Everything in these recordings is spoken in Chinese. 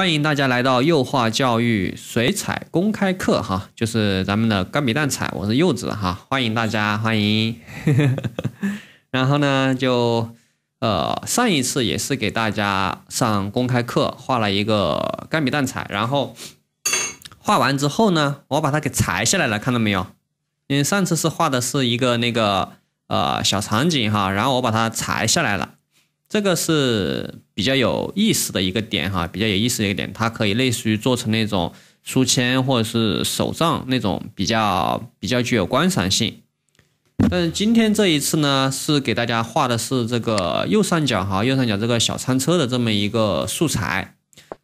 欢迎大家来到幼画教育水彩公开课哈，就是咱们的干笔淡彩，我是柚子哈，欢迎大家欢迎。然后呢，就呃上一次也是给大家上公开课，画了一个干笔淡彩，然后画完之后呢，我把它给裁下来了，看到没有？因为上次是画的是一个那个呃小场景哈，然后我把它裁下来了。这个是比较有意思的一个点哈，比较有意思的一个点，它可以类似于做成那种书签或者是手账那种比较比较具有观赏性。但是今天这一次呢，是给大家画的是这个右上角哈，右上角这个小餐车的这么一个素材。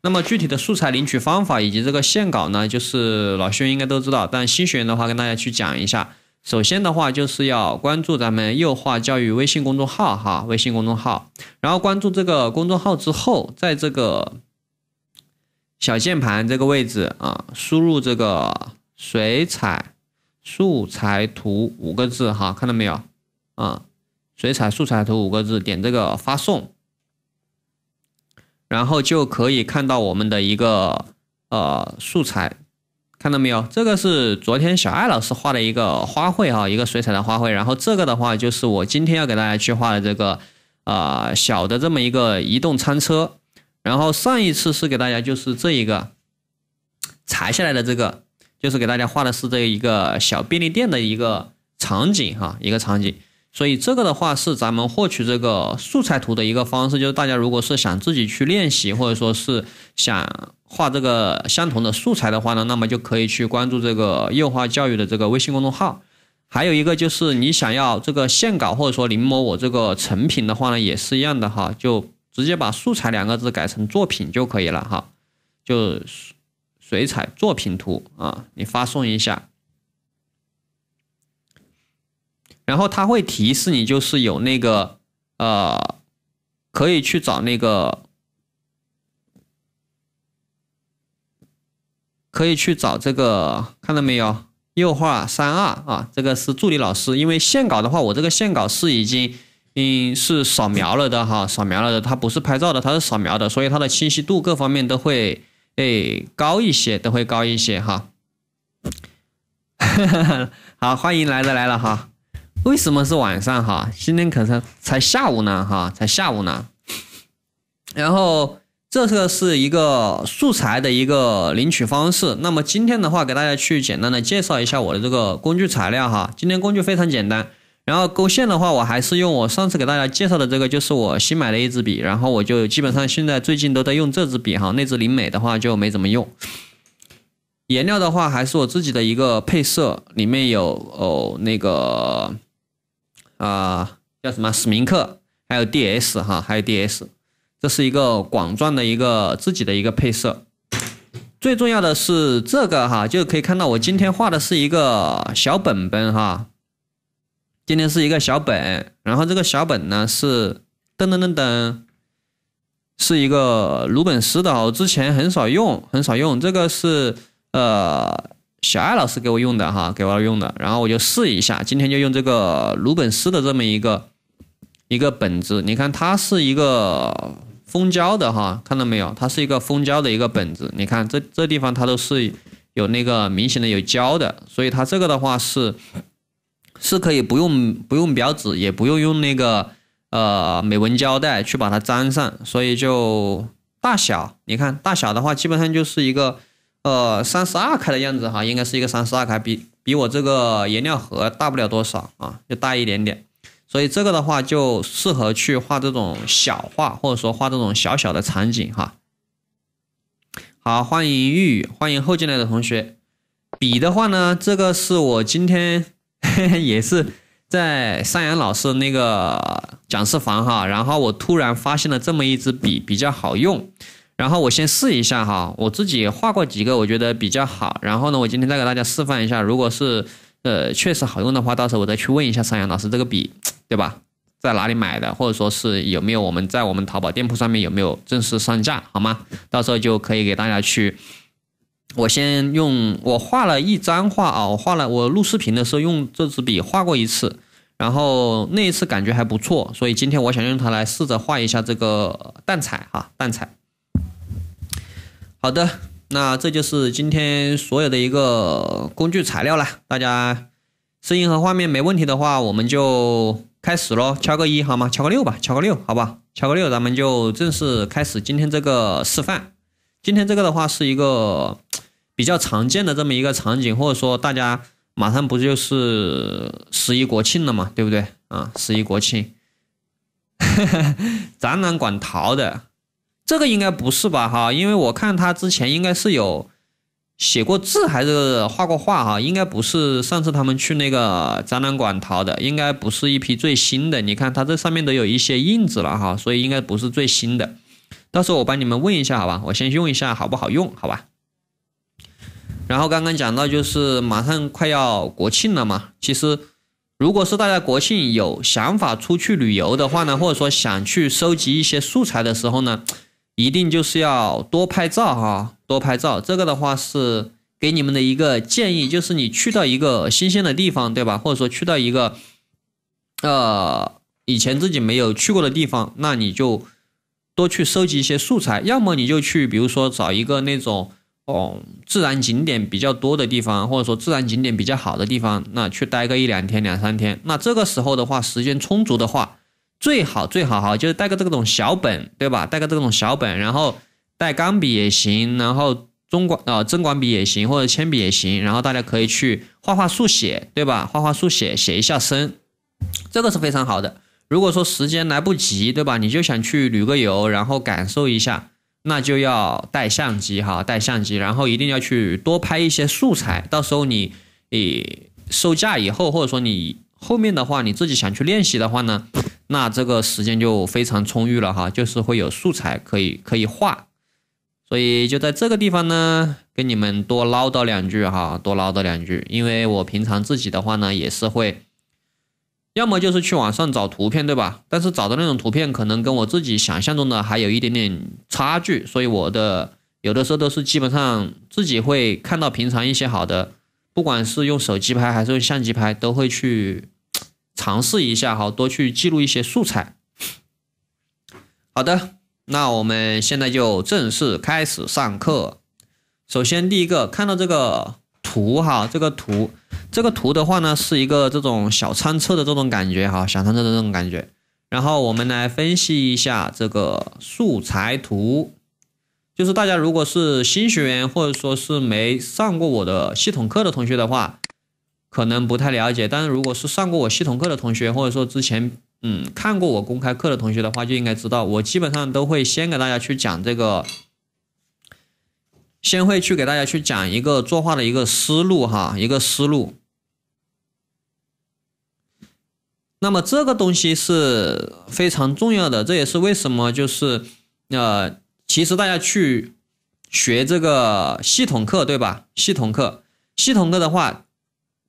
那么具体的素材领取方法以及这个线稿呢，就是老学员应该都知道，但新学员的话跟大家去讲一下。首先的话，就是要关注咱们幼化教育微信公众号哈，微信公众号。然后关注这个公众号之后，在这个小键盘这个位置啊，输入这个水彩素材图五个字哈，看到没有啊？水彩素材图五个字，点这个发送，然后就可以看到我们的一个呃素材。看到没有？这个是昨天小艾老师画的一个花卉啊，一个水彩的花卉。然后这个的话，就是我今天要给大家去画的这个，呃，小的这么一个移动餐车。然后上一次是给大家就是这一个裁下来的这个，就是给大家画的是这一个小便利店的一个场景哈，一个场景。所以这个的话是咱们获取这个素材图的一个方式，就是大家如果是想自己去练习，或者说是想。画这个相同的素材的话呢，那么就可以去关注这个幼化教育的这个微信公众号。还有一个就是你想要这个线稿或者说临摹我这个成品的话呢，也是一样的哈，就直接把“素材”两个字改成“作品”就可以了哈，就是水彩作品图啊，你发送一下，然后他会提示你，就是有那个呃，可以去找那个。可以去找这个，看到没有？右画三二啊，这个是助理老师。因为线稿的话，我这个线稿是已经嗯是扫描了的哈，扫描了的，它不是拍照的，它是扫描的，所以它的清晰度各方面都会诶高一些，都会高一些哈。好，欢迎来的来了哈。为什么是晚上哈？今天可是才下午呢哈，才下午呢。然后。这个是一个素材的一个领取方式。那么今天的话，给大家去简单的介绍一下我的这个工具材料哈。今天工具非常简单，然后勾线的话，我还是用我上次给大家介绍的这个，就是我新买的一支笔。然后我就基本上现在最近都在用这支笔哈。那支灵美的话就没怎么用。颜料的话，还是我自己的一个配色，里面有哦那个啊叫什么史明克，还有 D S 哈，还有 D S。这是一个广状的一个自己的一个配色，最重要的是这个哈，就可以看到我今天画的是一个小本本哈，今天是一个小本，然后这个小本呢是噔噔噔噔，是一个鲁本斯的，我之前很少用，很少用这个是呃小艾老师给我用的哈，给我用的，然后我就试一下，今天就用这个鲁本斯的这么一个。一个本子，你看它是一个封胶的哈，看到没有？它是一个封胶的一个本子，你看这这地方它都是有那个明显的有胶的，所以它这个的话是是可以不用不用表纸，也不用用那个呃美纹胶带去把它粘上，所以就大小，你看大小的话，基本上就是一个呃三十二开的样子哈，应该是一个三十二开，比比我这个颜料盒大不了多少啊，就大一点点。所以这个的话就适合去画这种小画，或者说画这种小小的场景哈。好，欢迎玉欢迎后进来的同学。笔的话呢，这个是我今天也是在三阳老师那个讲师房哈，然后我突然发现了这么一支笔比较好用，然后我先试一下哈，我自己画过几个，我觉得比较好。然后呢，我今天再给大家示范一下，如果是呃确实好用的话，到时候我再去问一下三阳老师这个笔。对吧？在哪里买的？或者说是有没有我们在我们淘宝店铺上面有没有正式上架？好吗？到时候就可以给大家去。我先用我画了一张画啊，我画了我录视频的时候用这支笔画过一次，然后那一次感觉还不错，所以今天我想用它来试着画一下这个淡彩哈，淡彩。好的，那这就是今天所有的一个工具材料了。大家声音和画面没问题的话，我们就。开始喽，敲个一好吗？敲个六吧，敲个六，好不好？敲个六，咱们就正式开始今天这个示范。今天这个的话是一个 比较常见的这么一个场景，或者说大家马上不就是十一国庆了嘛，对不对啊？十一国庆，展览馆淘的这个应该不是吧？哈，因为我看他之前应该是有。写过字还是画过画哈？应该不是上次他们去那个展览馆淘的，应该不是一批最新的。你看它这上面都有一些印子了哈，所以应该不是最新的。到时候我帮你们问一下好吧？我先用一下好不好用？好吧。然后刚刚讲到就是马上快要国庆了嘛，其实如果是大家国庆有想法出去旅游的话呢，或者说想去收集一些素材的时候呢。一定就是要多拍照哈，多拍照。这个的话是给你们的一个建议，就是你去到一个新鲜的地方，对吧？或者说去到一个，呃，以前自己没有去过的地方，那你就多去收集一些素材。要么你就去，比如说找一个那种，哦，自然景点比较多的地方，或者说自然景点比较好的地方，那去待个一两天、两三天。那这个时候的话，时间充足的话。最好最好哈，就是带个这种小本，对吧？带个这种小本，然后带钢笔也行，然后中管啊针管笔也行，或者铅笔也行。然后大家可以去画画速写，对吧？画画速写，写一下生，这个是非常好的。如果说时间来不及，对吧？你就想去旅个游，然后感受一下，那就要带相机哈，带相机，然后一定要去多拍一些素材，到时候你，呃，售价以后，或者说你。后面的话，你自己想去练习的话呢，那这个时间就非常充裕了哈，就是会有素材可以可以画，所以就在这个地方呢，跟你们多唠叨两句哈，多唠叨两句，因为我平常自己的话呢，也是会，要么就是去网上找图片，对吧？但是找的那种图片可能跟我自己想象中的还有一点点差距，所以我的有的时候都是基本上自己会看到平常一些好的。不管是用手机拍还是用相机拍，都会去尝试一下，好多去记录一些素材。好的，那我们现在就正式开始上课。首先，第一个看到这个图哈，这个图，这个图的话呢，是一个这种小餐车的这种感觉哈，小餐车的这种感觉。然后我们来分析一下这个素材图。就是大家如果是新学员，或者说是没上过我的系统课的同学的话，可能不太了解；但是如果是上过我系统课的同学，或者说之前嗯看过我公开课的同学的话，就应该知道，我基本上都会先给大家去讲这个，先会去给大家去讲一个作画的一个思路哈，一个思路。那么这个东西是非常重要的，这也是为什么就是呃。其实大家去学这个系统课，对吧？系统课，系统课的话，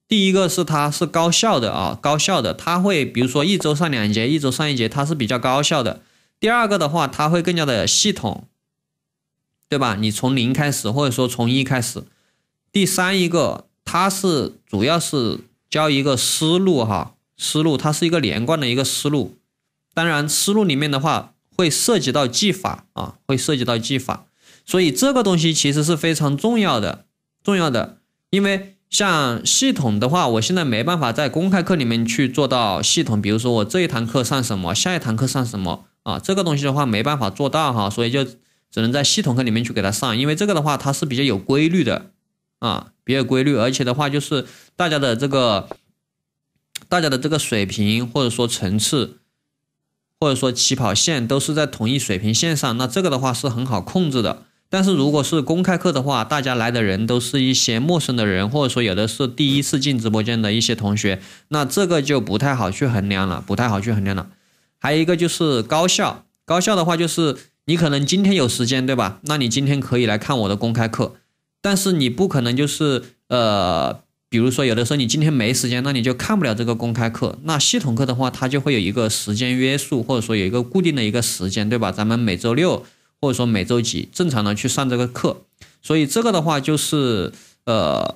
第一个是它是高效的啊，高效的，它会比如说一周上两节，一周上一节，它是比较高效的。第二个的话，它会更加的系统，对吧？你从零开始，或者说从一开始。第三一个，它是主要是教一个思路哈，思路，它是一个连贯的一个思路。当然，思路里面的话。会涉及到技法啊，会涉及到技法，所以这个东西其实是非常重要的，重要的。因为像系统的话，我现在没办法在公开课里面去做到系统，比如说我这一堂课上什么，下一堂课上什么啊，这个东西的话没办法做到哈，所以就只能在系统课里面去给他上，因为这个的话它是比较有规律的啊，比较规律，而且的话就是大家的这个，大家的这个水平或者说层次。或者说起跑线都是在同一水平线上，那这个的话是很好控制的。但是如果是公开课的话，大家来的人都是一些陌生的人，或者说有的是第一次进直播间的一些同学，那这个就不太好去衡量了，不太好去衡量了。还有一个就是高校，高校的话就是你可能今天有时间，对吧？那你今天可以来看我的公开课，但是你不可能就是呃。比如说有的时候你今天没时间，那你就看不了这个公开课。那系统课的话，它就会有一个时间约束，或者说有一个固定的一个时间，对吧？咱们每周六或者说每周几正常的去上这个课。所以这个的话就是，呃，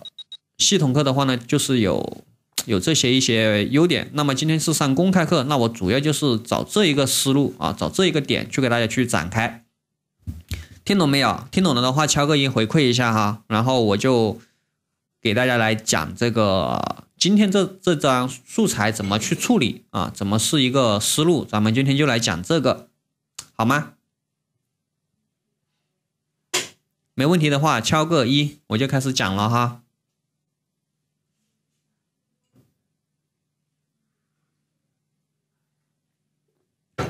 系统课的话呢，就是有有这些一些优点。那么今天是上公开课，那我主要就是找这一个思路啊，找这一个点去给大家去展开。听懂没有？听懂了的话敲个一回馈一下哈，然后我就。给大家来讲这个，今天这这张素材怎么去处理啊？怎么是一个思路？咱们今天就来讲这个，好吗？没问题的话敲个一，我就开始讲了哈。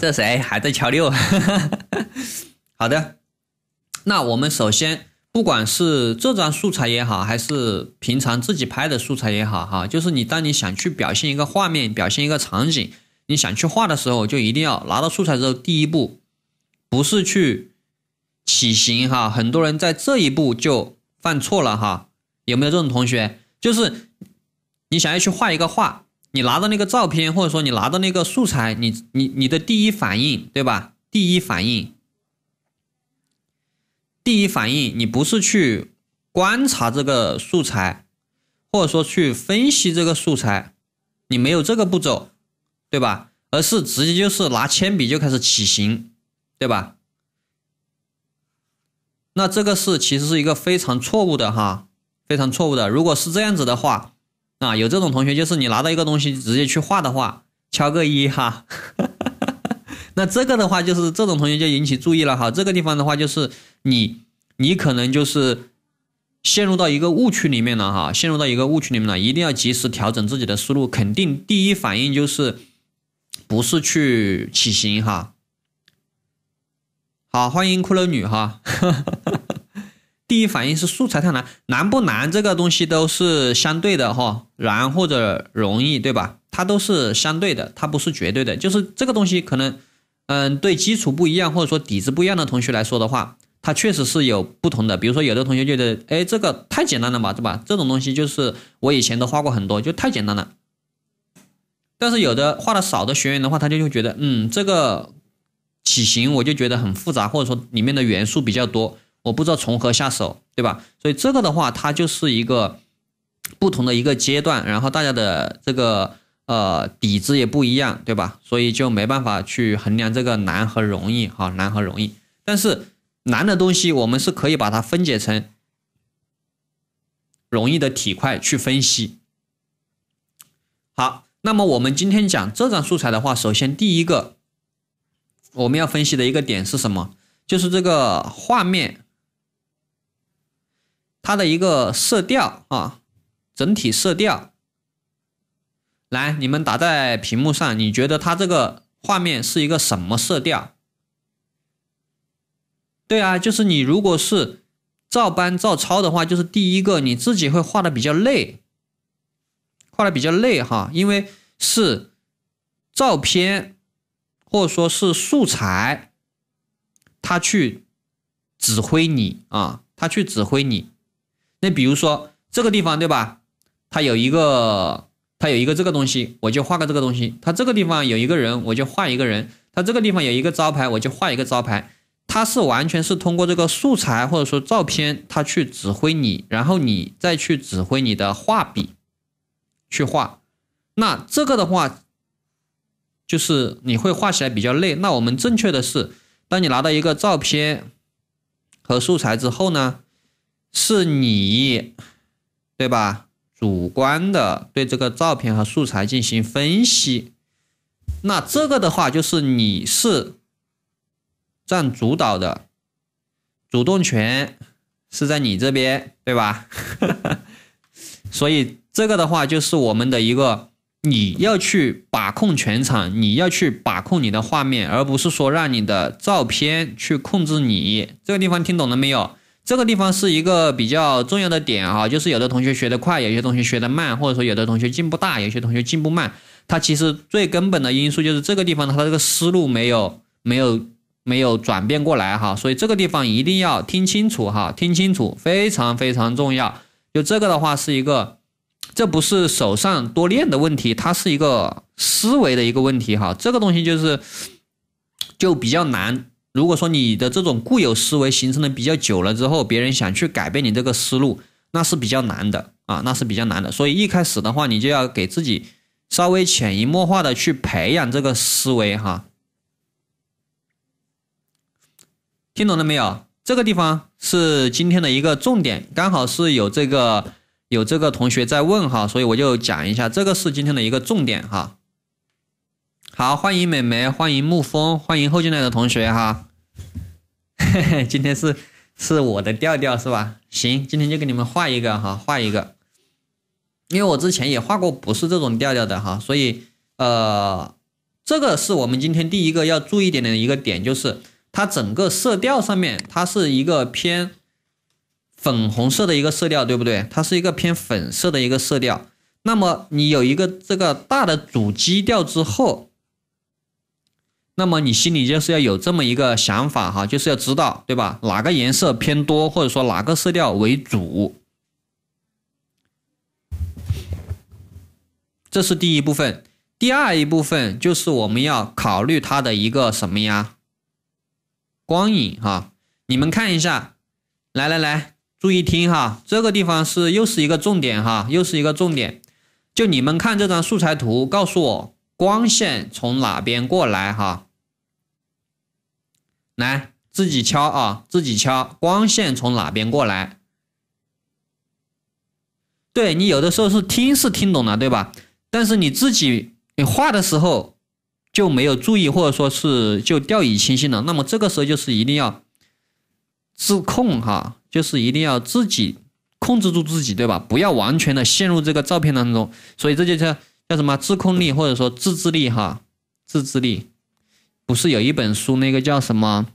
这谁还在敲六？好的，那我们首先。不管是这张素材也好，还是平常自己拍的素材也好，哈，就是你当你想去表现一个画面、表现一个场景，你想去画的时候，就一定要拿到素材之后，第一步不是去起形，哈，很多人在这一步就犯错了，哈，有没有这种同学？就是你想要去画一个画，你拿到那个照片，或者说你拿到那个素材，你你你的第一反应，对吧？第一反应。第一反应，你不是去观察这个素材，或者说去分析这个素材，你没有这个步骤，对吧？而是直接就是拿铅笔就开始起形，对吧？那这个是其实是一个非常错误的哈，非常错误的。如果是这样子的话，啊，有这种同学就是你拿到一个东西直接去画的话，敲个一哈。那这个的话，就是这种同学就引起注意了哈。这个地方的话，就是你你可能就是陷入到一个误区里面了哈，陷入到一个误区里面了，一定要及时调整自己的思路。肯定第一反应就是不是去起型哈。好，欢迎骷髅女哈，第一反应是素材太难，难不难这个东西都是相对的哈，难或者容易对吧？它都是相对的，它不是绝对的，就是这个东西可能。嗯，对基础不一样，或者说底子不一样的同学来说的话，他确实是有不同的。比如说，有的同学觉得，哎，这个太简单了嘛，对吧？这种东西就是我以前都画过很多，就太简单了。但是有的画的少的学员的话，他就会觉得，嗯，这个起型我就觉得很复杂，或者说里面的元素比较多，我不知道从何下手，对吧？所以这个的话，它就是一个不同的一个阶段，然后大家的这个。呃，底子也不一样，对吧？所以就没办法去衡量这个难和容易，哈，难和容易。但是难的东西，我们是可以把它分解成容易的体块去分析。好，那么我们今天讲这张素材的话，首先第一个我们要分析的一个点是什么？就是这个画面它的一个色调啊，整体色调。来，你们打在屏幕上。你觉得它这个画面是一个什么色调？对啊，就是你如果是照搬照抄的话，就是第一个你自己会画的比较累，画的比较累哈，因为是照片或者说是素材，他去指挥你啊，他去指挥你。那比如说这个地方对吧？它有一个。他有一个这个东西，我就画个这个东西。他这个地方有一个人，我就画一个人。他这个地方有一个招牌，我就画一个招牌。他是完全是通过这个素材或者说照片，他去指挥你，然后你再去指挥你的画笔去画。那这个的话，就是你会画起来比较累。那我们正确的是，当你拿到一个照片和素材之后呢，是你，对吧？主观的对这个照片和素材进行分析，那这个的话就是你是占主导的，主动权是在你这边，对吧？所以这个的话就是我们的一个，你要去把控全场，你要去把控你的画面，而不是说让你的照片去控制你。这个地方听懂了没有？这个地方是一个比较重要的点啊，就是有的同学学得快，有些同学学得慢，或者说有的同学进步大，有些同学进步慢，他其实最根本的因素就是这个地方它他这个思路没有没有没有转变过来哈，所以这个地方一定要听清楚哈，听清楚非常非常重要。就这个的话是一个，这不是手上多练的问题，它是一个思维的一个问题哈，这个东西就是就比较难。如果说你的这种固有思维形成的比较久了之后，别人想去改变你这个思路，那是比较难的啊，那是比较难的。所以一开始的话，你就要给自己稍微潜移默化的去培养这个思维哈。听懂了没有？这个地方是今天的一个重点，刚好是有这个有这个同学在问哈，所以我就讲一下，这个是今天的一个重点哈。好，欢迎美眉，欢迎沐风，欢迎后进来的同学哈。今天是是我的调调是吧？行，今天就给你们画一个哈，画一个。因为我之前也画过不是这种调调的哈，所以呃，这个是我们今天第一个要注意点的一个点，就是它整个色调上面，它是一个偏粉红色的一个色调，对不对？它是一个偏粉色的一个色调。那么你有一个这个大的主基调之后。那么你心里就是要有这么一个想法哈，就是要知道对吧，哪个颜色偏多，或者说哪个色调为主，这是第一部分。第二一部分就是我们要考虑它的一个什么呀？光影哈，你们看一下，来来来，注意听哈，这个地方是又是一个重点哈，又是一个重点。就你们看这张素材图，告诉我光线从哪边过来哈。来，自己敲啊，自己敲。光线从哪边过来？对你有的时候是听是听懂了，对吧？但是你自己你画的时候就没有注意，或者说是就掉以轻心了。那么这个时候就是一定要自控哈，就是一定要自己控制住自己，对吧？不要完全的陷入这个照片当中。所以这就叫叫什么自控力，或者说自制力哈，自制力。不是有一本书，那个叫什么？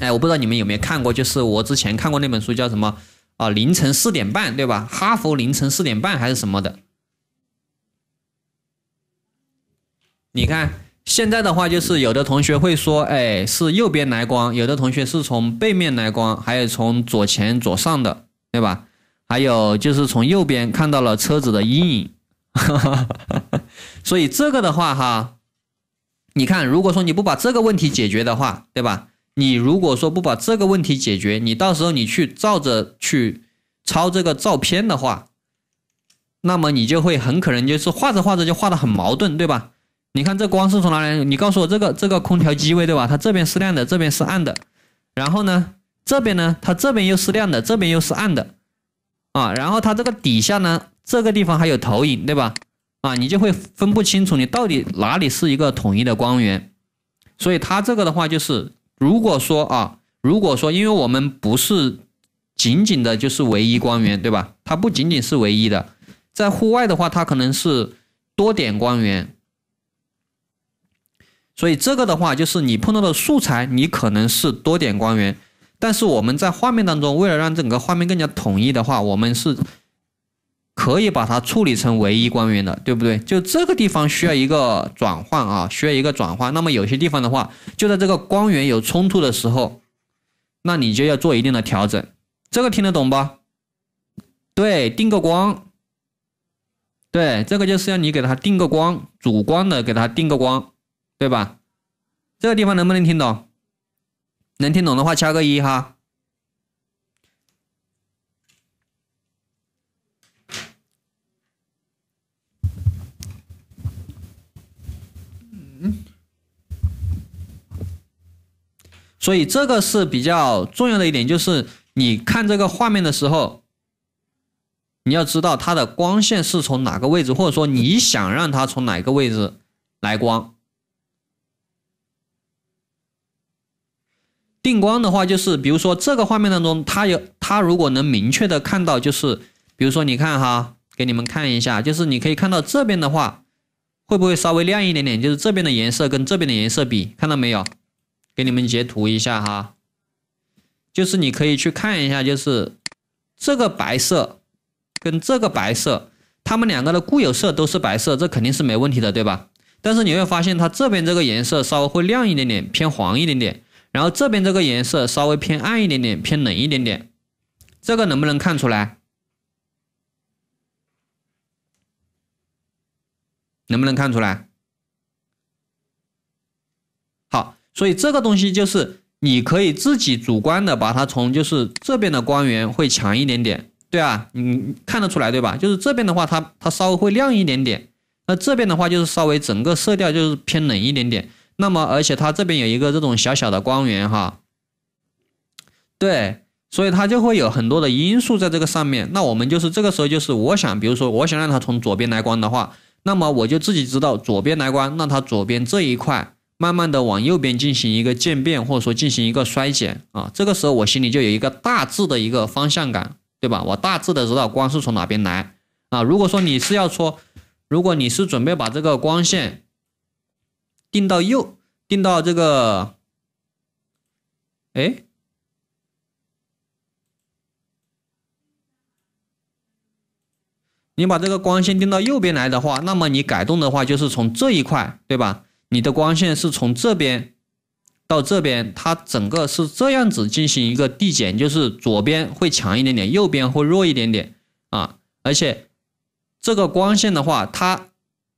哎，我不知道你们有没有看过，就是我之前看过那本书，叫什么？啊，凌晨四点半，对吧？哈佛凌晨四点半还是什么的？你看现在的话，就是有的同学会说，哎，是右边来光，有的同学是从背面来光，还有从左前左上的，对吧？还有就是从右边看到了车子的阴影，所以这个的话，哈。你看，如果说你不把这个问题解决的话，对吧？你如果说不把这个问题解决，你到时候你去照着去抄这个照片的话，那么你就会很可能就是画着画着就画的很矛盾，对吧？你看这光是从哪里？你告诉我这个这个空调机位对吧？它这边是亮的，这边是暗的。然后呢，这边呢，它这边又是亮的，这边又是暗的，啊，然后它这个底下呢，这个地方还有投影，对吧？啊，你就会分不清楚你到底哪里是一个统一的光源，所以它这个的话就是，如果说啊，如果说因为我们不是仅仅的就是唯一光源，对吧？它不仅仅是唯一的，在户外的话，它可能是多点光源。所以这个的话就是你碰到的素材，你可能是多点光源，但是我们在画面当中，为了让整个画面更加统一的话，我们是。可以把它处理成唯一光源的，对不对？就这个地方需要一个转换啊，需要一个转换。那么有些地方的话，就在这个光源有冲突的时候，那你就要做一定的调整。这个听得懂吧？对，定个光。对，这个就是要你给他定个光，主光的给他定个光，对吧？这个地方能不能听懂？能听懂的话敲个一哈。所以这个是比较重要的一点，就是你看这个画面的时候，你要知道它的光线是从哪个位置，或者说你想让它从哪个位置来光。定光的话，就是比如说这个画面当中，它有它如果能明确的看到，就是比如说你看哈，给你们看一下，就是你可以看到这边的话，会不会稍微亮一点点？就是这边的颜色跟这边的颜色比，看到没有？给你们截图一下哈，就是你可以去看一下，就是这个白色跟这个白色，它们两个的固有色都是白色，这肯定是没问题的，对吧？但是你会发现它这边这个颜色稍微会亮一点点，偏黄一点点；然后这边这个颜色稍微偏暗一点点，偏冷一点点。这个能不能看出来？能不能看出来？所以这个东西就是你可以自己主观的把它从就是这边的光源会强一点点，对啊，你看得出来对吧？就是这边的话，它它稍微会亮一点点，那这边的话就是稍微整个色调就是偏冷一点点。那么而且它这边有一个这种小小的光源哈，对，所以它就会有很多的因素在这个上面。那我们就是这个时候就是我想，比如说我想让它从左边来光的话，那么我就自己知道左边来光，让它左边这一块。慢慢的往右边进行一个渐变，或者说进行一个衰减啊，这个时候我心里就有一个大致的一个方向感，对吧？我大致的知道光是从哪边来啊。如果说你是要说，如果你是准备把这个光线定到右，定到这个，哎，你把这个光线定到右边来的话，那么你改动的话就是从这一块，对吧？你的光线是从这边到这边，它整个是这样子进行一个递减，就是左边会强一点点，右边会弱一点点啊。而且这个光线的话，它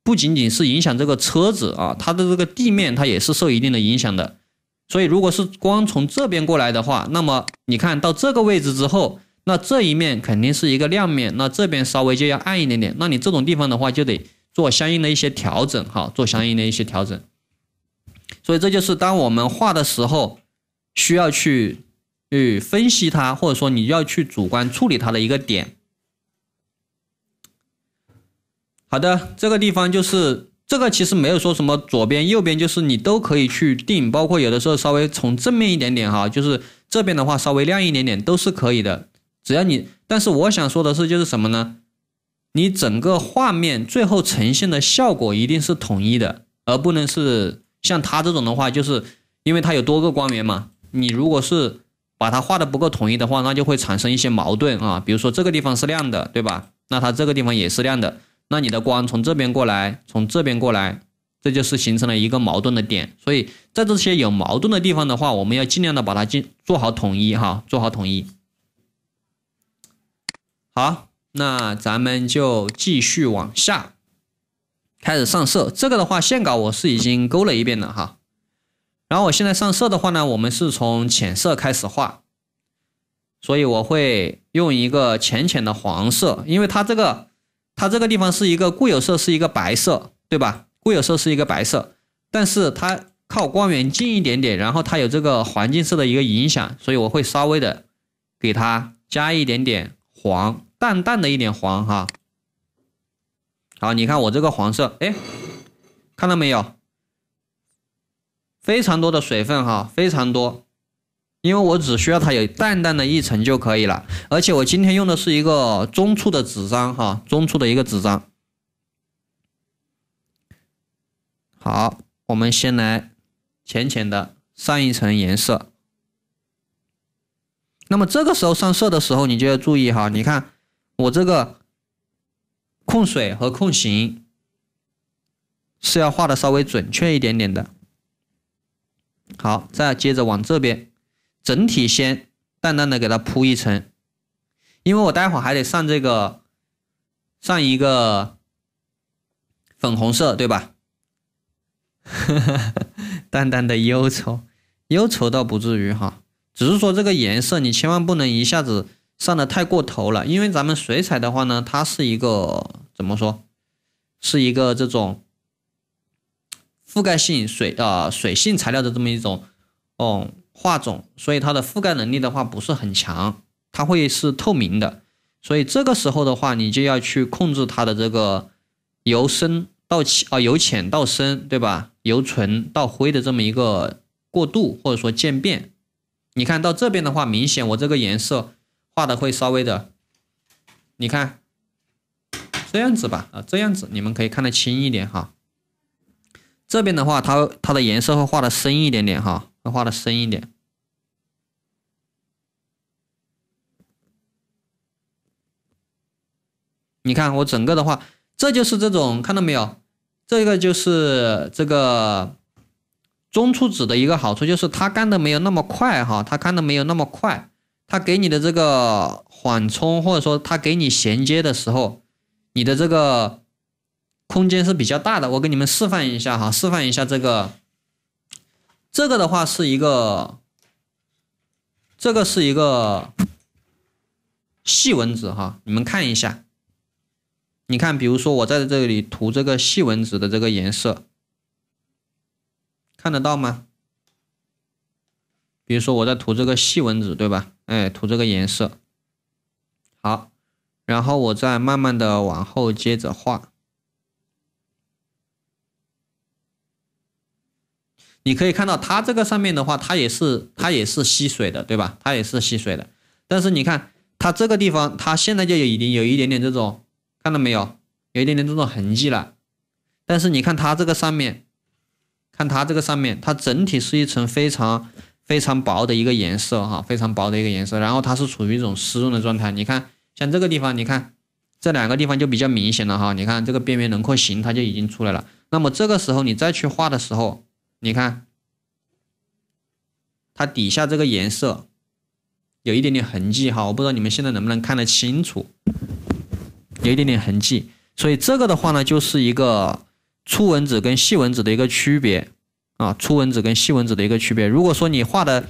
不仅仅是影响这个车子啊，它的这个地面它也是受一定的影响的。所以如果是光从这边过来的话，那么你看到这个位置之后，那这一面肯定是一个亮面，那这边稍微就要暗一点点。那你这种地方的话，就得。做相应的一些调整哈，做相应的一些调整。所以这就是当我们画的时候，需要去去分析它，或者说你要去主观处理它的一个点。好的，这个地方就是这个其实没有说什么左边右边，就是你都可以去定，包括有的时候稍微从正面一点点哈，就是这边的话稍微亮一点点都是可以的，只要你。但是我想说的是，就是什么呢？你整个画面最后呈现的效果一定是统一的，而不能是像它这种的话，就是因为它有多个光源嘛。你如果是把它画的不够统一的话，那就会产生一些矛盾啊。比如说这个地方是亮的，对吧？那它这个地方也是亮的，那你的光从这边过来，从这边过来，这就是形成了一个矛盾的点。所以在这些有矛盾的地方的话，我们要尽量的把它进做好统一哈，做好统一。好。那咱们就继续往下开始上色。这个的话，线稿我是已经勾了一遍了哈。然后我现在上色的话呢，我们是从浅色开始画，所以我会用一个浅浅的黄色，因为它这个它这个地方是一个固有色，是一个白色，对吧？固有色是一个白色，但是它靠光源近一点点，然后它有这个环境色的一个影响，所以我会稍微的给它加一点点黄。淡淡的一点黄哈，好，你看我这个黄色，哎，看到没有？非常多的水分哈，非常多，因为我只需要它有淡淡的一层就可以了。而且我今天用的是一个中粗的纸张哈，中粗的一个纸张。好，我们先来浅浅的上一层颜色。那么这个时候上色的时候，你就要注意哈，你看。我这个控水和控型是要画的稍微准确一点点的。好，再接着往这边，整体先淡淡的给它铺一层，因为我待会儿还得上这个，上一个粉红色，对吧？淡淡的忧愁，忧愁到不至于哈，只是说这个颜色你千万不能一下子。上的太过头了，因为咱们水彩的话呢，它是一个怎么说，是一个这种覆盖性水啊水性材料的这么一种嗯画种，所以它的覆盖能力的话不是很强，它会是透明的，所以这个时候的话，你就要去控制它的这个由深到浅啊由浅到深，对吧？由纯到灰的这么一个过渡或者说渐变，你看到这边的话，明显我这个颜色。画的会稍微的，你看这样子吧，啊，这样子你们可以看得清一点哈。这边的话，它它的颜色会画的深一点点哈，会画的深一点。你看我整个的话，这就是这种，看到没有？这个就是这个中粗纸的一个好处，就是它干的没有那么快哈，它干的没有那么快。它给你的这个缓冲，或者说它给你衔接的时候，你的这个空间是比较大的。我给你们示范一下哈，示范一下这个，这个的话是一个，这个是一个细纹纸哈，你们看一下。你看，比如说我在这里涂这个细纹纸的这个颜色，看得到吗？比如说我在涂这个细纹纸，对吧？哎，涂这个颜色好，然后我再慢慢的往后接着画。你可以看到它这个上面的话，它也是它也是吸水的，对吧？它也是吸水的。但是你看它这个地方，它现在就已经有一点点这种，看到没有？有一点点这种痕迹了。但是你看它这个上面，看它这个上面，它整体是一层非常。非常薄的一个颜色哈，非常薄的一个颜色，然后它是处于一种湿润的状态。你看，像这个地方，你看这两个地方就比较明显了哈。你看这个边缘轮廓形，它就已经出来了。那么这个时候你再去画的时候，你看它底下这个颜色有一点点痕迹哈，我不知道你们现在能不能看得清楚，有一点点痕迹。所以这个的话呢，就是一个粗纹纸跟细纹纸的一个区别。啊，粗纹纸跟细纹纸的一个区别。如果说你画的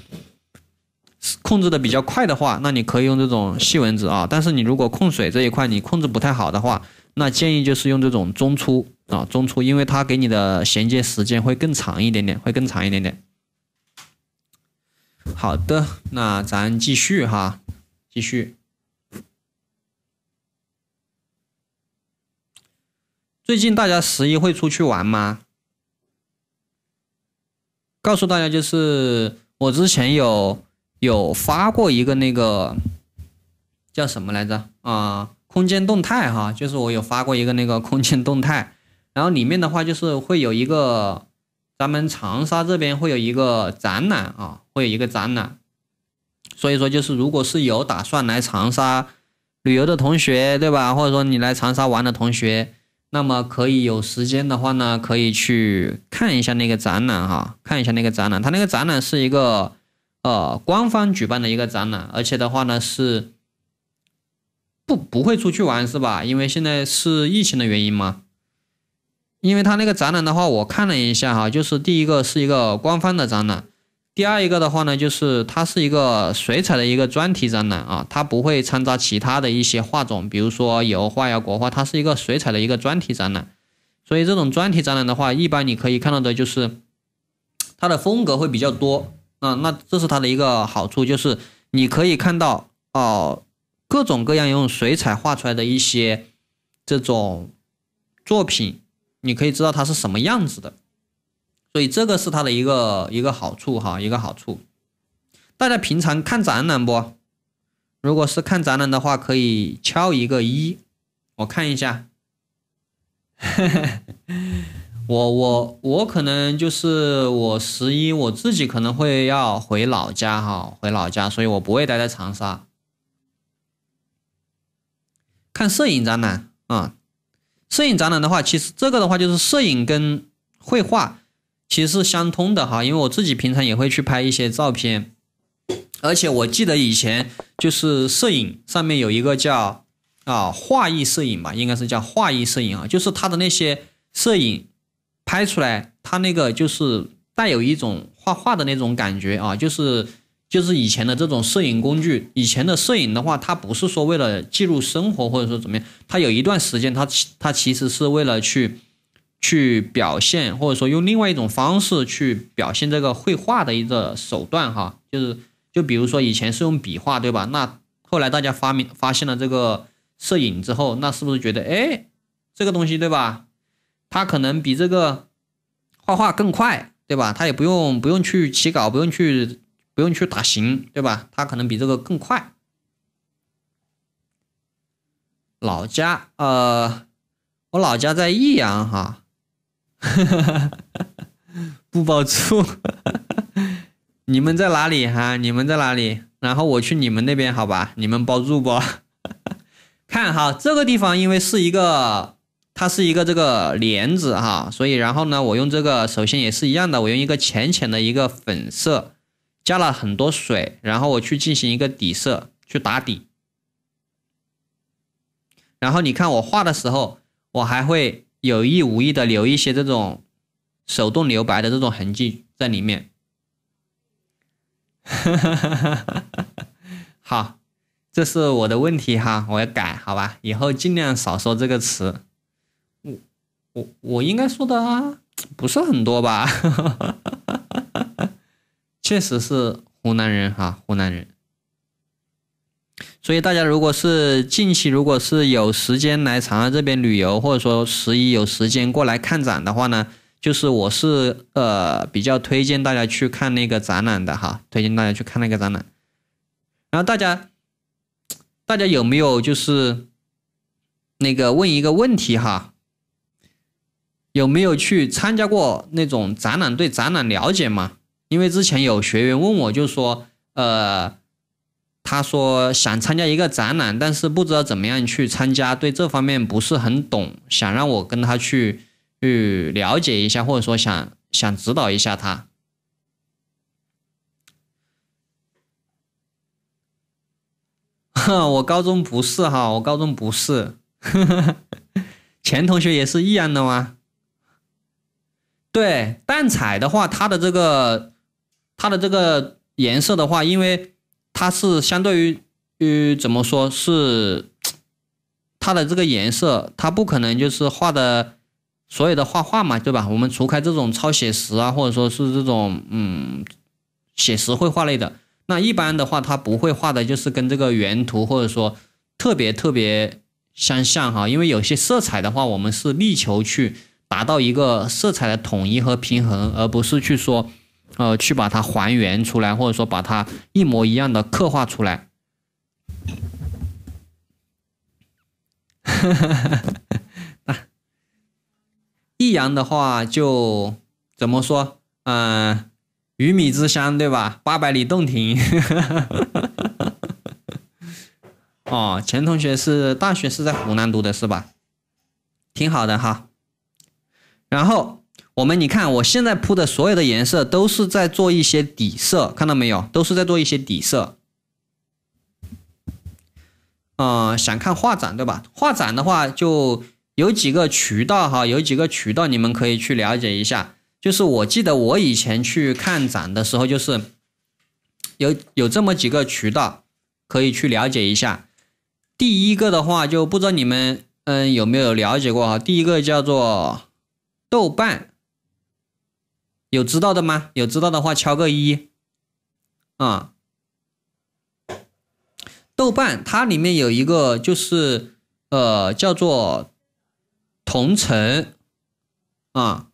控制的比较快的话，那你可以用这种细纹纸啊。但是你如果控水这一块你控制不太好的话，那建议就是用这种中粗啊，中粗，因为它给你的衔接时间会更长一点点，会更长一点点。好的，那咱继续哈，继续。最近大家十一会出去玩吗？告诉大家，就是我之前有有发过一个那个叫什么来着啊？空间动态哈，就是我有发过一个那个 空间动态，然后里面的话就是会有一个咱们长沙这边会有一个展览啊，会有一个展览。所以说，就是如果是有打算来长沙旅游的同学，对吧？或者说你来长沙玩的同学。那么可以有时间的话呢，可以去看一下那个展览哈，看一下那个展览。它那个展览是一个呃官方举办的一个展览，而且的话呢是不不会出去玩是吧？因为现在是疫情的原因吗？因为他那个展览的话，我看了一下哈，就是第一个是一个官方的展览。第二一个的话呢，就是它是一个水彩的一个专题展览啊，它不会掺杂其他的一些画种，比如说油画呀、国画，它是一个水彩的一个专题展览。所以这种专题展览的话，一般你可以看到的就是，它的风格会比较多啊，那这是它的一个好处，就是你可以看到哦，各种各样用水彩画出来的一些这种作品，你可以知道它是什么样子的。所以这个是它的一个一个好处哈，一个好处。大家平常看展览不？如果是看展览的话，可以敲一个一，我看一下。我我我可能就是我十一我自己可能会要回老家哈，回老家，所以我不会待在长沙看摄影展览啊。摄影展览的话，其实这个的话就是摄影跟绘画。其实是相通的哈，因为我自己平常也会去拍一些照片，而且我记得以前就是摄影上面有一个叫啊画意摄影吧，应该是叫画意摄影啊，就是他的那些摄影拍出来，他那个就是带有一种画画的那种感觉啊，就是就是以前的这种摄影工具，以前的摄影的话，它不是说为了记录生活或者说怎么样，它有一段时间它它其实是为了去。去表现，或者说用另外一种方式去表现这个绘画的一个手段，哈，就是就比如说以前是用笔画，对吧？那后来大家发明发现了这个摄影之后，那是不是觉得，哎，这个东西，对吧？它可能比这个画画更快，对吧？它也不用不用去起稿，不用去不用去打型，对吧？它可能比这个更快。老家，呃，我老家在益阳，哈。不包住，你们在哪里哈？你们在哪里？然后我去你们那边，好吧？你们包住不？看哈，这个地方因为是一个，它是一个这个帘子哈，所以然后呢，我用这个，首先也是一样的，我用一个浅浅的一个粉色，加了很多水，然后我去进行一个底色去打底，然后你看我画的时候，我还会。有意无意的留一些这种手动留白的这种痕迹在里面。好，这是我的问题哈，我要改好吧，以后尽量少说这个词。我我我应该说的啊，不是很多吧？确实是湖南人哈，湖南人。所以大家如果是近期如果是有时间来长沙这边旅游，或者说十一有时间过来看展的话呢，就是我是呃比较推荐大家去看那个展览的哈，推荐大家去看那个展览。然后大家，大家有没有就是那个问一个问题哈？有没有去参加过那种展览？对展览了解吗？因为之前有学员问我就说，呃。他说想参加一个展览，但是不知道怎么样去参加，对这方面不是很懂，想让我跟他去去了解一下，或者说想想指导一下他。哼，我高中不是哈，我高中不是，前同学也是一样的吗？对，蛋彩的话，它的这个它的这个颜色的话，因为。它是相对于，于怎么说是 它的这个颜色，它不可能就是画的所有的画画嘛，对吧？我们除开这种超写实啊，或者说是这种嗯写实绘画类的，那一般的话，它不会画的就是跟这个原图或者说特别特别相像哈，因为有些色彩的话，我们是力求去达到一个色彩的统一和平衡，而不是去说。呃，去把它还原出来，或者说把它一模一样的刻画出来。益阳的话就怎么说？嗯，鱼米之乡对吧？八百里洞庭。哦，钱同学是大学是在湖南读的是吧？挺好的哈。然后。我们你看，我现在铺的所有的颜色都是在做一些底色，看到没有？都是在做一些底色。嗯，想看画展对吧？画展的话就有几个渠道哈，有几个渠道你们可以去了解一下。就是我记得我以前去看展的时候，就是有有这么几个渠道可以去了解一下。第一个的话就不知道你们嗯有没有了解过哈？第一个叫做豆瓣。有知道的吗？有知道的话敲个一，啊，豆瓣它里面有一个就是呃叫做同城啊，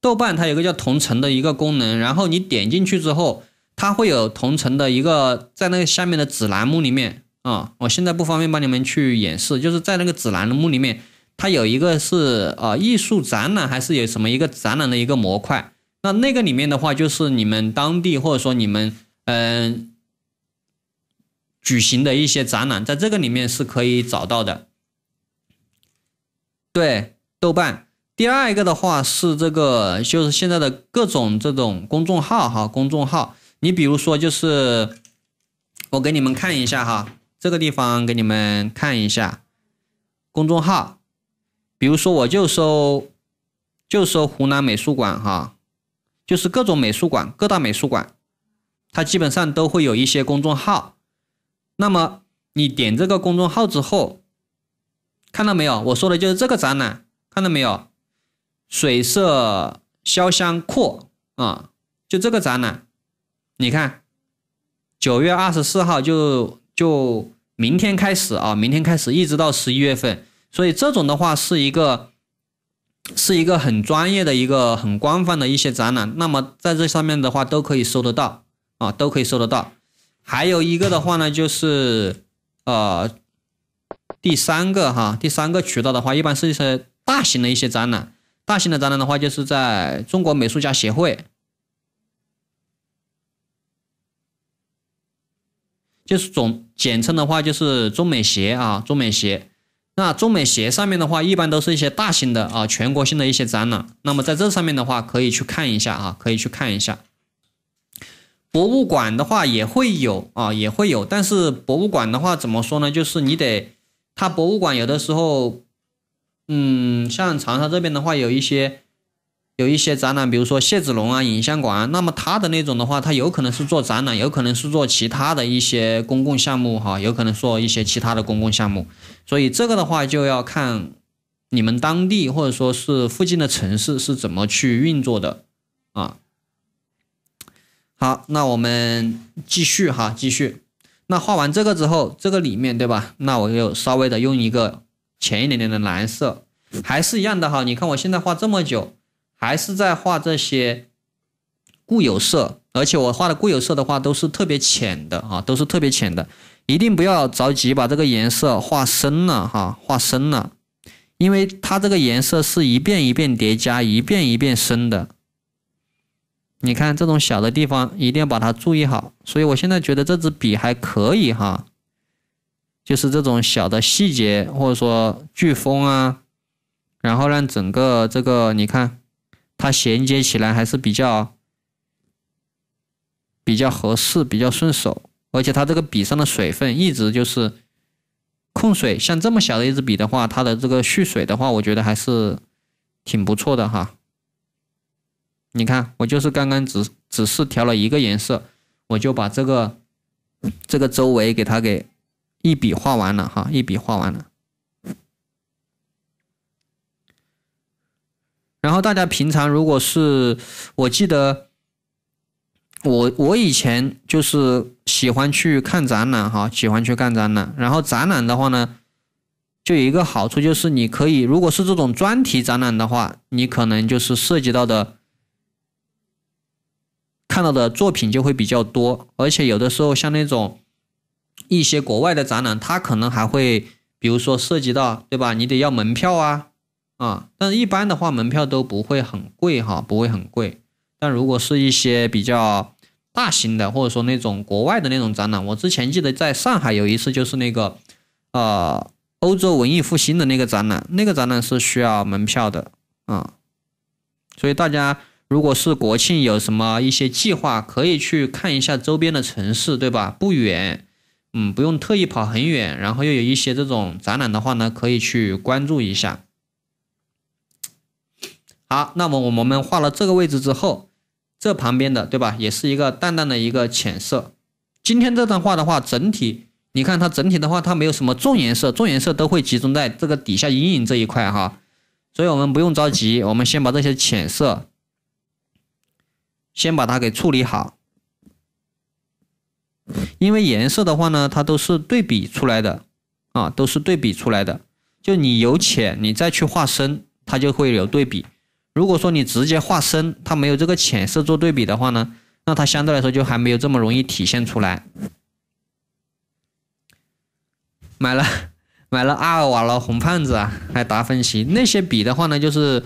豆瓣它有个叫同城的一个功能，然后你点进去之后，它会有同城的一个在那个下面的指南目里面啊，我现在不方便帮你们去演示，就是在那个指南的里面，它有一个是啊艺术展览还是有什么一个展览的一个模块。那那个里面的话，就是你们当地或者说你们嗯举行的一些展览，在这个里面是可以找到的。对，豆瓣。第二一个的话是这个，就是现在的各种这种公众号哈，公众号。你比如说，就是我给你们看一下哈，这个地方给你们看一下公众号。比如说，我就搜就搜湖南美术馆哈。就是各种美术馆，各大美术馆，它基本上都会有一些公众号。那么你点这个公众号之后，看到没有？我说的就是这个展览，看到没有？水色潇湘阔啊，就这个展览。你看，九月二十四号就就明天开始啊，明天开始一直到十一月份，所以这种的话是一个。是一个很专业的一个很官方的一些展览，那么在这上面的话都可以搜得到啊，都可以搜得到。还有一个的话呢，就是呃第三个哈，第三个渠道的话，一般是一些大型的一些展览，大型的展览的话就是在中国美术家协会，就是总简称的话就是中美协啊，中美协。那中美协上面的话，一般都是一些大型的啊，全国性的一些展览。那么在这上面的话，可以去看一下啊，可以去看一下。博物馆的话也会有啊，也会有。但是博物馆的话怎么说呢？就是你得，它博物馆有的时候，嗯，像长沙这边的话，有一些。有一些展览，比如说谢子龙啊、影像馆，那么他的那种的话，他有可能是做展览，有可能是做其他的一些公共项目，哈，有可能做一些其他的公共项目，所以这个的话就要看你们当地或者说是附近的城市是怎么去运作的，啊，好，那我们继续哈，继续，那画完这个之后，这个里面对吧？那我就稍微的用一个浅一点点的蓝色，还是一样的哈，你看我现在画这么久。还是在画这些固有色，而且我画的固有色的话都是特别浅的啊，都是特别浅的，一定不要着急把这个颜色画深了哈，画深了，因为它这个颜色是一遍一遍叠加，一遍一遍深的。你看这种小的地方，一定要把它注意好。所以我现在觉得这支笔还可以哈，就是这种小的细节，或者说飓风啊，然后让整个这个你看。它衔接起来还是比较比较合适、比较顺手，而且它这个笔上的水分一直就是控水。像这么小的一支笔的话，它的这个蓄水的话，我觉得还是挺不错的哈。你看，我就是刚刚只只是调了一个颜色，我就把这个这个周围给它给一笔画完了哈，一笔画完了。然后大家平常如果是，我记得，我我以前就是喜欢去看展览哈，喜欢去看展览。然后展览的话呢，就有一个好处就是你可以，如果是这种专题展览的话，你可能就是涉及到的，看到的作品就会比较多。而且有的时候像那种一些国外的展览，它可能还会，比如说涉及到，对吧？你得要门票啊。啊，但是一般的话，门票都不会很贵哈，不会很贵。但如果是一些比较大型的，或者说那种国外的那种展览，我之前记得在上海有一次，就是那个呃欧洲文艺复兴的那个展览，那个展览是需要门票的啊。所以大家如果是国庆有什么一些计划，可以去看一下周边的城市，对吧？不远，嗯，不用特意跑很远，然后又有一些这种展览的话呢，可以去关注一下。好，那么我们画了这个位置之后，这旁边的对吧，也是一个淡淡的一个浅色。今天这张画的话，整体你看它整体的话，它没有什么重颜色，重颜色都会集中在这个底下阴影这一块哈。所以我们不用着急，我们先把这些浅色先把它给处理好，因为颜色的话呢，它都是对比出来的啊，都是对比出来的。就你有浅，你再去画深，它就会有对比。如果说你直接画深，它没有这个浅色做对比的话呢，那它相对来说就还没有这么容易体现出来。买了 买了阿尔瓦罗红胖子啊，还达芬奇那些笔的话呢，就是，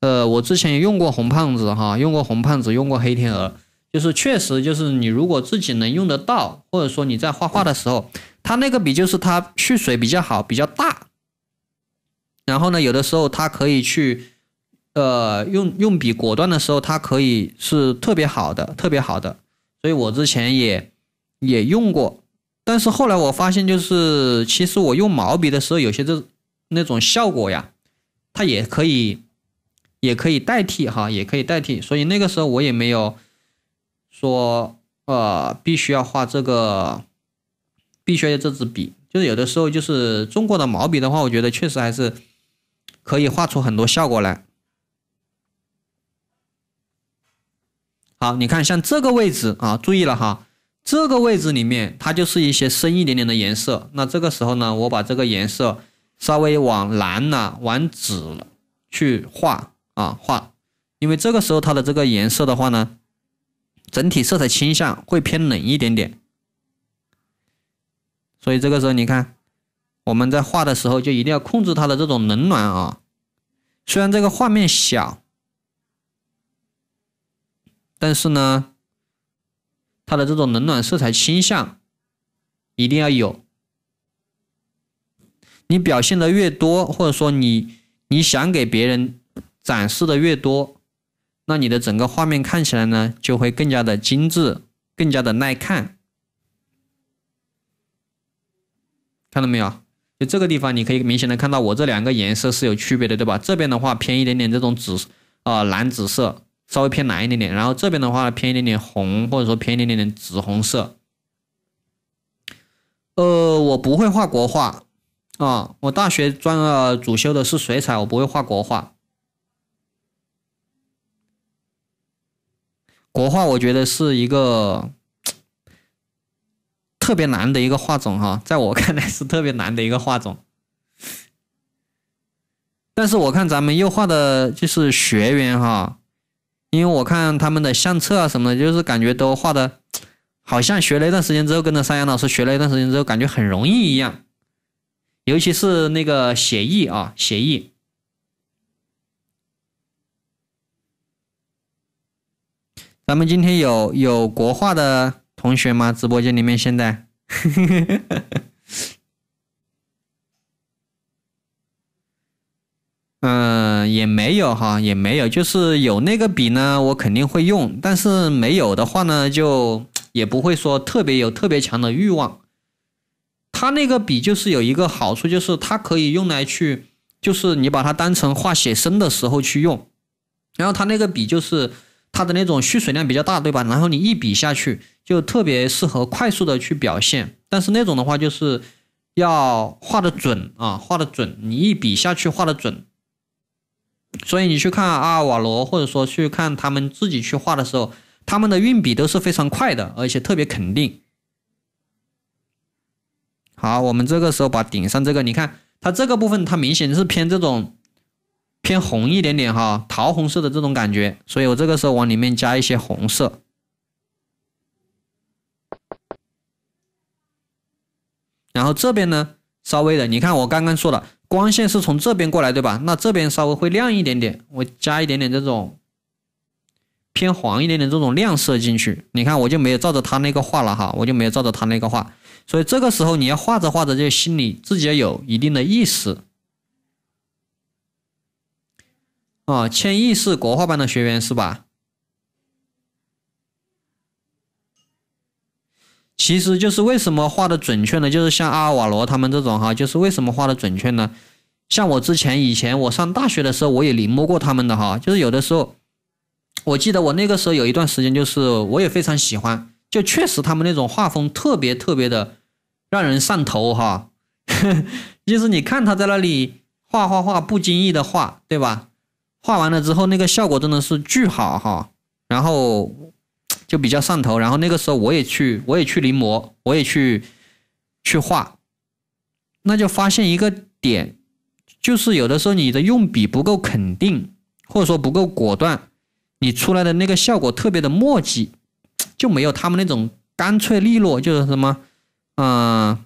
呃，我之前也用过红胖子哈，用过红胖子，用过黑天鹅，就是确实就是你如果自己能用得到，或者说你在画画的时候，它那个笔就是它蓄水比较好，比较大，然后呢，有的时候它可以去。呃，用用笔果断的时候，它可以是特别好的，特别好的。所以我之前也也用过，但是后来我发现，就是其实我用毛笔的时候，有些这那种效果呀，它也可以也可以代替哈，也可以代替。所以那个时候我也没有说呃，必须要画这个，必须要这支笔。就是有的时候，就是中国的毛笔的话，我觉得确实还是可以画出很多效果来。好，你看像这个位置啊，注意了哈，这个位置里面它就是一些深一点点的颜色。那这个时候呢，我把这个颜色稍微往蓝呐、往紫去画啊画，因为这个时候它的这个颜色的话呢，整体色彩倾向会偏冷一点点。所以这个时候你看，我们在画的时候就一定要控制它的这种冷暖啊。虽然这个画面小。但是呢，它的这种冷暖色彩倾向一定要有。你表现的越多，或者说你你想给别人展示的越多，那你的整个画面看起来呢，就会更加的精致，更加的耐看。看到没有？就这个地方，你可以明显的看到我这两个颜色是有区别的，对吧？这边的话偏一点点这种紫啊蓝紫色。稍微偏蓝一点点，然后这边的话偏一点点红，或者说偏一点点点紫红色。呃，我不会画国画，啊，我大学专呃主修的是水彩，我不会画国画。国画我觉得是一个特别难的一个画种哈，在我看来是特别难的一个画种。但是我看咱们油画的就是学员哈。因为我看他们的相册啊什么的，就是感觉都画的，好像学了一段时间之后，跟着山羊老师学了一段时间之后，感觉很容易一样。尤其是那个写意啊，写意。咱们今天有有国画的同学吗？直播间里面现在？嗯，也没有哈，也没有，就是有那个笔呢，我肯定会用。但是没有的话呢，就也不会说特别有特别强的欲望。它那个笔就是有一个好处，就是它可以用来去，就是你把它当成画写生的时候去用。然后它那个笔就是它的那种蓄水量比较大，对吧？然后你一笔下去就特别适合快速的去表现。但是那种的话就是要画的准啊，画的准，你一笔下去画的准。所以你去看阿尔瓦罗，或者说去看他们自己去画的时候，他们的运笔都是非常快的，而且特别肯定。好，我们这个时候把顶上这个，你看它这个部分，它明显是偏这种偏红一点点哈，桃红色的这种感觉，所以我这个时候往里面加一些红色。然后这边呢，稍微的，你看我刚刚说了。光线是从这边过来，对吧？那这边稍微会亮一点点，我加一点点这种偏黄一点点这种亮色进去。你看，我就没有照着他那个画了哈，我就没有照着他那个画。所以这个时候你要画着画着，就心里自己要有一定的意识。啊，千意是国画班的学员是吧？其实就是为什么画的准确呢？就是像阿尔瓦罗他们这种哈，就是为什么画的准确呢？像我之前以前我上大学的时候，我也临摹过他们的哈。就是有的时候，我记得我那个时候有一段时间，就是我也非常喜欢，就确实他们那种画风特别特别的让人上头哈。就 是你看他在那里画画画，不经意的画，对吧？画完了之后那个效果真的是巨好哈。然后。就比较上头，然后那个时候我也去，我也去临摹，我也去去画，那就发现一个点，就是有的时候你的用笔不够肯定，或者说不够果断，你出来的那个效果特别的墨迹，就没有他们那种干脆利落，就是什么，嗯，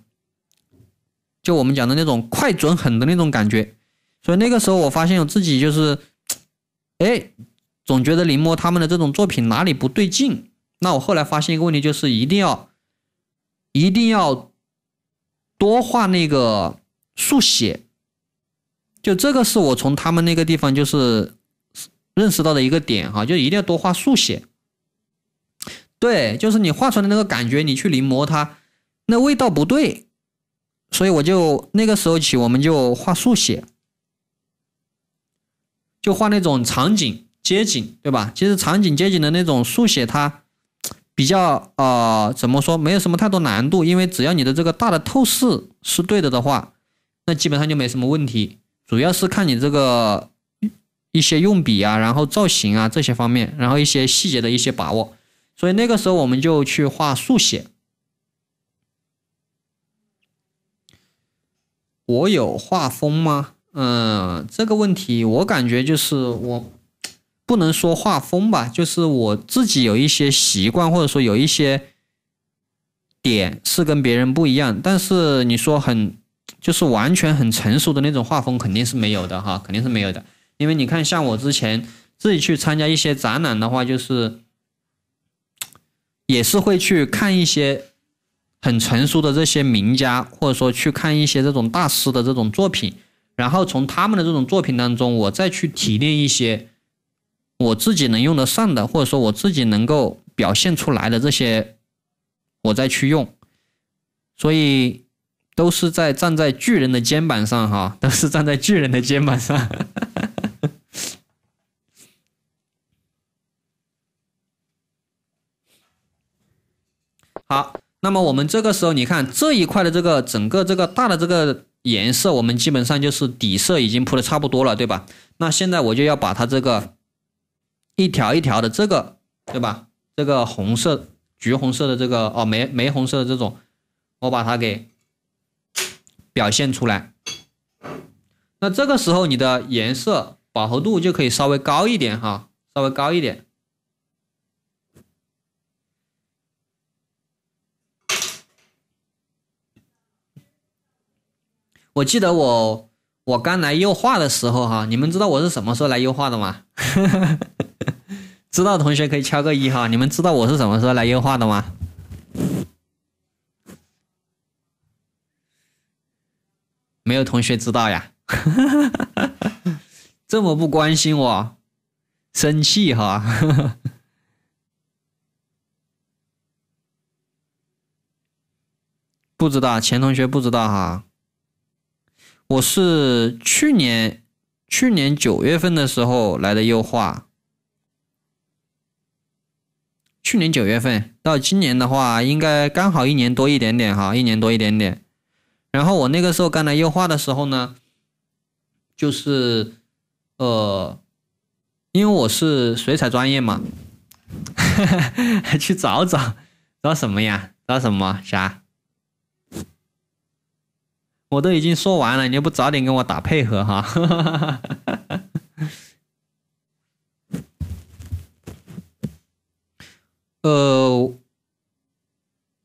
就我们讲的那种快准狠的那种感觉。所以那个时候我发现我自己就是，哎。总觉得临摹他们的这种作品哪里不对劲，那我后来发现一个问题，就是一定要，一定要多画那个速写，就这个是我从他们那个地方就是认识到的一个点哈，就一定要多画速写。对，就是你画出来的那个感觉，你去临摹它，那味道不对，所以我就那个时候起，我们就画速写，就画那种场景。街景对吧？其实场景街景的那种速写，它比较呃怎么说，没有什么太多难度，因为只要你的这个大的透视是对的的话，那基本上就没什么问题。主要是看你这个一些用笔啊，然后造型啊这些方面，然后一些细节的一些把握。所以那个时候我们就去画速写。我有画风吗？嗯，这个问题我感觉就是我。不能说画风吧，就是我自己有一些习惯，或者说有一些点是跟别人不一样。但是你说很，就是完全很成熟的那种画风肯定是没有的哈，肯定是没有的。因为你看，像我之前自己去参加一些展览的话，就是也是会去看一些很成熟的这些名家，或者说去看一些这种大师的这种作品，然后从他们的这种作品当中，我再去提炼一些。我自己能用得上的，或者说我自己能够表现出来的这些，我再去用，所以都是在站在巨人的肩膀上，哈，都是站在巨人的肩膀上。好，那么我们这个时候，你看这一块的这个整个这个大的这个颜色，我们基本上就是底色已经铺的差不多了，对吧？那现在我就要把它这个。一条一条的这个，对吧？这个红色、橘红色的这个哦，玫玫红色的这种，我把它给表现出来。那这个时候你的颜色饱和度就可以稍微高一点哈，稍微高一点。我记得我我刚来优化的时候哈，你们知道我是什么时候来优化的吗？知道同学可以敲个一哈。你们知道我是什么时候来优化的吗？没有同学知道呀，这么不关心我，生气哈。不知道，钱同学不知道哈。我是去年去年九月份的时候来的优化。去年九月份到今年的话，应该刚好一年多一点点哈，一年多一点点。然后我那个时候刚来优化的时候呢，就是呃，因为我是水彩专业嘛，还 去找找找什么呀？找什么？啥？我都已经说完了，你又不早点跟我打配合哈？呃，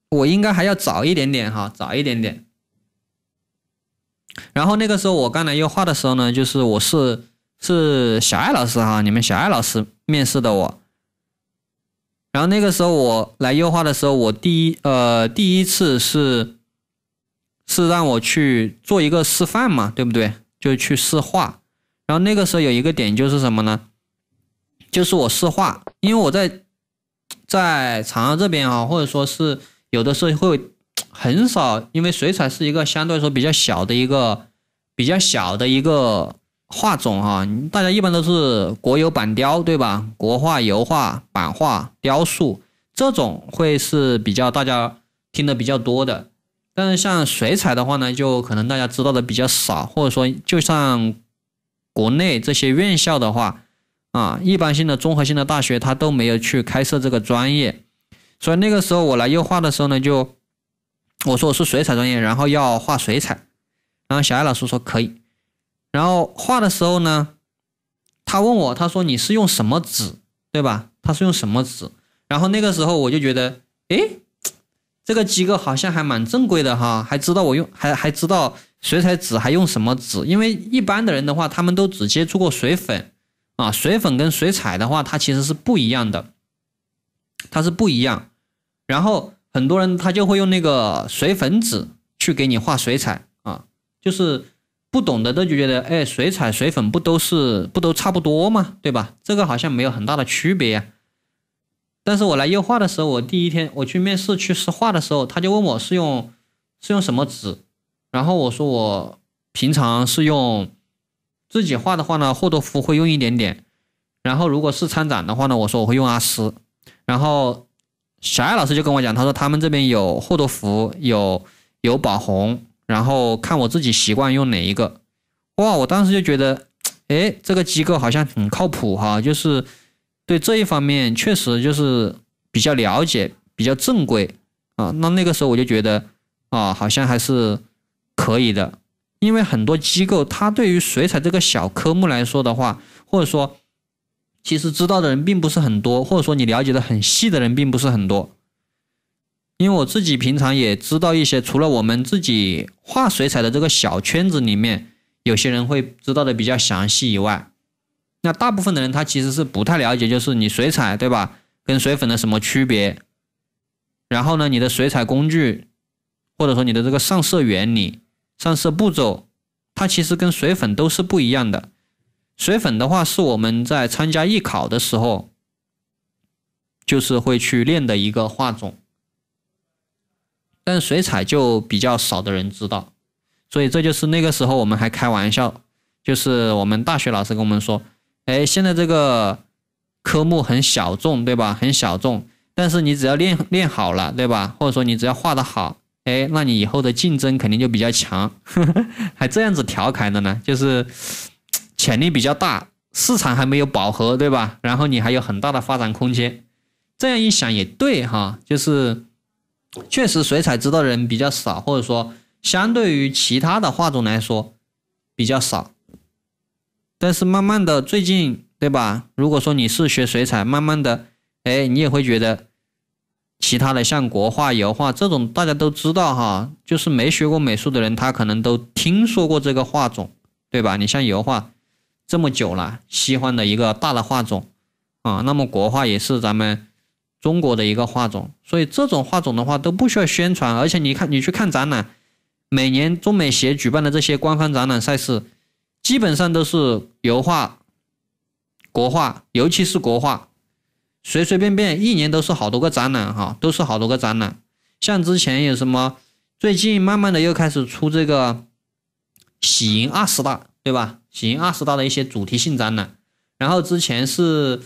我应该还要早一点点哈，早一点点。然后那个时候我刚来优化的时候呢，就是我是是小艾老师哈，你们小艾老师面试的我。然后那个时候我来优化的时候，我第一呃第一次是是让我去做一个示范嘛，对不对？就去试画。然后那个时候有一个点就是什么呢？就是我试画，因为我在。在长沙这边啊，或者说是有的时候会很少，因为水彩是一个相对来说比较小的一个比较小的一个画种哈。大家一般都是国有板雕对吧？国画、油画、版画、雕塑这种会是比较大家听的比较多的。但是像水彩的话呢，就可能大家知道的比较少，或者说就像国内这些院校的话。啊，一般性的综合性的大学他都没有去开设这个专业，所以那个时候我来优化的时候呢，就我说我是水彩专业，然后要画水彩，然后小艾老师说可以，然后画的时候呢，他问我，他说你是用什么纸对吧？他是用什么纸？然后那个时候我就觉得，哎，这个机构好像还蛮正规的哈，还知道我用还还知道水彩纸还用什么纸，因为一般的人的话，他们都只接触过水粉。啊，水粉跟水彩的话，它其实是不一样的，它是不一样。然后很多人他就会用那个水粉纸去给你画水彩啊，就是不懂的都就觉得，哎，水彩、水粉不都是不都差不多吗？对吧？这个好像没有很大的区别。但是我来油画的时候，我第一天我去面试去试画的时候，他就问我是用是用什么纸，然后我说我平常是用。自己画的话呢，霍多夫会用一点点，然后如果是参展的话呢，我说我会用阿斯，然后小艾老师就跟我讲，他说他们这边有霍多夫，有有宝红，然后看我自己习惯用哪一个。哇，我当时就觉得，哎，这个机构好像很靠谱哈，就是对这一方面确实就是比较了解，比较正规啊。那那个时候我就觉得啊，好像还是可以的。因为很多机构，它对于水彩这个小科目来说的话，或者说，其实知道的人并不是很多，或者说你了解的很细的人并不是很多。因为我自己平常也知道一些，除了我们自己画水彩的这个小圈子里面，有些人会知道的比较详细以外，那大部分的人他其实是不太了解，就是你水彩对吧？跟水粉的什么区别？然后呢，你的水彩工具，或者说你的这个上色原理。上色步骤，它其实跟水粉都是不一样的。水粉的话是我们在参加艺考的时候，就是会去练的一个画种，但水彩就比较少的人知道。所以这就是那个时候我们还开玩笑，就是我们大学老师跟我们说：“哎，现在这个科目很小众，对吧？很小众，但是你只要练练好了，对吧？或者说你只要画的好。”哎，那你以后的竞争肯定就比较强，还这样子调侃的呢，就是潜力比较大，市场还没有饱和，对吧？然后你还有很大的发展空间，这样一想也对哈，就是确实水彩知道的人比较少，或者说相对于其他的画种来说比较少，但是慢慢的最近对吧？如果说你是学水彩，慢慢的，哎，你也会觉得。其他的像国画、油画这种，大家都知道哈，就是没学过美术的人，他可能都听说过这个画种，对吧？你像油画，这么久了，西方的一个大的画种啊，那么国画也是咱们中国的一个画种，所以这种画种的话都不需要宣传，而且你看，你去看展览，每年中美协举办的这些官方展览赛事，基本上都是油画、国画，尤其是国画。随随便便一年都是好多个展览哈，都是好多个展览。像之前有什么，最近慢慢的又开始出这个“喜迎二十大”对吧？“喜迎二十大的一些主题性展览。然后之前是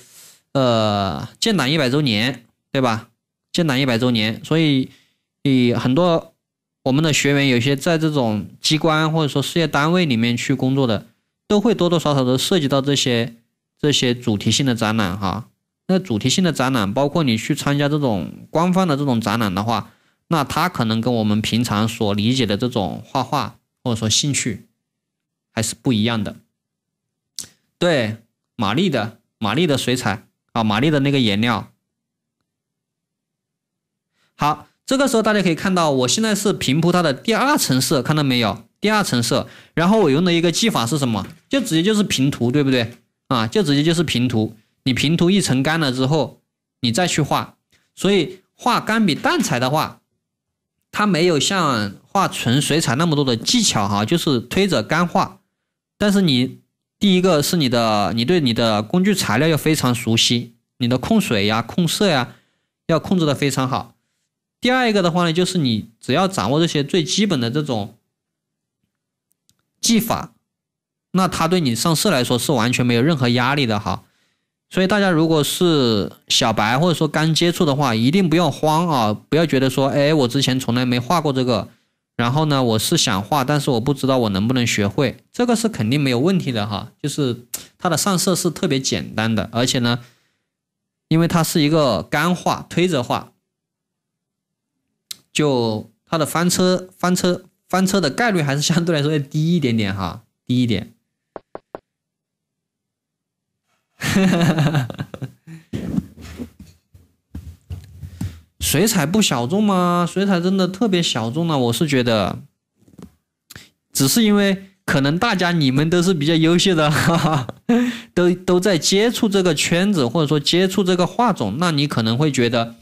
呃建党一百周年对吧？建党一百周年。所以你很多我们的学员有些在这种机关或者说事业单位里面去工作的，都会多多少少都涉及到这些这些主题性的展览哈。那主题性的展览，包括你去参加这种官方的这种展览的话，那它可能跟我们平常所理解的这种画画或者说兴趣还是不一样的。对，玛丽的玛丽的水彩啊，玛丽的那个颜料。好，这个时候大家可以看到，我现在是平铺它的第二层色，看到没有？第二层色，然后我用的一个技法是什么？就直接就是平涂，对不对？啊，就直接就是平涂。你平涂一层干了之后，你再去画，所以画干笔淡彩的话，它没有像画纯水彩那么多的技巧哈，就是推着干画。但是你第一个是你的，你对你的工具材料要非常熟悉，你的控水呀、控色呀，要控制的非常好。第二一个的话呢，就是你只要掌握这些最基本的这种技法，那它对你上色来说是完全没有任何压力的哈。所以大家如果是小白或者说刚接触的话，一定不要慌啊！不要觉得说，哎，我之前从来没画过这个，然后呢，我是想画，但是我不知道我能不能学会。这个是肯定没有问题的哈，就是它的上色是特别简单的，而且呢，因为它是一个干画推着画，就它的翻车翻车翻车的概率还是相对来说要低一点点哈，低一点。哈哈哈！哈水彩不小众吗？水彩真的特别小众呢，我是觉得，只是因为可能大家你们都是比较优秀的，哈 哈，都都在接触这个圈子或者说接触这个画种，那你可能会觉得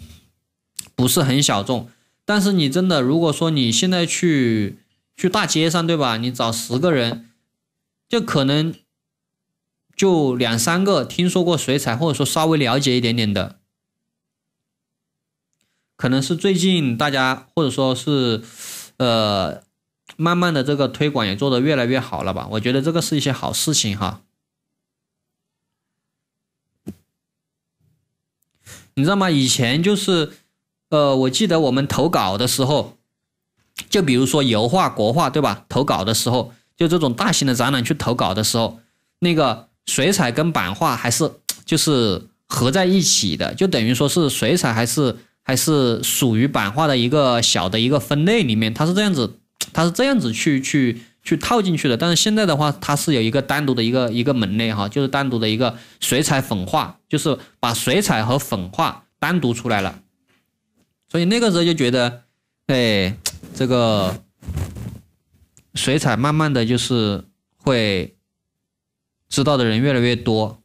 不是很小众。但是你真的如果说你现在去去大街上，对吧？你找十个人，就可能。就两三个听说过水彩，或者说稍微了解一点点的，可能是最近大家，或者说是，呃，慢慢的这个推广也做得越来越好了吧。我觉得这个是一些好事情哈。你知道吗？以前就是，呃，我记得我们投稿的时候，就比如说油画、国画，对吧？投稿的时候，就这种大型的展览去投稿的时候，那个。水彩跟版画还是就是合在一起的，就等于说是水彩还是还是属于版画的一个小的一个分类里面，它是这样子，它是这样子去去去套进去的。但是现在的话，它是有一个单独的一个一个门类哈，就是单独的一个水彩粉画，就是把水彩和粉画单独出来了。所以那个时候就觉得，哎，这个水彩慢慢的就是会。知道的人越来越多，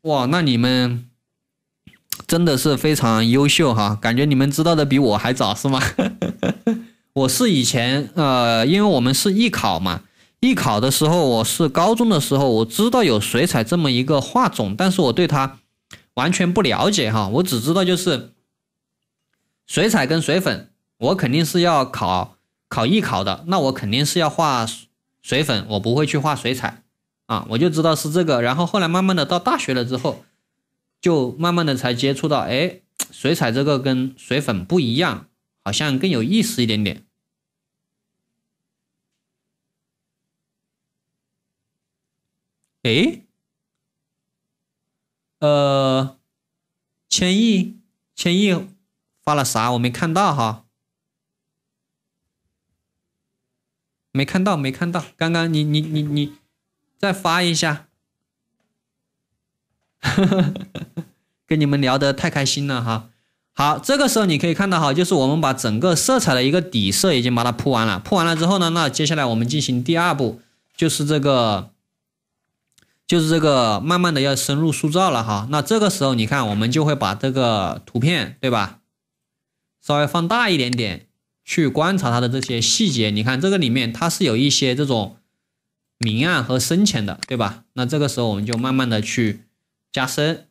哇！那你们真的是非常优秀哈，感觉你们知道的比我还早是吗？我是以前呃，因为我们是艺考嘛，艺考的时候我是高中的时候，我知道有水彩这么一个画种，但是我对它完全不了解哈，我只知道就是。水彩跟水粉，我肯定是要考考艺考的。那我肯定是要画水粉，我不会去画水彩啊。我就知道是这个。然后后来慢慢的到大学了之后，就慢慢的才接触到，哎，水彩这个跟水粉不一样，好像更有意思一点点。哎，呃，千亿，千亿。发了啥？我没看到哈，没看到，没看到。刚刚你你你你，再发一下。跟你们聊得太开心了哈。好，这个时候你可以看到哈，就是我们把整个色彩的一个底色已经把它铺完了。铺完了之后呢，那接下来我们进行第二步，就是这个，就是这个慢慢的要深入塑造了哈。那这个时候你看，我们就会把这个图片，对吧？稍微放大一点点，去观察它的这些细节。你看，这个里面它是有一些这种明暗和深浅的，对吧？那这个时候我们就慢慢的去加深，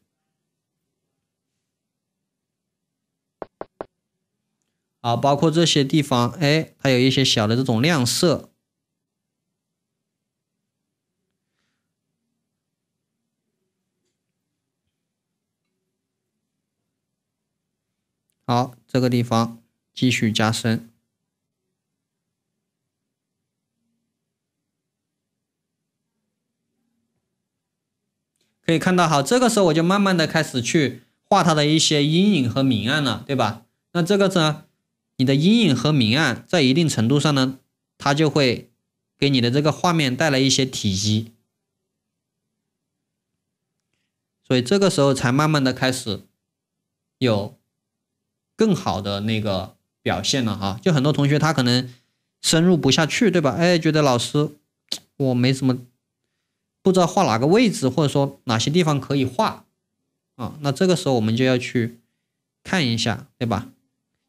啊，包括这些地方，哎，它有一些小的这种亮色。好，这个地方继续加深，可以看到，好，这个时候我就慢慢的开始去画它的一些阴影和明暗了，对吧？那这个呢，你的阴影和明暗在一定程度上呢，它就会给你的这个画面带来一些体积，所以这个时候才慢慢的开始有。更好的那个表现了哈，就很多同学他可能深入不下去，对吧？哎，觉得老师我没什么不知道画哪个位置，或者说哪些地方可以画啊？那这个时候我们就要去看一下，对吧？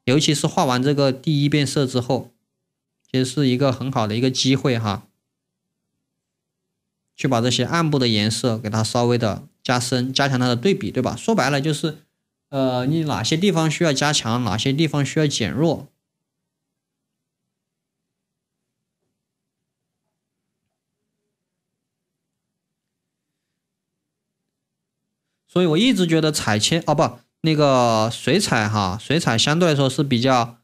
尤其是画完这个第一遍色之后，其实是一个很好的一个机会哈，去把这些暗部的颜色给它稍微的加深、加强它的对比，对吧？说白了就是。呃，你哪些地方需要加强，哪些地方需要减弱？所以，我一直觉得彩铅啊，不，那个水彩哈，水彩相对来说是比较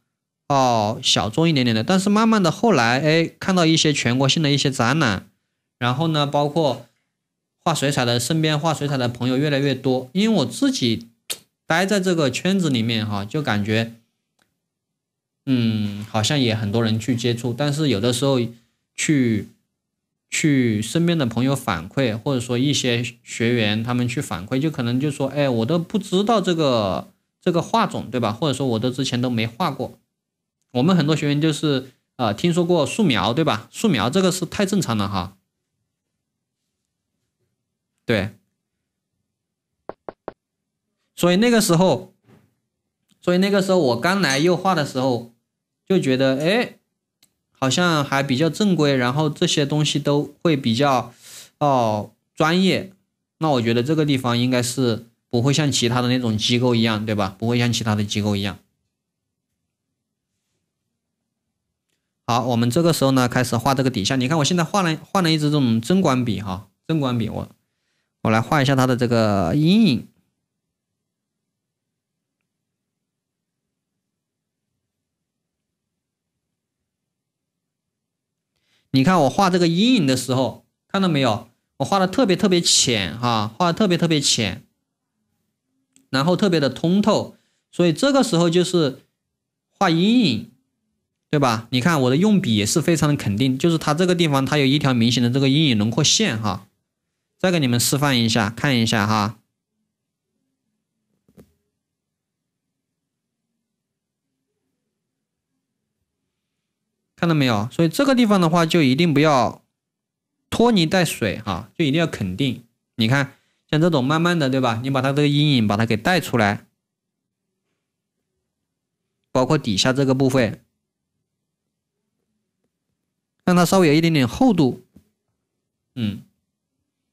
哦小众一点点的。但是慢慢的后来，哎，看到一些全国性的一些展览，然后呢，包括画水彩的，身边画水彩的朋友越来越多，因为我自己。待在这个圈子里面哈，就感觉，嗯，好像也很多人去接触，但是有的时候去去身边的朋友反馈，或者说一些学员他们去反馈，就可能就说，哎，我都不知道这个这个画种对吧？或者说我都之前都没画过。我们很多学员就是啊，听说过素描对吧？素描这个是太正常了哈，对。所以那个时候，所以那个时候我刚来油画的时候，就觉得哎，好像还比较正规，然后这些东西都会比较哦专业。那我觉得这个地方应该是不会像其他的那种机构一样，对吧？不会像其他的机构一样。好，我们这个时候呢开始画这个底下。你看我现在画了换了一支这种针管笔哈，针管笔，我我来画一下它的这个阴影。你看我画这个阴影的时候，看到没有？我画的特别特别浅哈，画的特别特别浅，然后特别的通透，所以这个时候就是画阴影，对吧？你看我的用笔也是非常的肯定，就是它这个地方它有一条明显的这个阴影轮廓线哈。再给你们示范一下，看一下哈。看到没有？所以这个地方的话，就一定不要拖泥带水哈，就一定要肯定。你看，像这种慢慢的，对吧？你把它这个阴影，把它给带出来，包括底下这个部分，让它稍微有一点点厚度，嗯，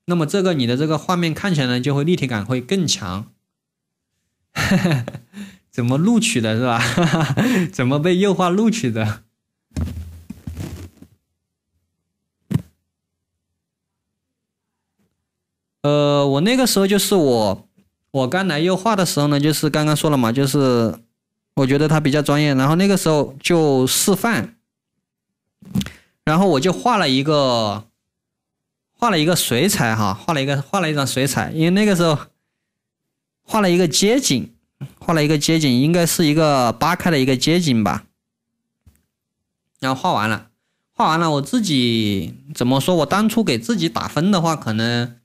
那么这个你的这个画面看起来呢，就会立体感会更强。怎么录取的，是吧？怎么被优化录取的？呃，我那个时候就是我，我刚来优化的时候呢，就是刚刚说了嘛，就是我觉得他比较专业，然后那个时候就示范，然后我就画了一个，画了一个水彩哈，画了一个画了一张水彩，因为那个时候画了一个街景，画了一个街景，应该是一个八开的一个街景吧，然后画完了，画完了，我自己怎么说？我当初给自己打分的话，可能。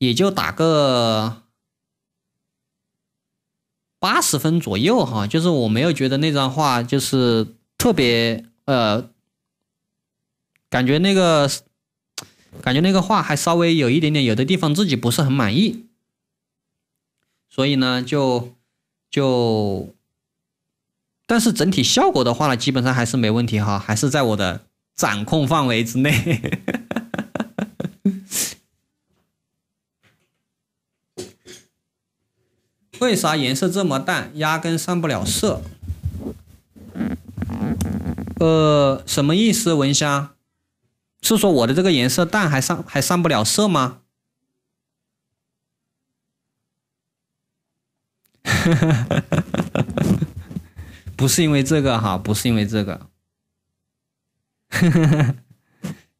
也就打个八十分左右哈，就是我没有觉得那张画就是特别呃，感觉那个感觉那个画还稍微有一点点，有的地方自己不是很满意，所以呢就就，但是整体效果的话呢，基本上还是没问题哈，还是在我的掌控范围之内。为啥颜色这么淡，压根上不了色？呃，什么意思，文香？是说我的这个颜色淡，还上还上不了色吗？不是因为这个哈，不是因为这个。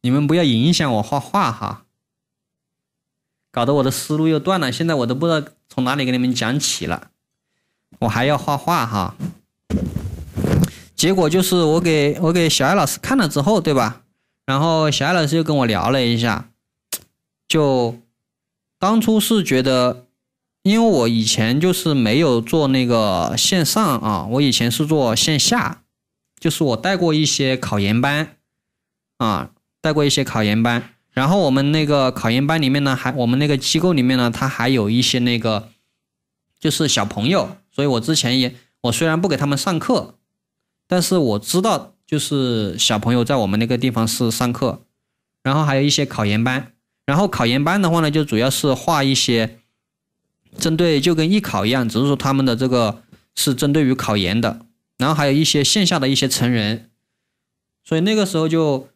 你们不要影响我画画哈，搞得我的思路又断了，现在我都不知道。从哪里给你们讲起了？我还要画画哈，结果就是我给我给小艾老师看了之后，对吧？然后小艾老师又跟我聊了一下，就当初是觉得，因为我以前就是没有做那个线上啊，我以前是做线下，就是我带过一些考研班，啊，带过一些考研班。然后我们那个考研班里面呢，还我们那个机构里面呢，他还有一些那个，就是小朋友。所以我之前也，我虽然不给他们上课，但是我知道就是小朋友在我们那个地方是上课。然后还有一些考研班，然后考研班的话呢，就主要是画一些，针对就跟艺考一样，只是说他们的这个是针对于考研的。然后还有一些线下的一些成人，所以那个时候就。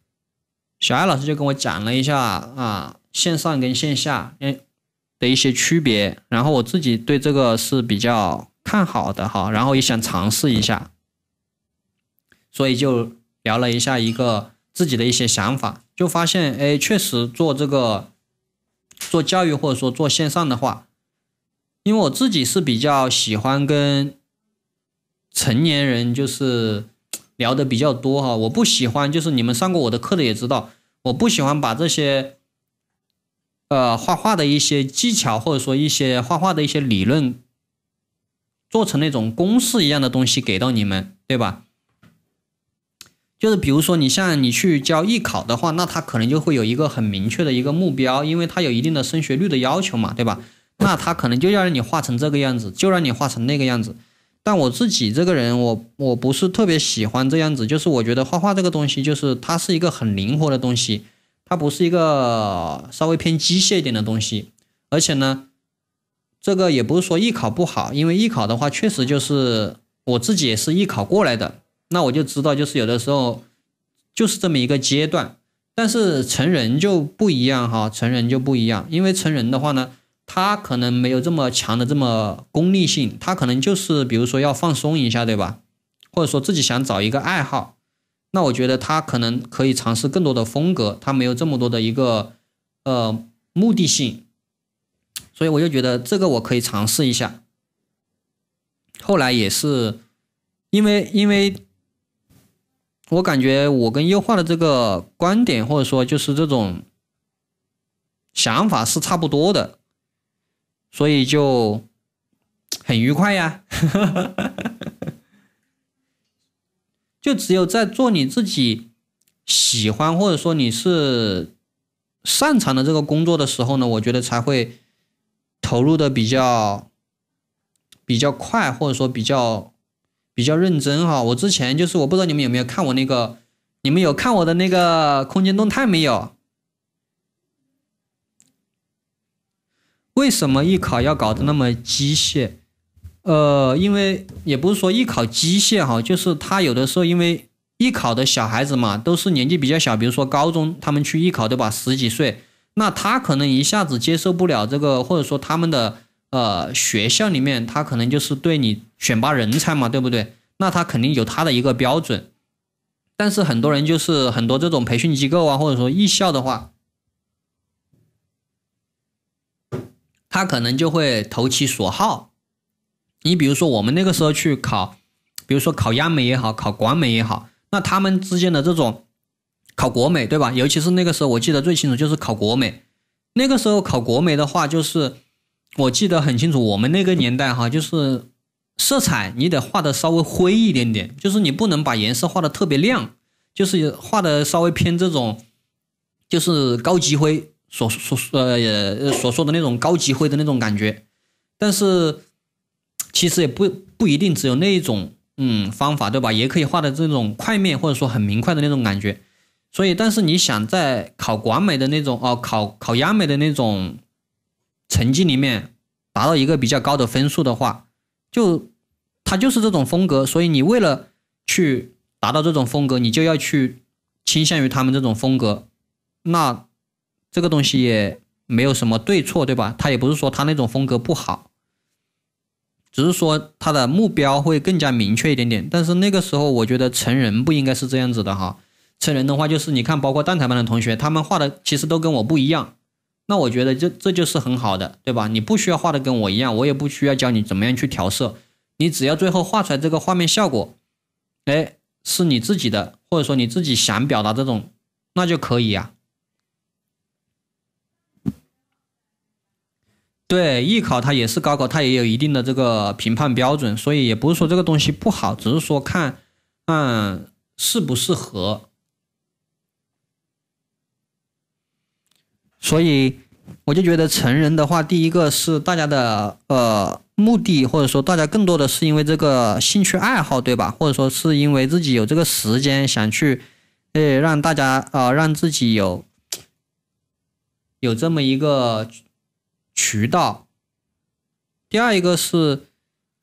小艾老师就跟我讲了一下啊，线上跟线下嗯的一些区别，然后我自己对这个是比较看好的哈，然后也想尝试一下，所以就聊了一下一个自己的一些想法，就发现哎，确实做这个做教育或者说做线上的话，因为我自己是比较喜欢跟成年人就是。聊的比较多哈，我不喜欢，就是你们上过我的课的也知道，我不喜欢把这些，呃，画画的一些技巧或者说一些画画的一些理论，做成那种公式一样的东西给到你们，对吧？就是比如说你像你去教艺考的话，那他可能就会有一个很明确的一个目标，因为他有一定的升学率的要求嘛，对吧？那他可能就要让你画成这个样子，就让你画成那个样子。但我自己这个人，我我不是特别喜欢这样子，就是我觉得画画这个东西，就是它是一个很灵活的东西，它不是一个稍微偏机械一点的东西。而且呢，这个也不是说艺考不好，因为艺考的话，确实就是我自己也是艺考过来的，那我就知道，就是有的时候就是这么一个阶段。但是成人就不一样哈，成人就不一样，因为成人的话呢。他可能没有这么强的这么功利性，他可能就是比如说要放松一下，对吧？或者说自己想找一个爱好，那我觉得他可能可以尝试更多的风格，他没有这么多的一个呃目的性，所以我就觉得这个我可以尝试一下。后来也是，因为因为，我感觉我跟优化的这个观点或者说就是这种想法是差不多的。所以就很愉快呀，就只有在做你自己喜欢或者说你是擅长的这个工作的时候呢，我觉得才会投入的比较比较快，或者说比较比较认真哈。我之前就是我不知道你们有没有看我那个，你们有看我的那个空间动态没有？为什么艺考要搞得那么机械？呃，因为也不是说艺考机械哈，就是他有的时候，因为艺考的小孩子嘛，都是年纪比较小，比如说高中他们去艺考对吧，十几岁，那他可能一下子接受不了这个，或者说他们的呃学校里面他可能就是对你选拔人才嘛，对不对？那他肯定有他的一个标准，但是很多人就是很多这种培训机构啊，或者说艺校的话。他可能就会投其所好，你比如说我们那个时候去考，比如说考央美也好，考广美也好，那他们之间的这种考国美，对吧？尤其是那个时候，我记得最清楚就是考国美。那个时候考国美的话，就是我记得很清楚，我们那个年代哈，就是色彩你得画的稍微灰一点点，就是你不能把颜色画的特别亮，就是画的稍微偏这种，就是高级灰。所说呃所说的那种高级灰的那种感觉，但是其实也不不一定只有那一种嗯方法对吧？也可以画的这种快面或者说很明快的那种感觉。所以，但是你想在考广美的那种哦，考考央美的那种成绩里面达到一个比较高的分数的话，就它就是这种风格。所以你为了去达到这种风格，你就要去倾向于他们这种风格。那。这个东西也没有什么对错，对吧？他也不是说他那种风格不好，只是说他的目标会更加明确一点点。但是那个时候，我觉得成人不应该是这样子的哈。成人的话，就是你看，包括蛋彩班的同学，他们画的其实都跟我不一样。那我觉得，就这就是很好的，对吧？你不需要画的跟我一样，我也不需要教你怎么样去调色，你只要最后画出来这个画面效果，哎，是你自己的，或者说你自己想表达这种，那就可以呀。对艺考，它也是高考，它也有一定的这个评判标准，所以也不是说这个东西不好，只是说看，嗯，适不适合。所以我就觉得成人的话，第一个是大家的呃目的，或者说大家更多的是因为这个兴趣爱好，对吧？或者说是因为自己有这个时间想去，诶，让大家啊，让自己有有这么一个。渠道，第二一个是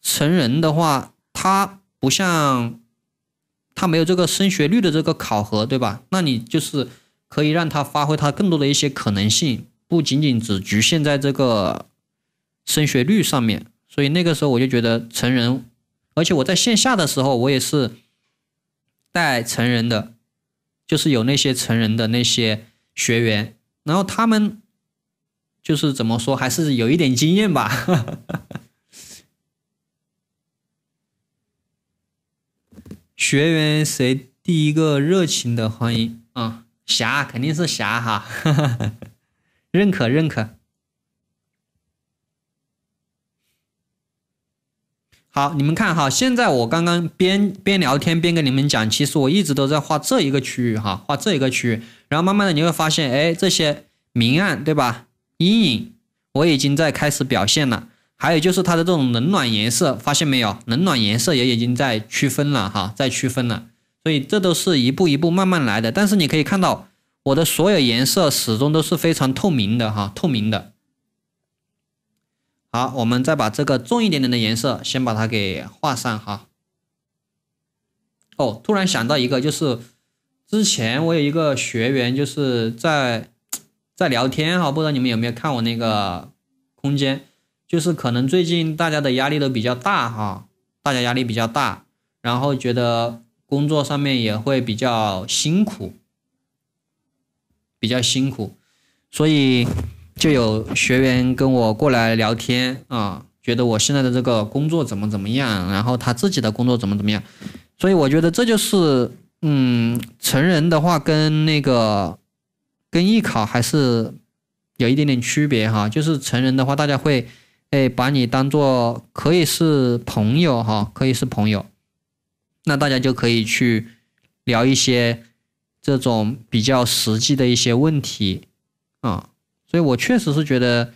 成人的话，他不像他没有这个升学率的这个考核，对吧？那你就是可以让他发挥他更多的一些可能性，不仅仅只局限在这个升学率上面。所以那个时候我就觉得成人，而且我在线下的时候我也是带成人的，就是有那些成人的那些学员，然后他们。就是怎么说，还是有一点经验吧。学员谁第一个热情的欢迎？啊，霞肯定是霞哈，认可认可。好，你们看哈，现在我刚刚边边聊天边跟你们讲，其实我一直都在画这一个区域哈，画这一个区域，然后慢慢的你会发现，哎，这些明暗对吧？阴影我已经在开始表现了，还有就是它的这种冷暖颜色，发现没有？冷暖颜色也已经在区分了哈，在区分了，所以这都是一步一步慢慢来的。但是你可以看到我的所有颜色始终都是非常透明的哈，透明的。好，我们再把这个重一点点的颜色先把它给画上哈。哦，突然想到一个，就是之前我有一个学员就是在。在聊天哈，不知道你们有没有看我那个空间，就是可能最近大家的压力都比较大哈，大家压力比较大，然后觉得工作上面也会比较辛苦，比较辛苦，所以就有学员跟我过来聊天啊，觉得我现在的这个工作怎么怎么样，然后他自己的工作怎么怎么样，所以我觉得这就是嗯，成人的话跟那个。跟艺考还是有一点点区别哈，就是成人的话，大家会哎把你当做可以是朋友哈，可以是朋友，那大家就可以去聊一些这种比较实际的一些问题啊，所以我确实是觉得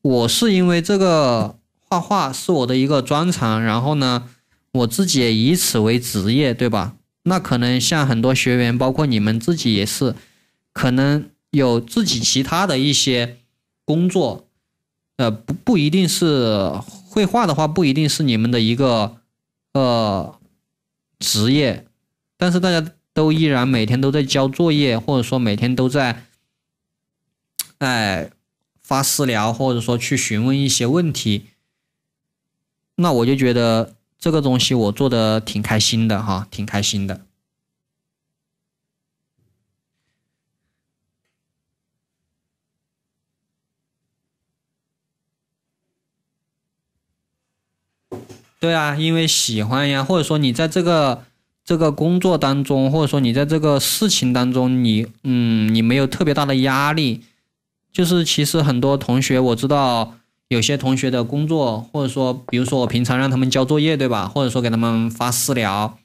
我是因为这个画画是我的一个专长，然后呢我自己也以此为职业，对吧？那可能像很多学员，包括你们自己也是。可能有自己其他的一些工作，呃，不不一定是绘画的话，不一定是你们的一个呃职业，但是大家都依然每天都在交作业，或者说每天都在哎发私聊，或者说去询问一些问题，那我就觉得这个东西我做的挺开心的哈，挺开心的。对啊，因为喜欢呀，或者说你在这个这个工作当中，或者说你在这个事情当中，你嗯，你没有特别大的压力。就是其实很多同学我知道，有些同学的工作，或者说比如说我平常让他们交作业，对吧？或者说给他们发私聊，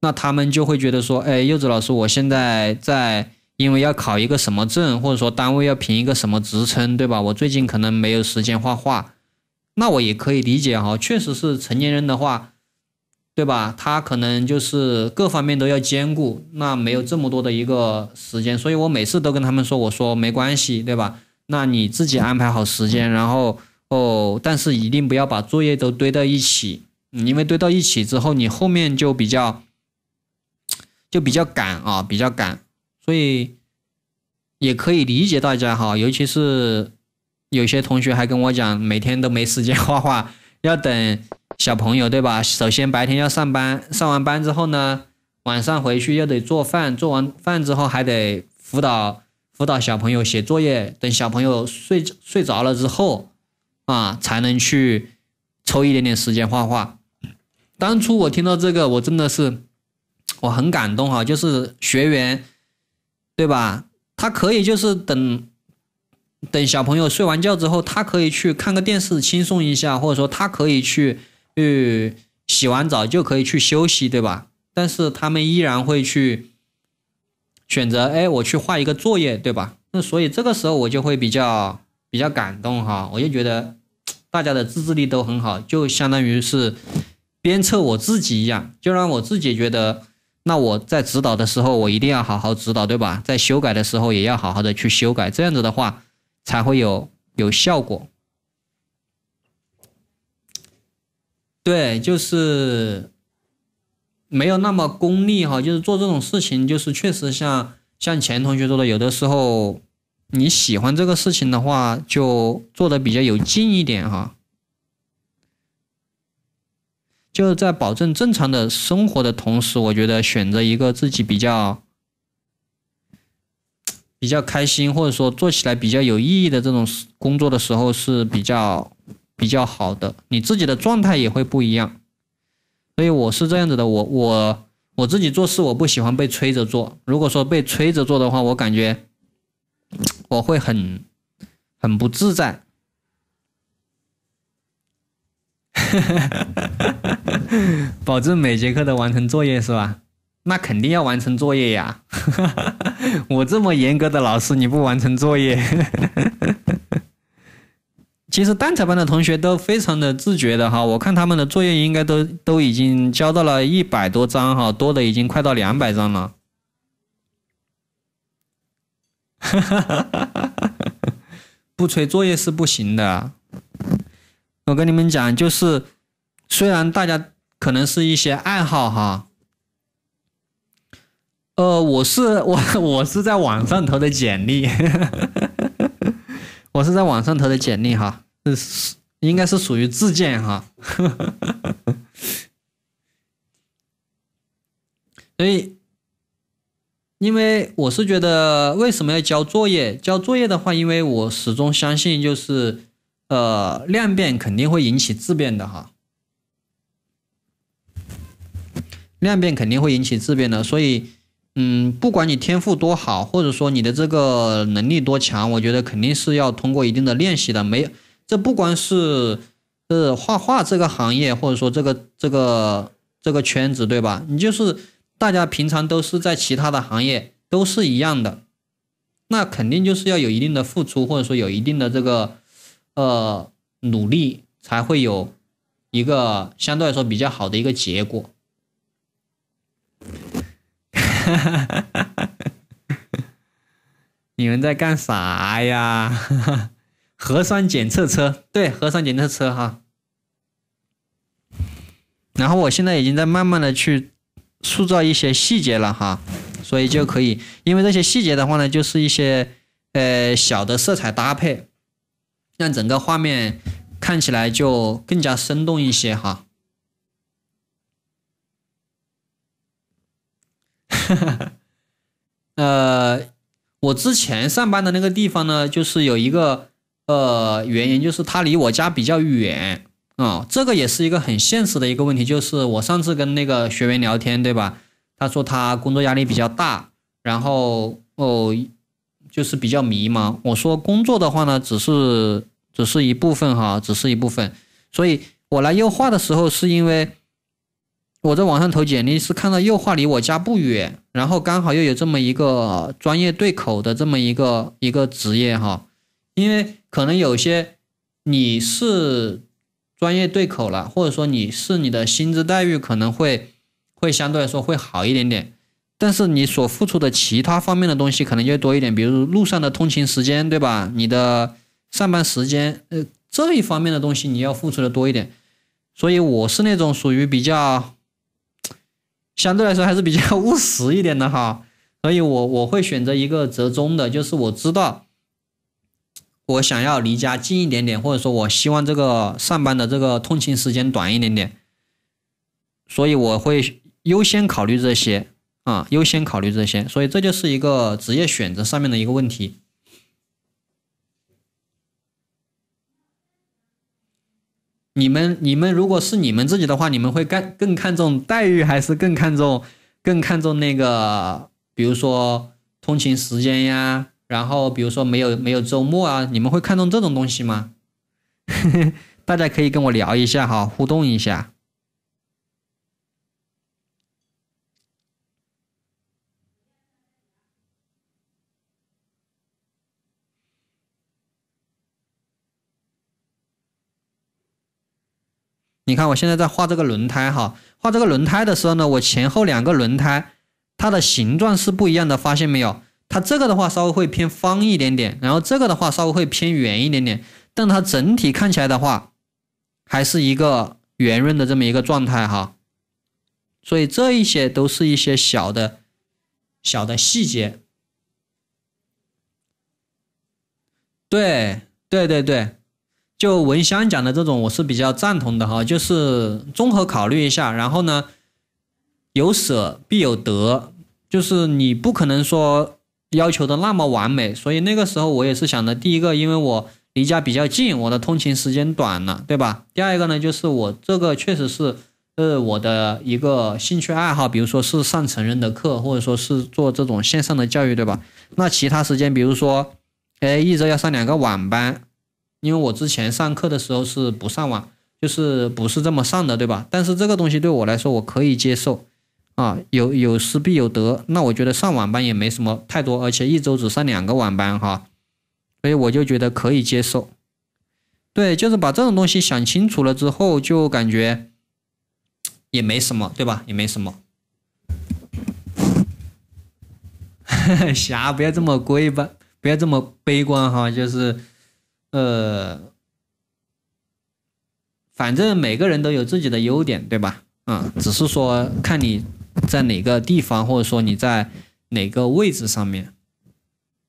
那他们就会觉得说，哎，柚子老师，我现在在因为要考一个什么证，或者说单位要评一个什么职称，对吧？我最近可能没有时间画画。那我也可以理解哈，确实是成年人的话，对吧？他可能就是各方面都要兼顾，那没有这么多的一个时间，所以我每次都跟他们说，我说没关系，对吧？那你自己安排好时间，然后哦，但是一定不要把作业都堆到一起，因为堆到一起之后，你后面就比较，就比较赶啊，比较赶，所以也可以理解大家哈，尤其是。有些同学还跟我讲，每天都没时间画画，要等小朋友对吧？首先白天要上班，上完班之后呢，晚上回去又得做饭，做完饭之后还得辅导辅导小朋友写作业，等小朋友睡睡着了之后，啊，才能去抽一点点时间画画。当初我听到这个，我真的是我很感动哈，就是学员对吧？他可以就是等。等小朋友睡完觉之后，他可以去看个电视，轻松一下，或者说他可以去去洗完澡就可以去休息，对吧？但是他们依然会去选择，哎，我去画一个作业，对吧？那所以这个时候我就会比较比较感动哈，我就觉得大家的自制力都很好，就相当于是鞭策我自己一样，就让我自己觉得，那我在指导的时候我一定要好好指导，对吧？在修改的时候也要好好的去修改，这样子的话。才会有有效果，对，就是没有那么功利哈。就是做这种事情，就是确实像像钱同学说的，有的时候你喜欢这个事情的话，就做的比较有劲一点哈。就是在保证正常的生活的同时，我觉得选择一个自己比较。比较开心，或者说做起来比较有意义的这种工作的时候是比较比较好的，你自己的状态也会不一样。所以我是这样子的，我我我自己做事我不喜欢被催着做，如果说被催着做的话，我感觉我会很很不自在。保证每节课都完成作业是吧？那肯定要完成作业呀！我这么严格的老师，你不完成作业？其实单彩班的同学都非常的自觉的哈，我看他们的作业应该都都已经交到了一百多张哈，多的已经快到两百张了。不催作业是不行的，我跟你们讲，就是虽然大家可能是一些爱好哈。呃，我是我我是在网上投的简历，我是在网上投的简历哈，是应该是属于自荐哈。所以，因为我是觉得为什么要交作业？交作业的话，因为我始终相信就是呃，量变肯定会引起质变的哈。量变肯定会引起质变的，所以。嗯，不管你天赋多好，或者说你的这个能力多强，我觉得肯定是要通过一定的练习的。没，这不光是是画画这个行业，或者说这个这个这个圈子，对吧？你就是大家平常都是在其他的行业，都是一样的。那肯定就是要有一定的付出，或者说有一定的这个呃努力，才会有一个相对来说比较好的一个结果。哈哈哈哈哈！你们在干啥呀？核酸检测车，对，核酸检测车哈。然后我现在已经在慢慢的去塑造一些细节了哈，所以就可以，因为这些细节的话呢，就是一些呃小的色彩搭配，让整个画面看起来就更加生动一些哈。哈哈，呃，我之前上班的那个地方呢，就是有一个呃原因，就是它离我家比较远啊，这个也是一个很现实的一个问题。就是我上次跟那个学员聊天，对吧？他说他工作压力比较大，然后哦，就是比较迷茫。我说工作的话呢，只是只是一部分哈，只是一部分。所以我来优化的时候，是因为。我在网上投简历是看到幼化离我家不远，然后刚好又有这么一个专业对口的这么一个一个职业哈，因为可能有些你是专业对口了，或者说你是你的薪资待遇可能会会相对来说会好一点点，但是你所付出的其他方面的东西可能就多一点，比如路上的通勤时间对吧？你的上班时间，呃，这一方面的东西你要付出的多一点，所以我是那种属于比较。相对来说还是比较 务实一点的哈，所以我我会选择一个折中的，就是我知道我想要离家近一点点，或者说我希望这个上班的这个通勤时间短一点点，所以我会优先考虑这些啊，优先考虑这些，所以这就是一个职业选择上面的一个问题。你们，你们如果是你们自己的话，你们会更更看重待遇，还是更看重更看重那个，比如说通勤时间呀，然后比如说没有没有周末啊，你们会看重这种东西吗？大家可以跟我聊一下哈，互动一下。你看，我现在在画这个轮胎哈，画这个轮胎的时候呢，我前后两个轮胎，它的形状是不一样的，发现没有？它这个的话稍微会偏方一点点，然后这个的话稍微会偏圆一点点，但它整体看起来的话，还是一个圆润的这么一个状态哈。所以这一些都是一些小的小的细节。对，对对对。就文香讲的这种，我是比较赞同的哈，就是综合考虑一下，然后呢，有舍必有得，就是你不可能说要求的那么完美，所以那个时候我也是想的，第一个，因为我离家比较近，我的通勤时间短了，对吧？第二个呢，就是我这个确实是呃我的一个兴趣爱好，比如说是上成人的课，或者说是做这种线上的教育，对吧？那其他时间，比如说，哎，一周要上两个晚班。因为我之前上课的时候是不上网，就是不是这么上的，对吧？但是这个东西对我来说我可以接受，啊，有有失必有得。那我觉得上晚班也没什么太多，而且一周只上两个晚班哈，所以我就觉得可以接受。对，就是把这种东西想清楚了之后，就感觉也没什么，对吧？也没什么。侠，不要这么悲观，不要这么悲观哈，就是。呃，反正每个人都有自己的优点，对吧？啊，只是说看你在哪个地方，或者说你在哪个位置上面。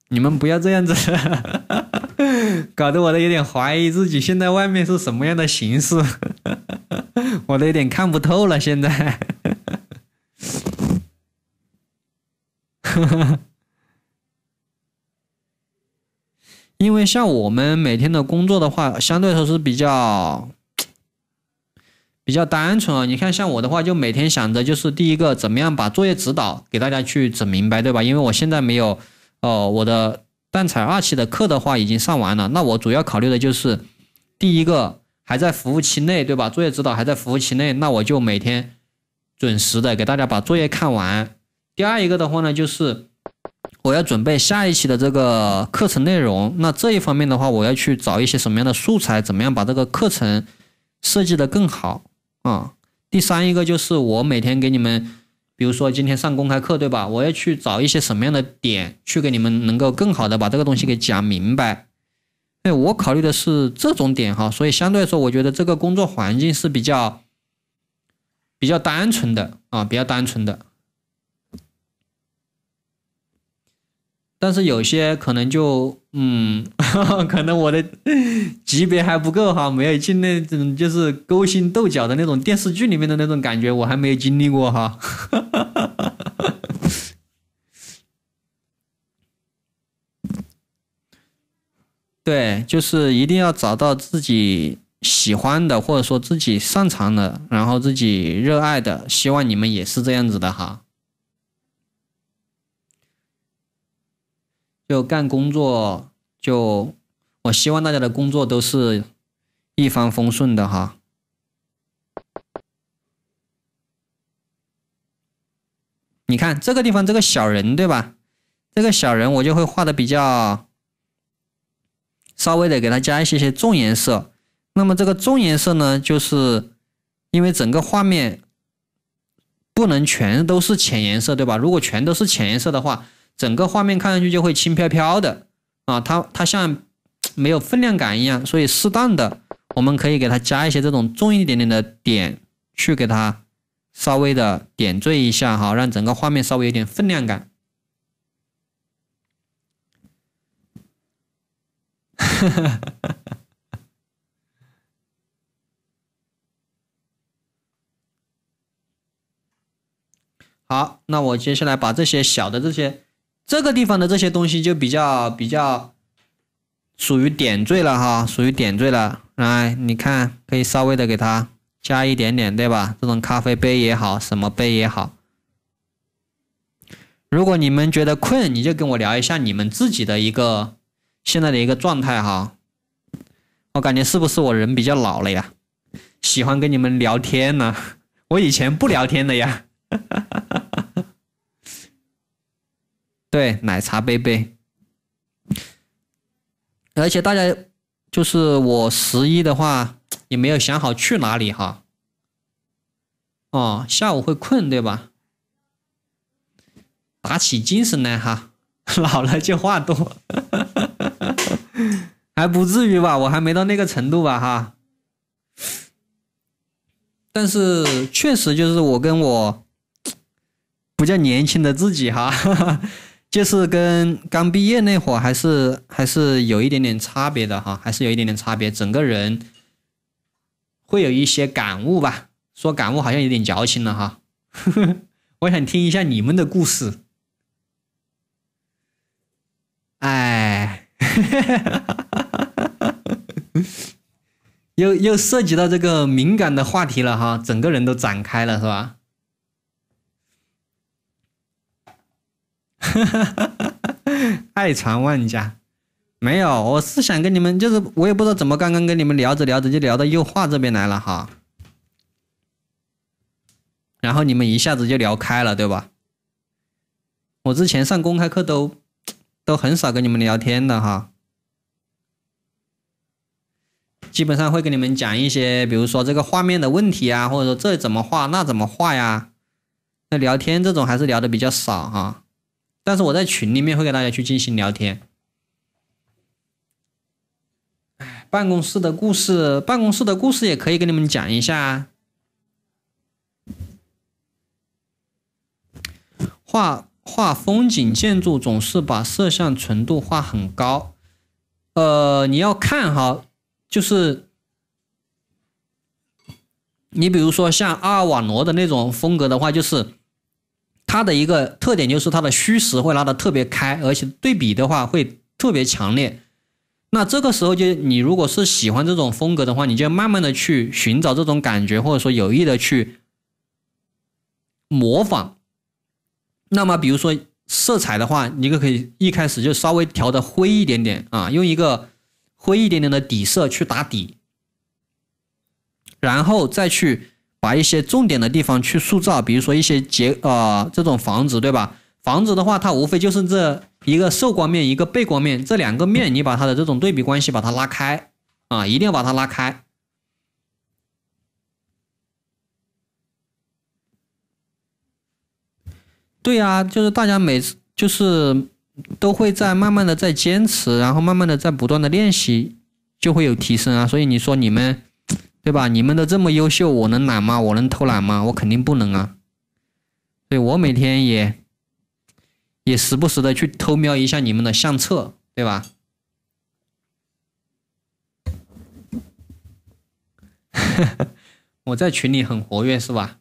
你们不要这样子，搞得我都有点怀疑自己现在外面是什么样的形式，我都有点看不透了。现在，哈哈。因为像我们每天的工作的话，相对说是比较 比较单纯啊。你看，像我的话，就每天想着就是第一个，怎么样把作业指导给大家去整明白，对吧？因为我现在没有，哦，我的蛋彩二期的课的话已经上完了。那我主要考虑的就是，第一个还在服务期内，对吧？作业指导还在服务期内，那我就每天准时的给大家把作业看完。第二一个的话呢，就是。我要准备下一期的这个课程内容，那这一方面的话，我要去找一些什么样的素材，怎么样把这个课程设计的更好啊？第三一个就是我每天给你们，比如说今天上公开课对吧？我要去找一些什么样的点去给你们能够更好的把这个东西给讲明白。哎，我考虑的是这种点哈，所以相对来说，我觉得这个工作环境是比较比较单纯的啊，比较单纯的。但是有些可能就嗯，可能我的 级别还不够哈，没有进那种就是勾心斗角的那种电视剧里面的那种感觉，我还没有经历过哈。对，就是一定要找到自己喜欢的，或者说自己擅长的，然后自己热爱的。希望你们也是这样子的哈。就干工作，就我希望大家的工作都是一帆风顺的哈。你看这个地方这个小人对吧？这个小人我就会画的比较稍微的给他加一些些重颜色。那么这个重颜色呢，就是因为整个画面不能全都是浅颜色对吧？如果全都是浅颜色的话。整个画面看上去就会轻飘飘的啊，它它像没有分量感一样，所以适当的我们可以给它加一些这种重一点点的点，去给它稍微的点缀一下哈，让整个画面稍微有点分量感。哈哈哈哈哈！好，那我接下来把这些小的这些。这个地方的这些东西就比较比较，属于点缀了哈，属于点缀了。来，你看，可以稍微的给它加一点点，对吧？这种咖啡杯也好，什么杯也好。如果你们觉得困，你就跟我聊一下你们自己的一个现在的一个状态哈。我感觉是不是我人比较老了呀？喜欢跟你们聊天呢，我以前不聊天的呀。哈哈哈哈。对，奶茶杯杯，而且大家就是我十一的话也没有想好去哪里哈。哦，下午会困对吧？打起精神来哈，老了就话多，还不至于吧？我还没到那个程度吧哈。但是确实就是我跟我不叫年轻的自己哈。就是跟刚毕业那会儿还是还是有一点点差别的哈，还是有一点点差别，整个人会有一些感悟吧。说感悟好像有点矫情了哈。我想听一下你们的故事。哎，又又涉及到这个敏感的话题了哈，整个人都展开了是吧？哈哈哈！爱传万家，没有，我是想跟你们，就是我也不知道怎么，刚刚跟你们聊着聊着就聊到优化这边来了哈。然后你们一下子就聊开了，对吧？我之前上公开课都都很少跟你们聊天的哈。基本上会跟你们讲一些，比如说这个画面的问题啊，或者说这怎么画，那怎么画呀。那聊天这种还是聊的比较少哈。但是我在群里面会给大家去进行聊天。哎，办公室的故事，办公室的故事也可以跟你们讲一下。画画风景建筑总是把摄像纯度画很高，呃，你要看哈，就是你比如说像阿尔瓦罗的那种风格的话，就是。它的一个特点就是它的虚实会拉的特别开，而且对比的话会特别强烈。那这个时候就你如果是喜欢这种风格的话，你就慢慢的去寻找这种感觉，或者说有意的去模仿。那么比如说色彩的话，你就可以一开始就稍微调的灰一点点啊，用一个灰一点点的底色去打底，然后再去。把一些重点的地方去塑造，比如说一些结啊，这种房子对吧？房子的话，它无非就是这一个受光面，一个背光面，这两个面，你把它的这种对比关系把它拉开啊，一定要把它拉开。对呀，就是大家每次就是都会在慢慢的在坚持，然后慢慢的在不断的练习，就会有提升啊。所以你说你们。对吧？你们都这么优秀，我能懒吗？我能偷懒吗？我肯定不能啊！对，我每天也也时不时的去偷瞄一下你们的相册，对吧？我在群里很活跃，是吧？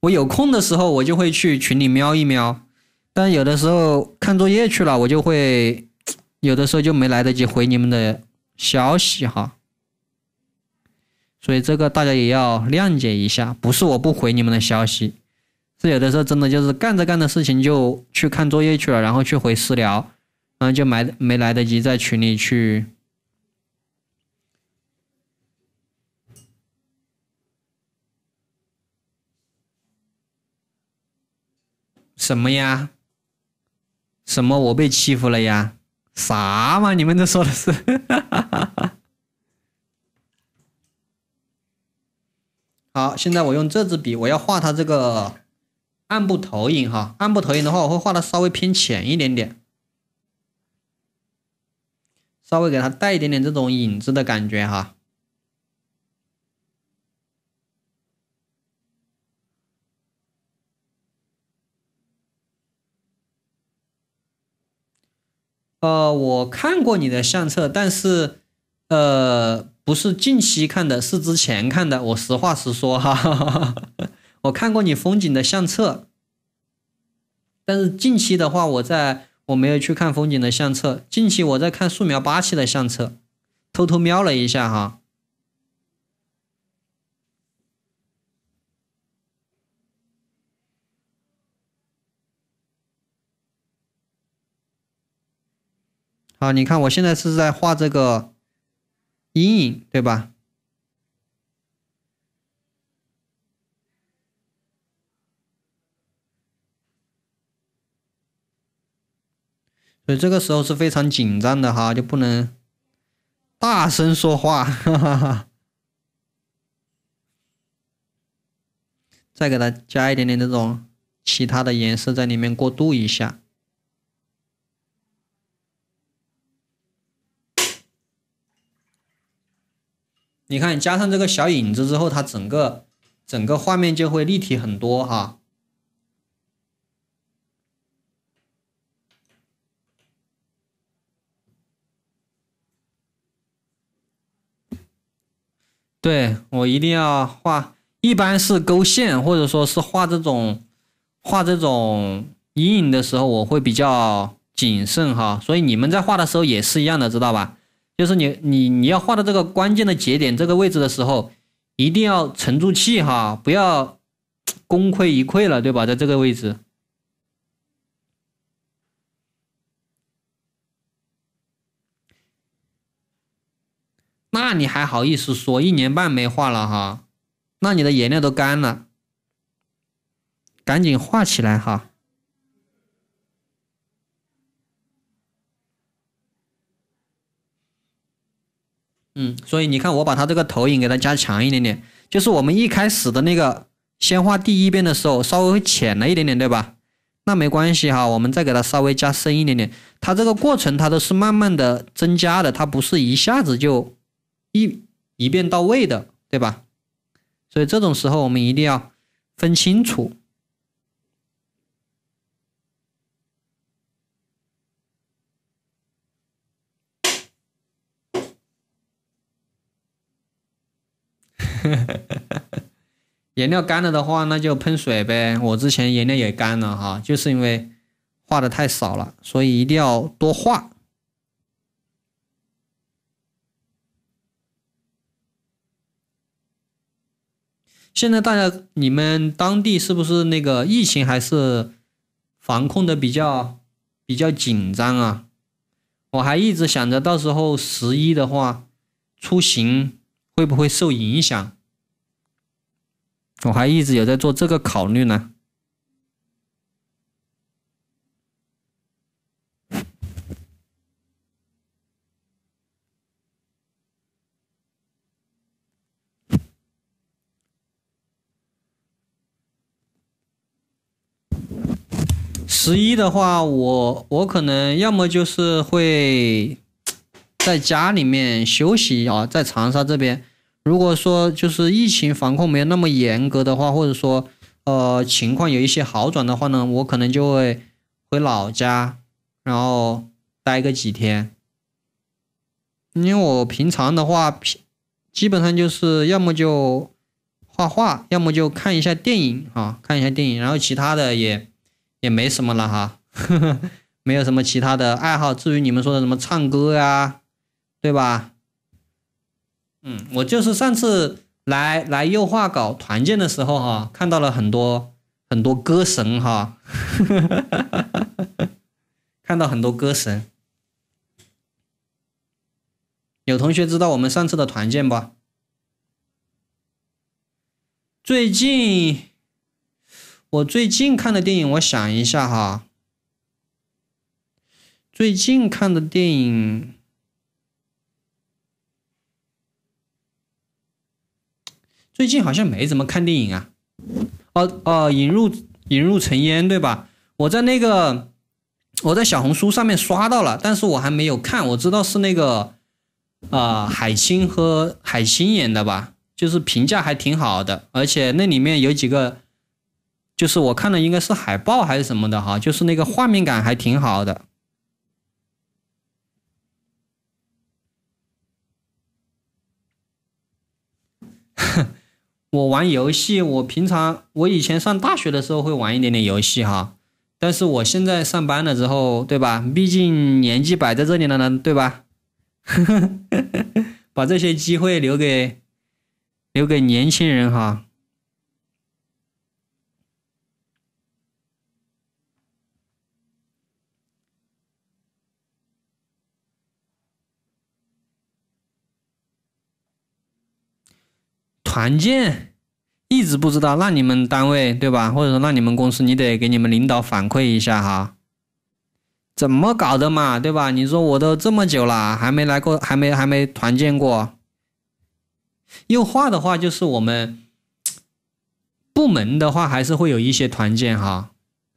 我有空的时候，我就会去群里瞄一瞄，但有的时候看作业去了，我就会有的时候就没来得及回你们的消息哈。所以这个大家也要谅解一下，不是我不回你们的消息，是有的时候真的就是干着干的事情就去看作业去了，然后去回私聊，然后就没没来得及在群里去。什么呀？什么我被欺负了呀？啥嘛？你们这说的是？好，现在我用这支笔，我要画它这个暗部投影哈。暗部投影的话，我会画的稍微偏浅一点点，稍微给它带一点点这种影子的感觉哈。呃，我看过你的相册，但是呃。不是近期看的，是之前看的。我实话实说哈，哈哈哈，我看过你风景的相册，但是近期的话，我在我没有去看风景的相册。近期我在看素描八期的相册，偷偷瞄了一下哈。好，你看我现在是在画这个。阴影对吧？所以这个时候是非常紧张的哈，就不能大声说话，哈哈哈。再给它加一点点这种其他的颜色在里面过渡一下。你看，加上这个小影子之后，它整个整个画面就会立体很多哈。对我一定要画，一般是勾线或者说是画这种画这种阴影的时候，我会比较谨慎哈。所以你们在画的时候也是一样的，知道吧？就是你，你你要画到这个关键的节点这个位置的时候，一定要沉住气哈，不要 功亏一篑了，对吧？在这个位置，那你还好意思说一年半没画了哈？那你的颜料都干了，赶紧画起来哈！嗯，所以你看，我把它这个投影给它加强一点点，就是我们一开始的那个，先画第一遍的时候，稍微浅了一点点，对吧？那没关系哈，我们再给它稍微加深一点点。它这个过程它都是慢慢的增加的，它不是一下子就一一遍到位的，对吧？所以这种时候我们一定要分清楚。呵呵呵颜料干了的话，那就喷水呗。我之前颜料也干了哈，就是因为画的太少了，所以一定要多画。现在大家，你们当地是不是那个疫情还是防控的比较比较紧张啊？我还一直想着，到时候十一的话，出行会不会受影响？我还一直有在做这个考虑呢。十一的话，我我可能要么就是会在家里面休息啊，在长沙这边。如果说就是疫情防控没有那么严格的话，或者说呃情况有一些好转的话呢，我可能就会回老家，然后待个几天。因为我平常的话，平基本上就是要么就画画，要么就看一下电影啊，看一下电影，然后其他的也也没什么了哈，没有什么其他的爱好。至于你们说的什么唱歌呀，对吧？嗯，我就是上次来来优化搞团建的时候哈，看到了很多很多歌神哈，看到很多歌神。有同学知道我们上次的团建不？最近我最近看的电影，我想一下哈，最近看的电影。最近好像没怎么看电影啊，哦哦，引入引入尘烟对吧？我在那个我在小红书上面刷到了，但是我还没有看。我知道是那个啊海清和海清演的吧，就是评价还挺好的，而且那里面有几个，就是我看的应该是海报还是什么的哈，就是那个画面感还挺好的。我玩游戏，我平常我以前上大学的时候会玩一点点游戏哈，但是我现在上班了之后，对吧？毕竟年纪摆在这里了呢，对吧？把这些机会留给留给年轻人哈，团建。一直不知道，那你们单位对吧？或者说，那你们公司，你得给你们领导反馈一下哈，怎么搞的嘛，对吧？你说我都这么久了，还没来过，还没还没团建过。用话的话，就是我们部门的话，还是会有一些团建哈，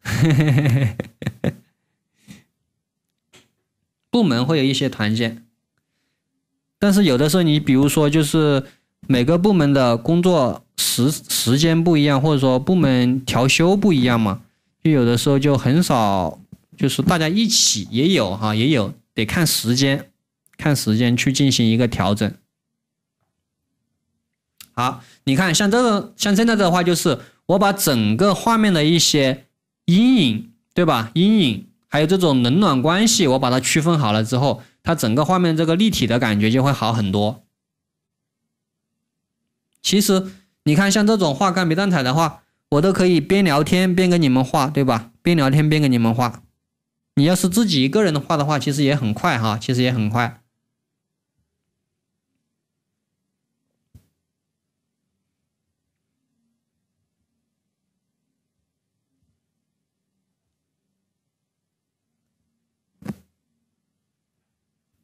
部门会有一些团建，但是有的时候，你比如说就是。每个部门的工作时时间不一样，或者说部门调休不一样嘛，就有的时候就很少，就是大家一起也有哈，也有得看时间，看时间去进行一个调整。好，你看像这个像现在的话，就是我把整个画面的一些阴影，对吧？阴影还有这种冷暖关系，我把它区分好了之后，它整个画面这个立体的感觉就会好很多。其实，你看，像这种画干笔淡彩的话，我都可以边聊天边跟你们画，对吧？边聊天边跟你们画。你要是自己一个人画的话，其实也很快哈，其实也很快。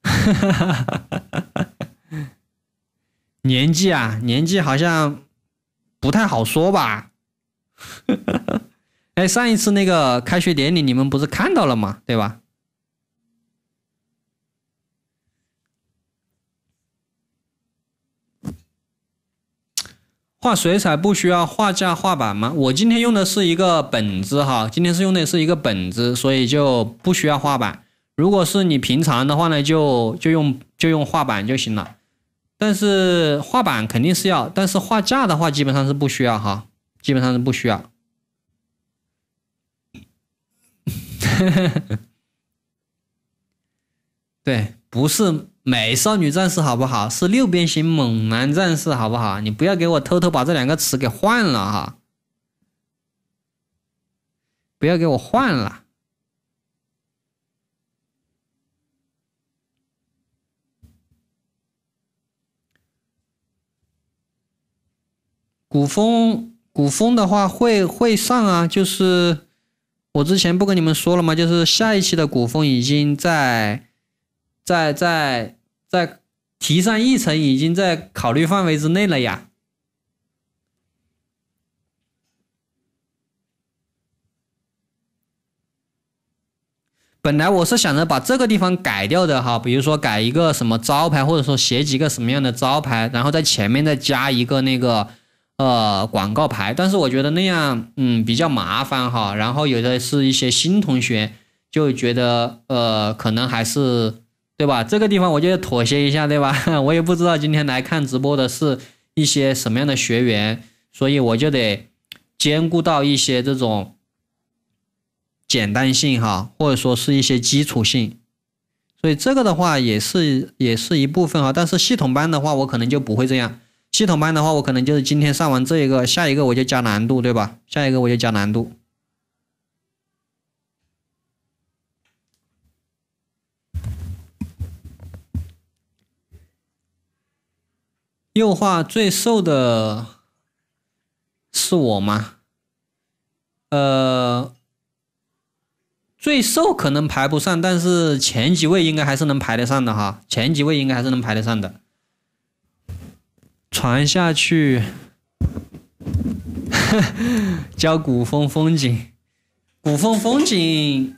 哈哈哈哈哈哈！年纪啊，年纪好像不太好说吧。哎，上一次那个开学典礼，你们不是看到了吗？对吧？画水彩不需要画架、画板吗？我今天用的是一个本子，哈，今天是用的是一个本子，所以就不需要画板。如果是你平常的话呢，就就用就用画板就行了。但是画板肯定是要，但是画架的话基本上是不需要哈，基本上是不需要。对，不是美少女战士好不好？是六边形猛男战士好不好？你不要给我偷偷把这两个词给换了哈，不要给我换了。古风，古风的话会会上啊，就是我之前不跟你们说了吗？就是下一期的古风已经在在在在提上一层，已经在考虑范围之内了呀。本来我是想着把这个地方改掉的哈，比如说改一个什么招牌，或者说写几个什么样的招牌，然后在前面再加一个那个。呃，广告牌，但是我觉得那样，嗯，比较麻烦哈。然后有的是一些新同学就觉得，呃，可能还是，对吧？这个地方我就要妥协一下，对吧？我也不知道今天来看直播的是一些什么样的学员，所以我就得兼顾到一些这种简单性哈，或者说是一些基础性。所以这个的话也是也是一部分哈，但是系统班的话，我可能就不会这样。系统班的话，我可能就是今天上完这一个，下一个我就加难度，对吧？下一个我就加难度。又画最瘦的是我吗？呃，最瘦可能排不上，但是前几位应该还是能排得上的哈，前几位应该还是能排得上的。传下去，教古风风景，古风风景，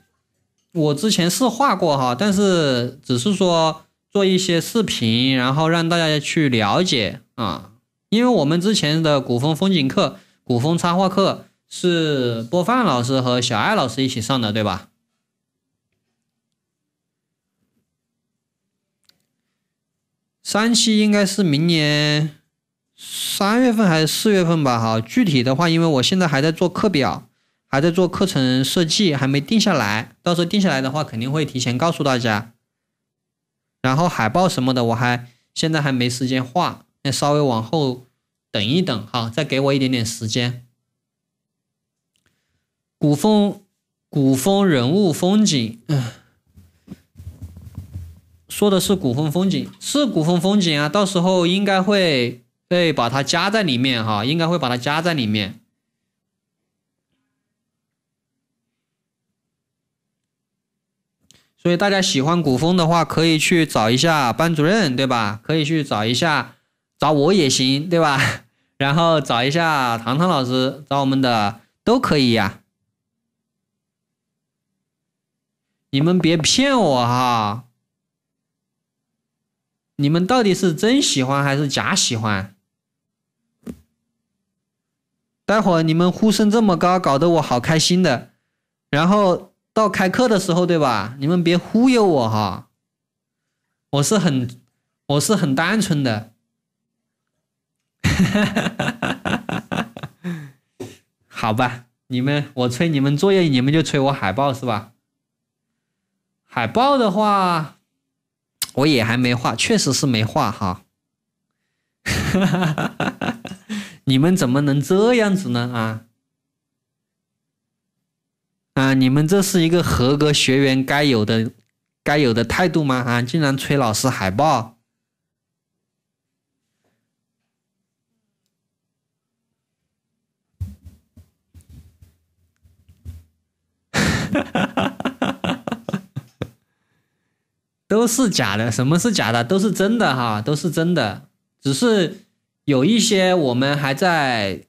我之前是画过哈，但是只是说做一些视频，然后让大家去了解啊。因为我们之前的古风风景课、古风插画课是播放老师和小爱老师一起上的，对吧？三期应该是明年。三月份还是四月份吧，哈，具体的话，因为我现在还在做课表，还在做课程设计，还没定下来。到时候定下来的话，肯定会提前告诉大家。然后海报什么的，我还现在还没时间画，那稍微往后等一等，哈，再给我一点点时间。古风，古风人物风景，说的是古风风景，是古风风景啊，到时候应该会。对，把它加在里面哈，应该会把它加在里面。所以大家喜欢古风的话，可以去找一下班主任，对吧？可以去找一下，找我也行，对吧？然后找一下唐唐老师，找我们的都可以呀。你们别骗我哈，你们到底是真喜欢还是假喜欢？待会儿你们呼声这么高，搞得我好开心的。然后到开课的时候，对吧？你们别忽悠我哈，我是很，我是很单纯的。好吧，你们我催你们作业，你们就催我海报是吧？海报的话，我也还没画，确实是没画哈。哈哈哈哈哈。你们怎么能这样子呢？啊啊！你们这是一个合格学员该有的、该有的态度吗？啊，竟然吹老师海报，都是假的，什么是假的？都是真的哈，都是真的，只是。有一些我们还在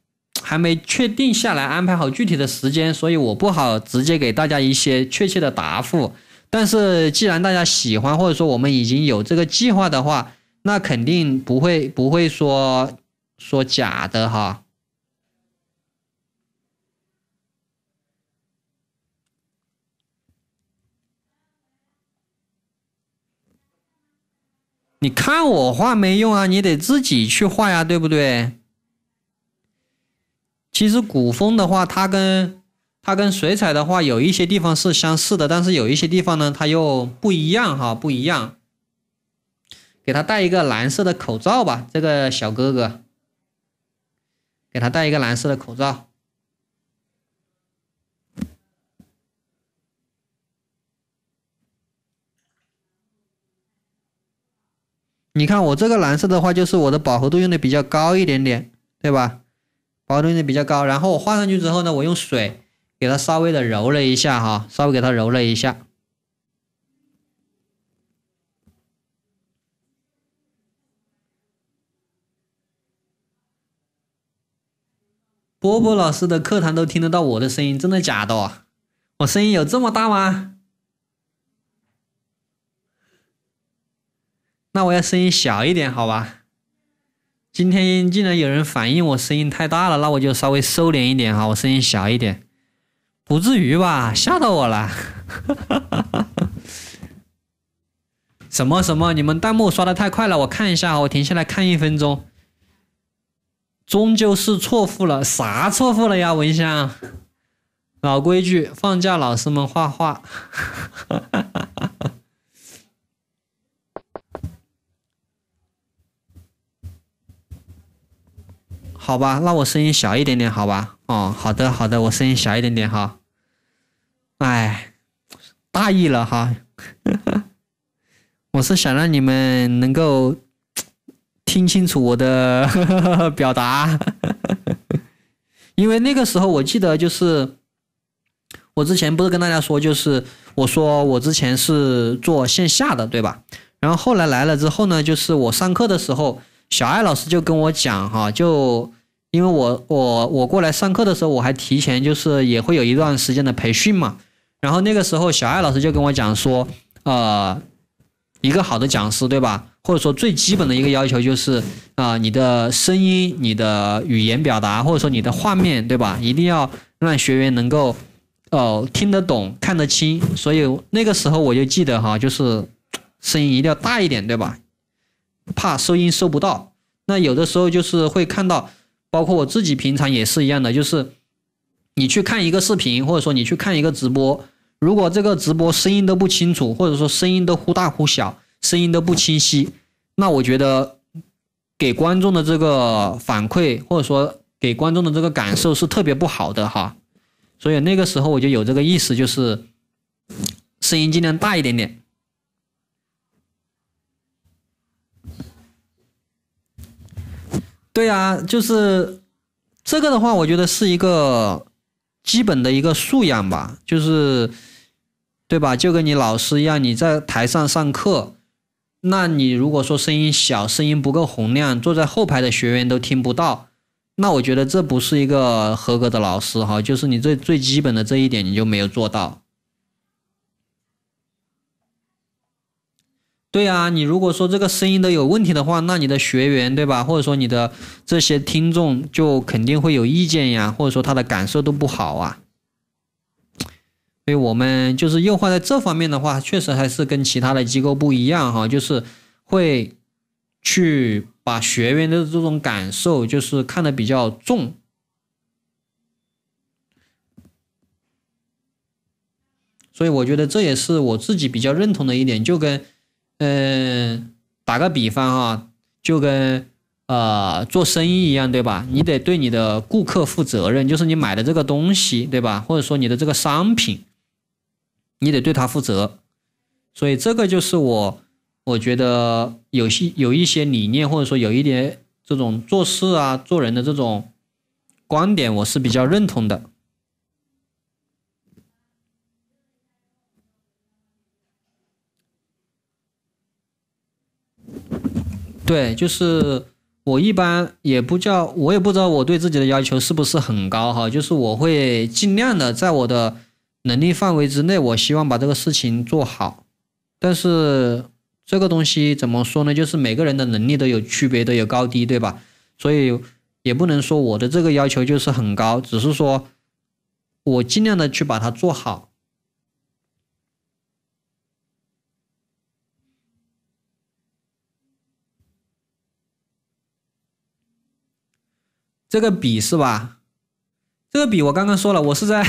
还没确定下来，安排好具体的时间，所以我不好直接给大家一些确切的答复。但是既然大家喜欢，或者说我们已经有这个计划的话，那肯定不会不会说说假的哈。你看我画没用啊，你得自己去画呀，对不对？其实古风的话，它跟它跟水彩的话有一些地方是相似的，但是有一些地方呢，它又不一样哈，不一样。给他戴一个蓝色的口罩吧，这个小哥哥，给他戴一个蓝色的口罩。你看我这个蓝色的话，就是我的饱和度用的比较高一点点，对吧？饱和度用的比较高。然后我画上去之后呢，我用水给它稍微的揉了一下哈，稍微给它揉了一下。波波老师的课堂都听得到我的声音，真的假的？我声音有这么大吗？那我要声音小一点，好吧？今天竟然有人反映我声音太大了，那我就稍微收敛一点哈，我声音小一点，不至于吧？吓到我了！什么什么？你们弹幕刷的太快了，我看一下，我停下来看一分钟。终究是错付了，啥错付了呀？文香，老规矩，放假老师们画画。好吧，那我声音小一点点，好吧？哦，好的，好的，我声音小一点点哈。哎，大意了哈，我是想让你们能够听清楚我的 表达，因为那个时候我记得就是，我之前不是跟大家说，就是我说我之前是做线下的，对吧？然后后来来了之后呢，就是我上课的时候，小艾老师就跟我讲哈，就。因为我我我过来上课的时候，我还提前就是也会有一段时间的培训嘛。然后那个时候，小艾老师就跟我讲说，呃，一个好的讲师对吧？或者说最基本的一个要求就是啊，你的声音、你的语言表达，或者说你的画面，对吧？一定要让学员能够哦听得懂、看得清。所以那个时候我就记得哈，就是声音一定要大一点，对吧？怕收音收不到。那有的时候就是会看到。包括我自己平常也是一样的，就是你去看一个视频，或者说你去看一个直播，如果这个直播声音都不清楚，或者说声音都忽大忽小，声音都不清晰，那我觉得给观众的这个反馈，或者说给观众的这个感受是特别不好的哈。所以那个时候我就有这个意思，就是声音尽量大一点点。对啊，就是这个的话，我觉得是一个基本的一个素养吧，就是，对吧？就跟你老师一样，你在台上上课，那你如果说声音小，声音不够洪亮，坐在后排的学员都听不到，那我觉得这不是一个合格的老师哈。就是你最最基本的这一点，你就没有做到。对啊，你如果说这个声音都有问题的话，那你的学员对吧，或者说你的这些听众就肯定会有意见呀，或者说他的感受都不好啊。所以我们就是优化在这方面的话，确实还是跟其他的机构不一样哈，就是会去把学员的这种感受就是看得比较重。所以我觉得这也是我自己比较认同的一点，就跟。嗯，打个比方哈，就跟呃做生意一样，对吧？你得对你的顾客负责任，就是你买的这个东西，对吧？或者说你的这个商品，你得对他负责。所以这个就是我，我觉得有些有一些理念，或者说有一点这种做事啊、做人的这种观点，我是比较认同的。对，就是我一般也不叫，我也不知道我对自己的要求是不是很高哈，就是我会尽量的在我的能力范围之内，我希望把这个事情做好。但是这个东西怎么说呢？就是每个人的能力都有区别，都有高低，对吧？所以也不能说我的这个要求就是很高，只是说我尽量的去把它做好。这个笔是吧？这个笔我刚刚说了，我是在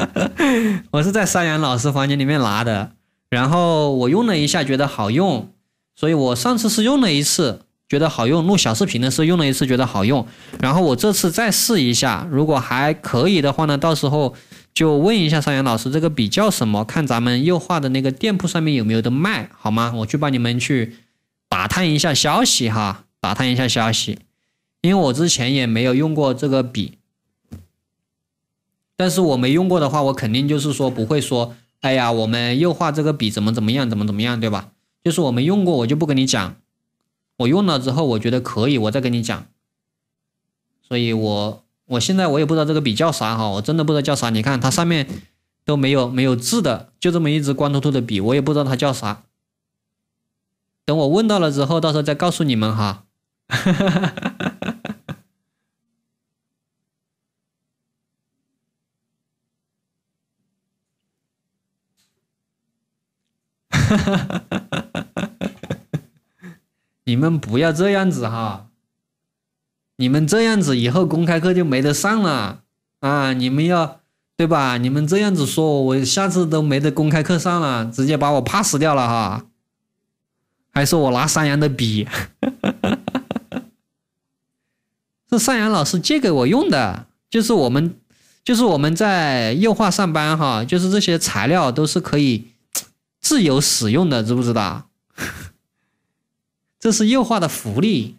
我是在山羊老师房间里面拿的，然后我用了一下，觉得好用，所以我上次是用了一次，觉得好用，录小视频的时候用了一次，觉得好用，然后我这次再试一下，如果还可以的话呢，到时候就问一下山羊老师这个笔叫什么，看咱们右画的那个店铺上面有没有的卖，好吗？我去帮你们去打探一下消息哈，打探一下消息。因为我之前也没有用过这个笔，但是我没用过的话，我肯定就是说不会说，哎呀，我们又画这个笔怎么怎么样，怎么怎么样，对吧？就是我没用过，我就不跟你讲。我用了之后，我觉得可以，我再跟你讲。所以，我我现在我也不知道这个笔叫啥哈，我真的不知道叫啥。你看它上面都没有没有字的，就这么一支光秃秃的笔，我也不知道它叫啥。等我问到了之后，到时候再告诉你们哈。哈，你们不要这样子哈！你们这样子以后公开课就没得上了啊！你们要对吧？你们这样子说我，我下次都没得公开课上了，直接把我 pass 掉了哈！还说我拿山羊的笔，是山羊老师借给我用的，就是我们，就是我们在幼化上班哈，就是这些材料都是可以。自由使用的，知不知道？这是优化的福利，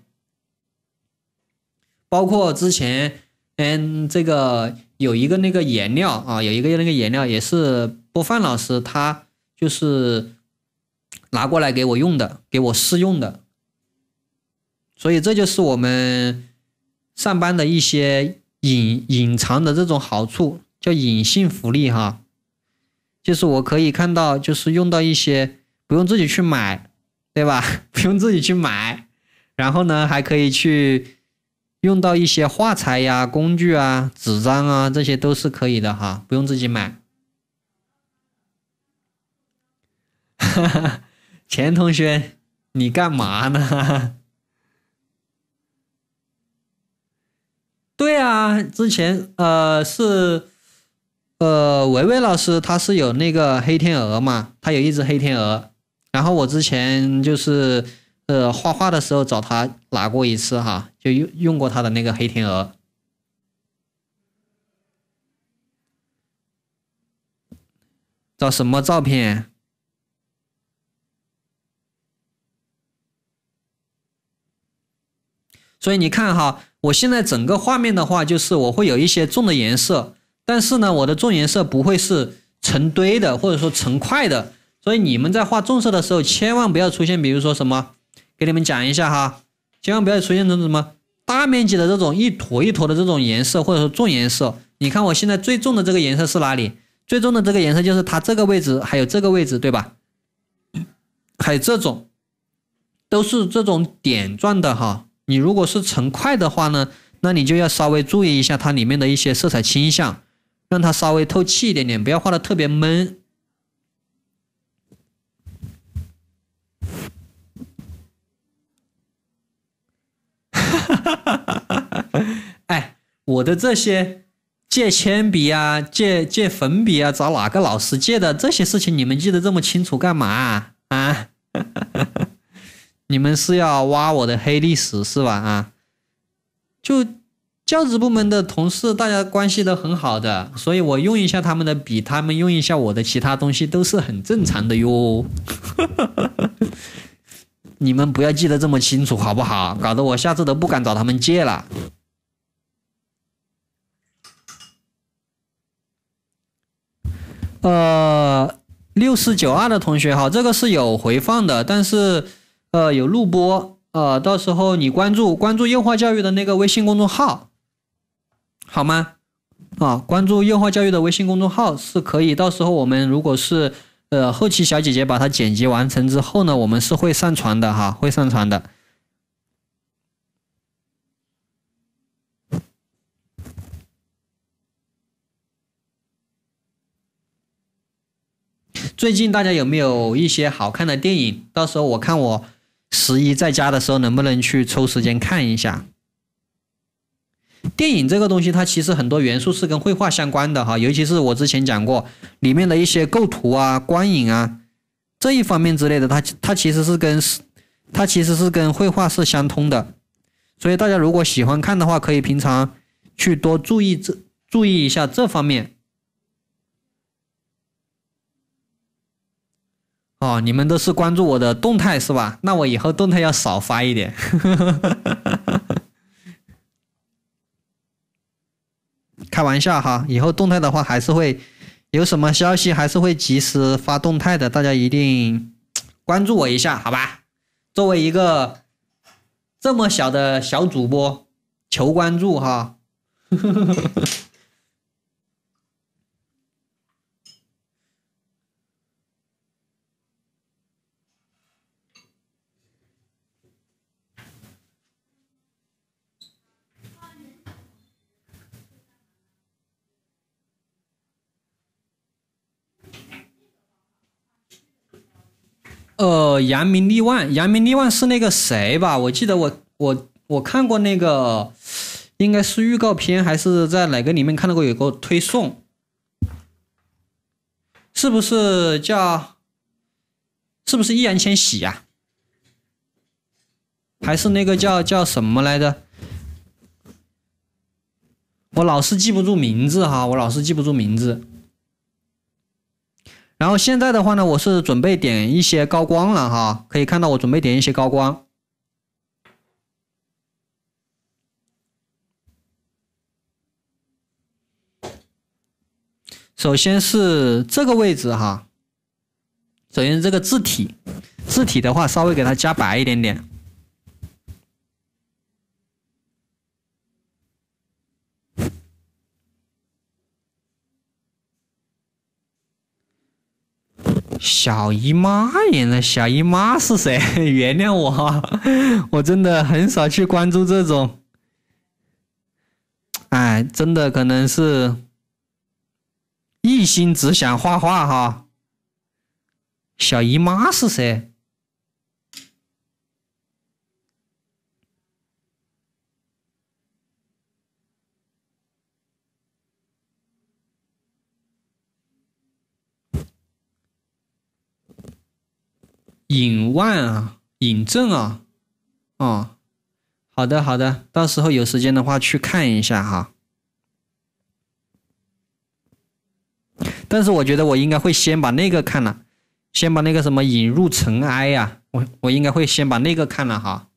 包括之前，嗯，这个有一个那个颜料啊，有一个那个颜料也是波范老师他就是拿过来给我用的，给我试用的，所以这就是我们上班的一些隐隐藏的这种好处，叫隐性福利哈。就是我可以看到，就是用到一些不用自己去买，对吧？不用自己去买，然后呢，还可以去用到一些画材呀、工具啊、纸张啊，这些都是可以的哈，不用自己买。钱同学，你干嘛呢？对啊，之前呃是。呃，维维老师他是有那个黑天鹅嘛？他有一只黑天鹅，然后我之前就是呃画画的时候找他拿过一次哈，就用用过他的那个黑天鹅。找什么照片？所以你看哈，我现在整个画面的话，就是我会有一些重的颜色。但是呢，我的重颜色不会是成堆的，或者说成块的，所以你们在画重色的时候，千万不要出现，比如说什么，给你们讲一下哈，千万不要出现种什么大面积的这种一坨一坨的这种颜色，或者说重颜色。你看我现在最重的这个颜色是哪里？最重的这个颜色就是它这个位置，还有这个位置，对吧？还有这种，都是这种点状的哈。你如果是成块的话呢，那你就要稍微注意一下它里面的一些色彩倾向。让它稍微透气一点点，不要画的特别闷。哎，我的这些借铅笔啊，借借粉笔啊，找哪个老师借的这些事情，你们记得这么清楚干嘛啊？你们是要挖我的黑历史是吧？啊，就。教职部门的同事，大家关系都很好的，所以我用一下他们的笔，他们用一下我的其他东西都是很正常的哟。你们不要记得这么清楚好不好？搞得我下次都不敢找他们借了。呃，六四九二的同学哈，这个是有回放的，但是呃有录播，呃到时候你关注关注优化教育的那个微信公众号。好吗？啊，关注幼化教育的微信公众号是可以。到时候我们如果是呃后期小姐姐把它剪辑完成之后呢，我们是会上传的哈，会上传的。最近大家有没有一些好看的电影？到时候我看我十一在家的时候能不能去抽时间看一下。电影这个东西，它其实很多元素是跟绘画相关的哈，尤其是我之前讲过里面的一些构图啊、光影啊这一方面之类的，它它其实是跟是它其实是跟绘画是相通的。所以大家如果喜欢看的话，可以平常去多注意这注意一下这方面。哦，你们都是关注我的动态是吧？那我以后动态要少发一点。开玩笑哈，以后动态的话还是会有什么消息还是会及时发动态的，大家一定关注我一下，好吧？作为一个这么小的小主播，求关注哈。呃，扬名立万，扬名立万是那个谁吧？我记得我我我看过那个，应该是预告片还是在哪个里面看到过有个推送，是不是叫？是不是易烊千玺呀？还是那个叫叫什么来着？我老是记不住名字哈，我老是记不住名字。然后现在的话呢，我是准备点一些高光了哈，可以看到我准备点一些高光。首先是这个位置哈，首先这个字体，字体的话稍微给它加白一点点。小姨妈演的，小姨妈是谁？原谅我哈，我真的很少去关注这种。哎，真的可能是，一心只想画画哈。小姨妈是谁？引万啊，引正啊，啊，好的好的，到时候有时间的话去看一下哈。但是我觉得我应该会先把那个看了，先把那个什么引入尘埃呀，我我应该会先把那个看了哈。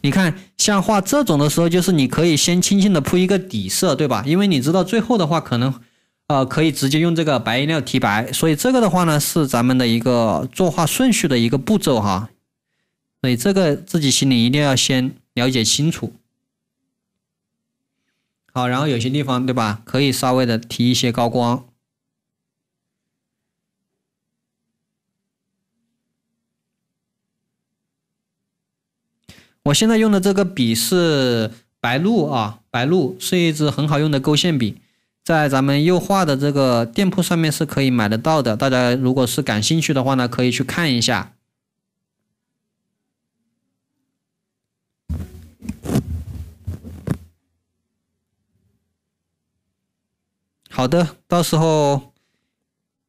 你看，像画这种的时候，就是你可以先轻轻的铺一个底色，对吧？因为你知道最后的话可能。呃，可以直接用这个白颜料提白，所以这个的话呢，是咱们的一个作画顺序的一个步骤哈，所以这个自己心里一定要先了解清楚。好，然后有些地方对吧，可以稍微的提一些高光。我现在用的这个笔是白鹿啊，白鹿是一支很好用的勾线笔。在咱们右化的这个店铺上面是可以买得到的，大家如果是感兴趣的话呢，可以去看一下。好的，到时候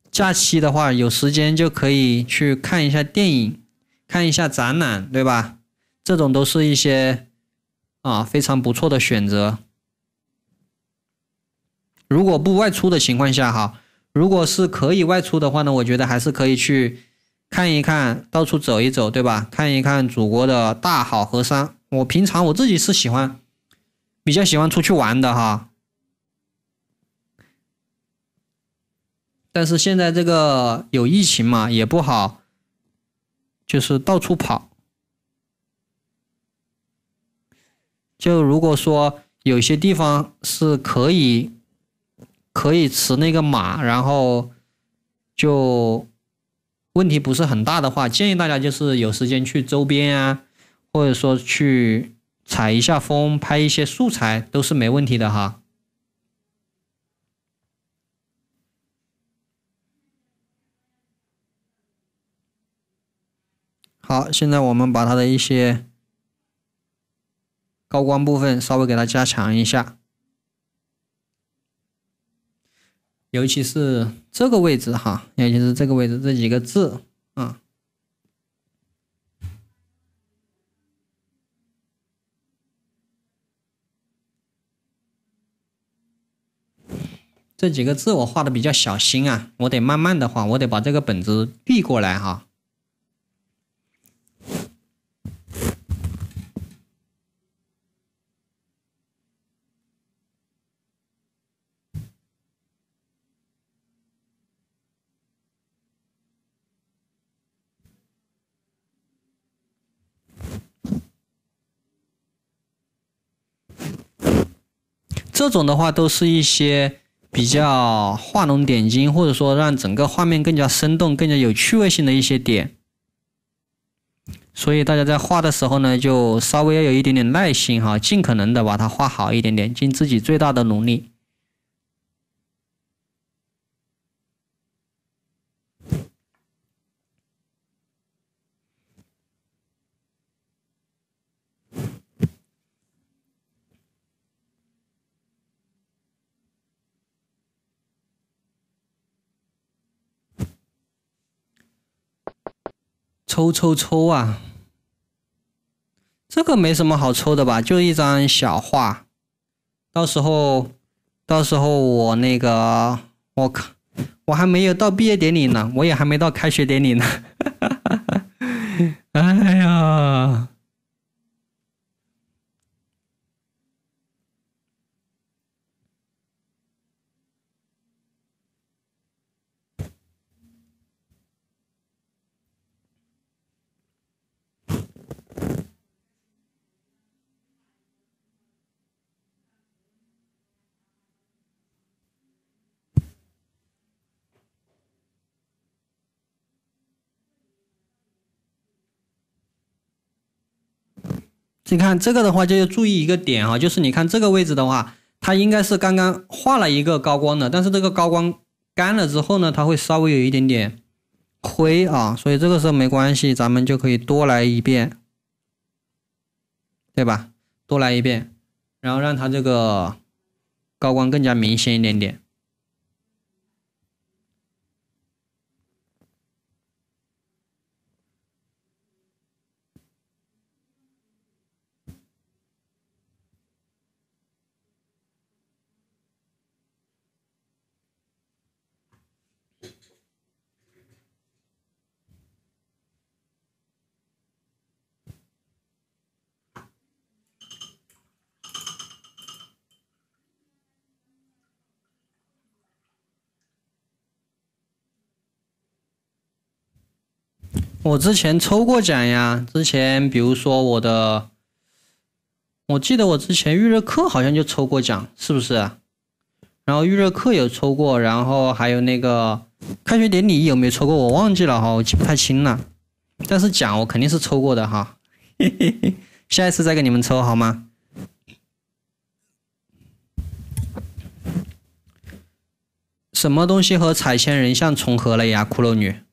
假期的话有时间就可以去看一下电影，看一下展览，对吧？这种都是一些啊非常不错的选择。如果不外出的情况下，哈，如果是可以外出的话呢，我觉得还是可以去看一看，到处走一走，对吧？看一看祖国的大好河山。我平常我自己是喜欢，比较喜欢出去玩的，哈。但是现在这个有疫情嘛，也不好，就是到处跑。就如果说有些地方是可以。可以持那个马，然后就问题不是很大的话，建议大家就是有时间去周边啊，或者说去采一下风、拍一些素材都是没问题的哈。好，现在我们把它的一些高光部分稍微给它加强一下。尤其是这个位置哈，尤其是这个位置，这几个字啊，这几个字我画的比较小心啊，我得慢慢的画，我得把这个本子递过来哈。这种的话，都是一些比较画龙点睛，或者说让整个画面更加生动、更加有趣味性的一些点。所以大家在画的时候呢，就稍微要有一点点耐心哈，尽可能的把它画好一点点，尽自己最大的努力。抽抽抽啊！这个没什么好抽的吧？就一张小画。到时候，到时候我那个……我靠，我还没有到毕业典礼呢，我也还没到开学典礼呢。哎呀！你看这个的话就要注意一个点啊，就是你看这个位置的话，它应该是刚刚画了一个高光的，但是这个高光干了之后呢，它会稍微有一点点灰啊，所以这个时候没关系，咱们就可以多来一遍，对吧？多来一遍，然后让它这个高光更加明显一点点。我之前抽过奖呀，之前比如说我的，我记得我之前预热课好像就抽过奖，是不是？然后预热课有抽过，然后还有那个开学典礼有没有抽过？我忘记了哈，我记不太清了。但是奖我肯定是抽过的哈，嘿嘿嘿，下一次再给你们抽好吗？什么东西和彩铅人像重合了呀，骷髅女？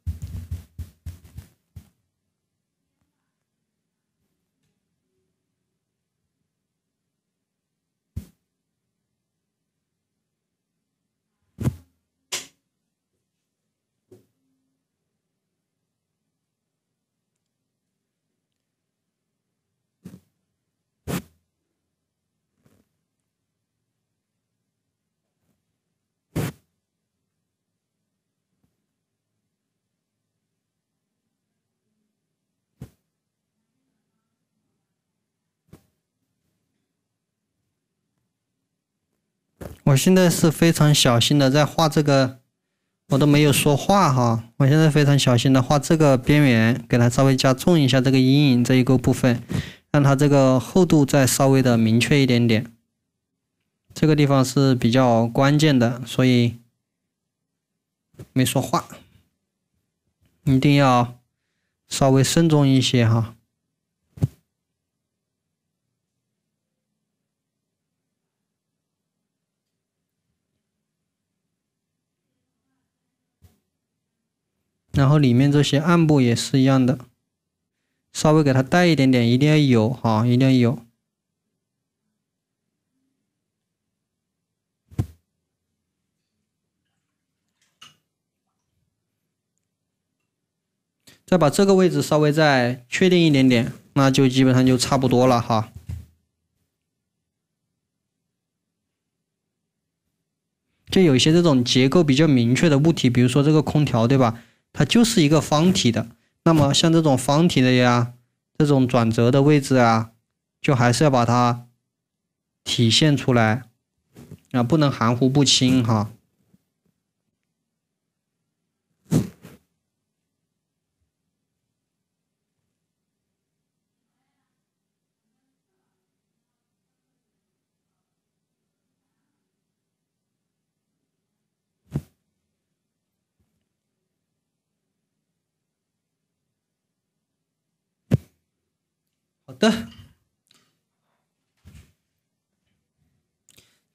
我现在是非常小心的在画这个，我都没有说话哈。我现在非常小心的画这个边缘，给它稍微加重一下这个阴影这一个部分，让它这个厚度再稍微的明确一点点。这个地方是比较关键的，所以没说话，一定要稍微慎重一些哈。然后里面这些暗部也是一样的，稍微给它带一点点，一定要有哈，一定要有。再把这个位置稍微再确定一点点，那就基本上就差不多了哈。就有一些这种结构比较明确的物体，比如说这个空调，对吧？它就是一个方体的，那么像这种方体的呀，这种转折的位置啊，就还是要把它体现出来啊，不能含糊不清哈。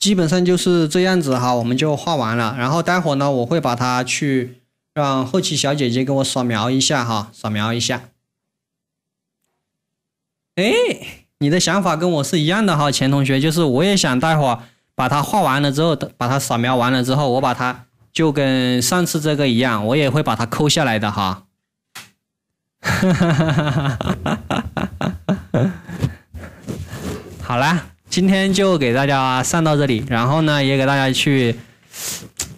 基本上就是这样子哈，我们就画完了。然后待会呢，我会把它去让后期小姐姐给我扫描一下哈，扫描一下。哎，你的想法跟我是一样的哈，钱同学，就是我也想待会儿把它画完了之后，把它扫描完了之后，我把它就跟上次这个一样，我也会把它抠下来的哈。哈哈哈哈哈。哈，好啦。今天就给大家上到这里，然后呢，也给大家去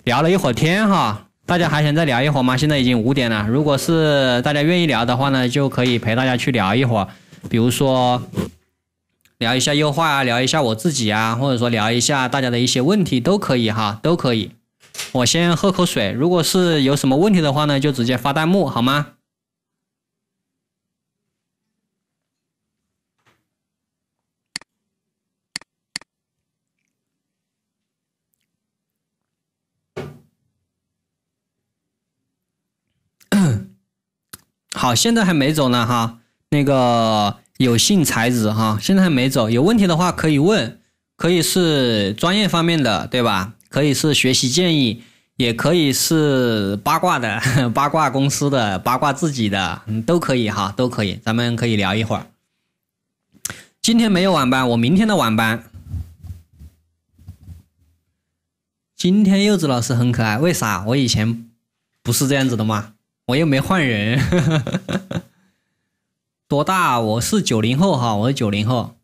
聊了一会儿天哈。大家还想再聊一会儿吗？现在已经五点了。如果是大家愿意聊的话呢，就可以陪大家去聊一会儿，比如说聊一下优化啊，聊一下我自己啊，或者说聊一下大家的一些问题都可以哈，都可以。我先喝口水。如果是有什么问题的话呢，就直接发弹幕好吗？好，现在还没走呢，哈，那个有信才子，哈，现在还没走。有问题的话可以问，可以是专业方面的，对吧？可以是学习建议，也可以是八卦的，八卦公司的，八卦自己的，都可以哈，都可以，咱们可以聊一会儿。今天没有晚班，我明天的晚班。今天柚子老师很可爱，为啥？我以前不是这样子的吗？我又没换人，多大？我是九零后哈，我是九零后。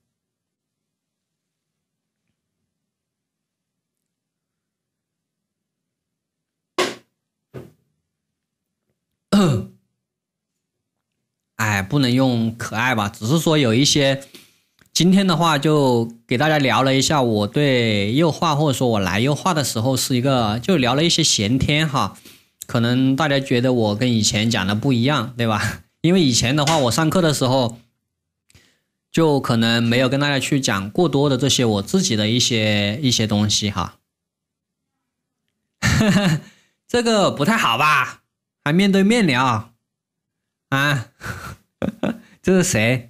哎，不能用可爱吧？只是说有一些，今天的话就给大家聊了一下我对幼化，或者说我来幼化的时候是一个，就聊了一些闲天哈。可能大家觉得我跟以前讲的不一样，对吧？因为以前的话，我上课的时候，就可能没有跟大家去讲过多的这些我自己的一些一些东西哈。这个不太好吧？还面对面聊啊？这是谁？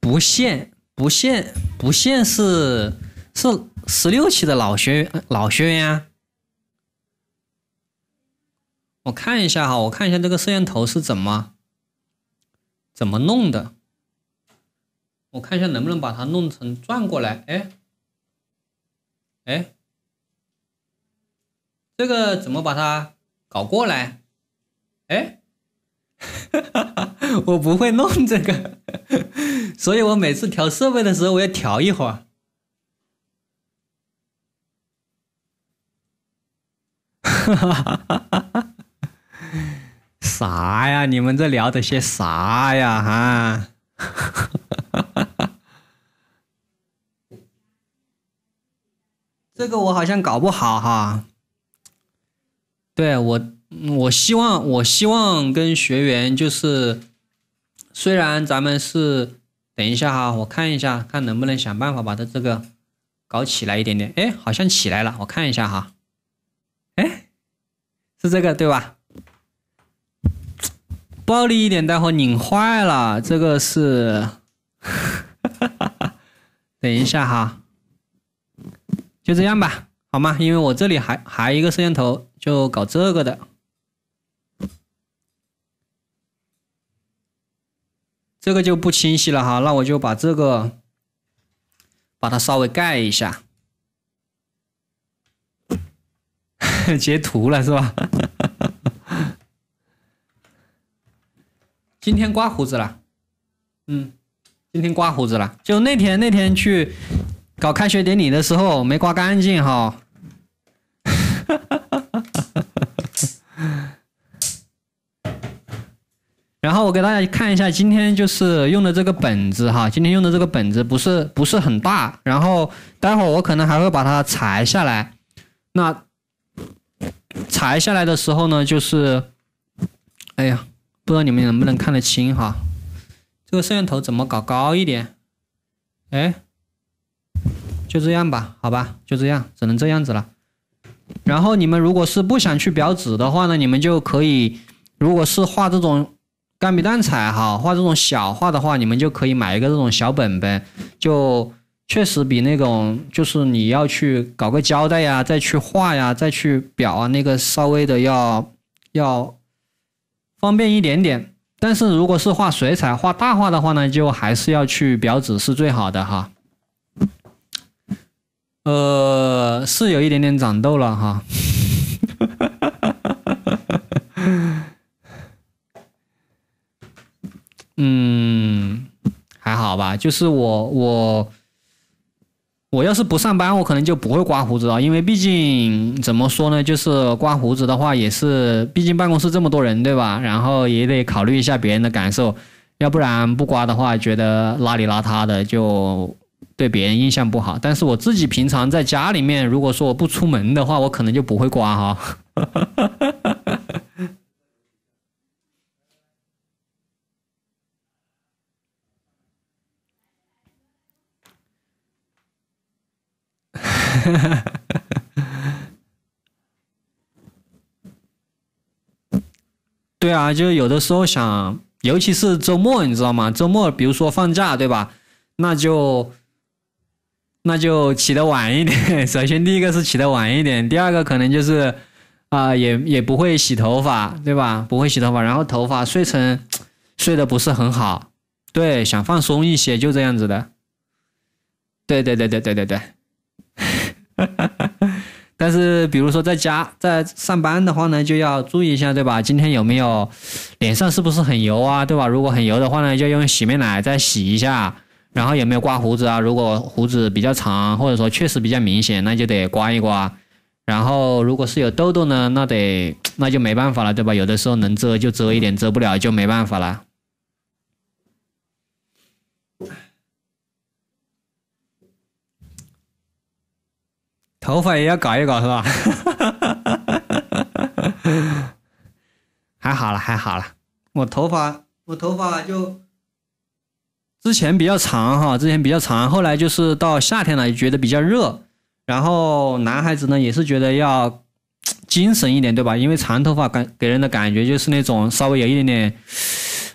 不限不限不限是是十六期的老学员老学员啊。我看一下哈，我看一下这个摄像头是怎么怎么弄的。我看一下能不能把它弄成转过来。哎哎，这个怎么把它搞过来？哎，我不会弄这个，所以我每次调设备的时候，我要调一会儿。哈哈哈哈哈哈。啥呀？你们这聊的些啥呀？哈，这个我好像搞不好哈。对我，我希望，我希望跟学员就是，虽然咱们是，等一下哈，我看一下，看能不能想办法把他这个搞起来一点点。哎，好像起来了，我看一下哈。哎，是这个对吧？暴力一点，待会拧坏了。这个是，等一下哈，就这样吧，好吗？因为我这里还还一个摄像头，就搞这个的，这个就不清晰了哈。那我就把这个，把它稍微盖一下，截图了是吧？今天刮胡子了，嗯，今天刮胡子了。就那天那天去搞开学典礼的时候没刮干净哈，然后我给大家看一下今天就是用的这个本子哈，今天用的这个本子不是不是很大，然后待会儿我可能还会把它裁下来。那裁下来的时候呢，就是，哎呀。不知道你们能不能看得清哈，这个摄像头怎么搞高一点？哎，就这样吧，好吧，就这样，只能这样子了。然后你们如果是不想去裱纸的话呢，你们就可以，如果是画这种钢笔淡彩哈，画这种小画的话，你们就可以买一个这种小本本，就确实比那种就是你要去搞个胶带呀，再去画呀，再去裱啊那个稍微的要要。方便一点点，但是如果是画水彩、画大画的话呢，就还是要去裱纸是最好的哈。呃，是有一点点长痘了哈。嗯，还好吧，就是我我。我要是不上班，我可能就不会刮胡子啊，因为毕竟怎么说呢，就是刮胡子的话，也是毕竟办公室这么多人，对吧？然后也得考虑一下别人的感受，要不然不刮的话，觉得邋里邋遢的，就对别人印象不好。但是我自己平常在家里面，如果说我不出门的话，我可能就不会刮哈。哈哈哈！哈对啊，就是有的时候想，尤其是周末，你知道吗？周末比如说放假，对吧？那就那就起得晚一点。首先第一个是起得晚一点，第二个可能就是啊，也也不会洗头发，对吧？不会洗头发，然后头发睡成睡得不是很好。对，想放松一些，就这样子的。对对对对对对对。但是，比如说在家在上班的话呢，就要注意一下，对吧？今天有没有脸上是不是很油啊，对吧？如果很油的话呢，就用洗面奶再洗一下。然后有没有刮胡子啊？如果胡子比较长，或者说确实比较明显，那就得刮一刮。然后如果是有痘痘呢，那得那就没办法了，对吧？有的时候能遮就遮一点，遮不了就没办法了。头发也要搞一搞是吧？还好了，还好了。我头发，我头发就之前比较长哈，之前比较长，后来就是到夏天了，也觉得比较热。然后男孩子呢，也是觉得要精神一点，对吧？因为长头发感给人的感觉就是那种稍微有一点点